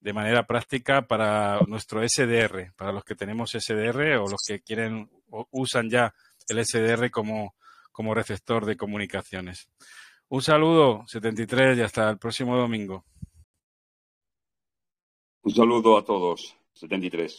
de manera práctica para nuestro SDR, para los que tenemos SDR o los que quieren o usan ya el SDR como, como receptor de comunicaciones. Un saludo, 73, y hasta el próximo domingo. Un saludo a todos. 73.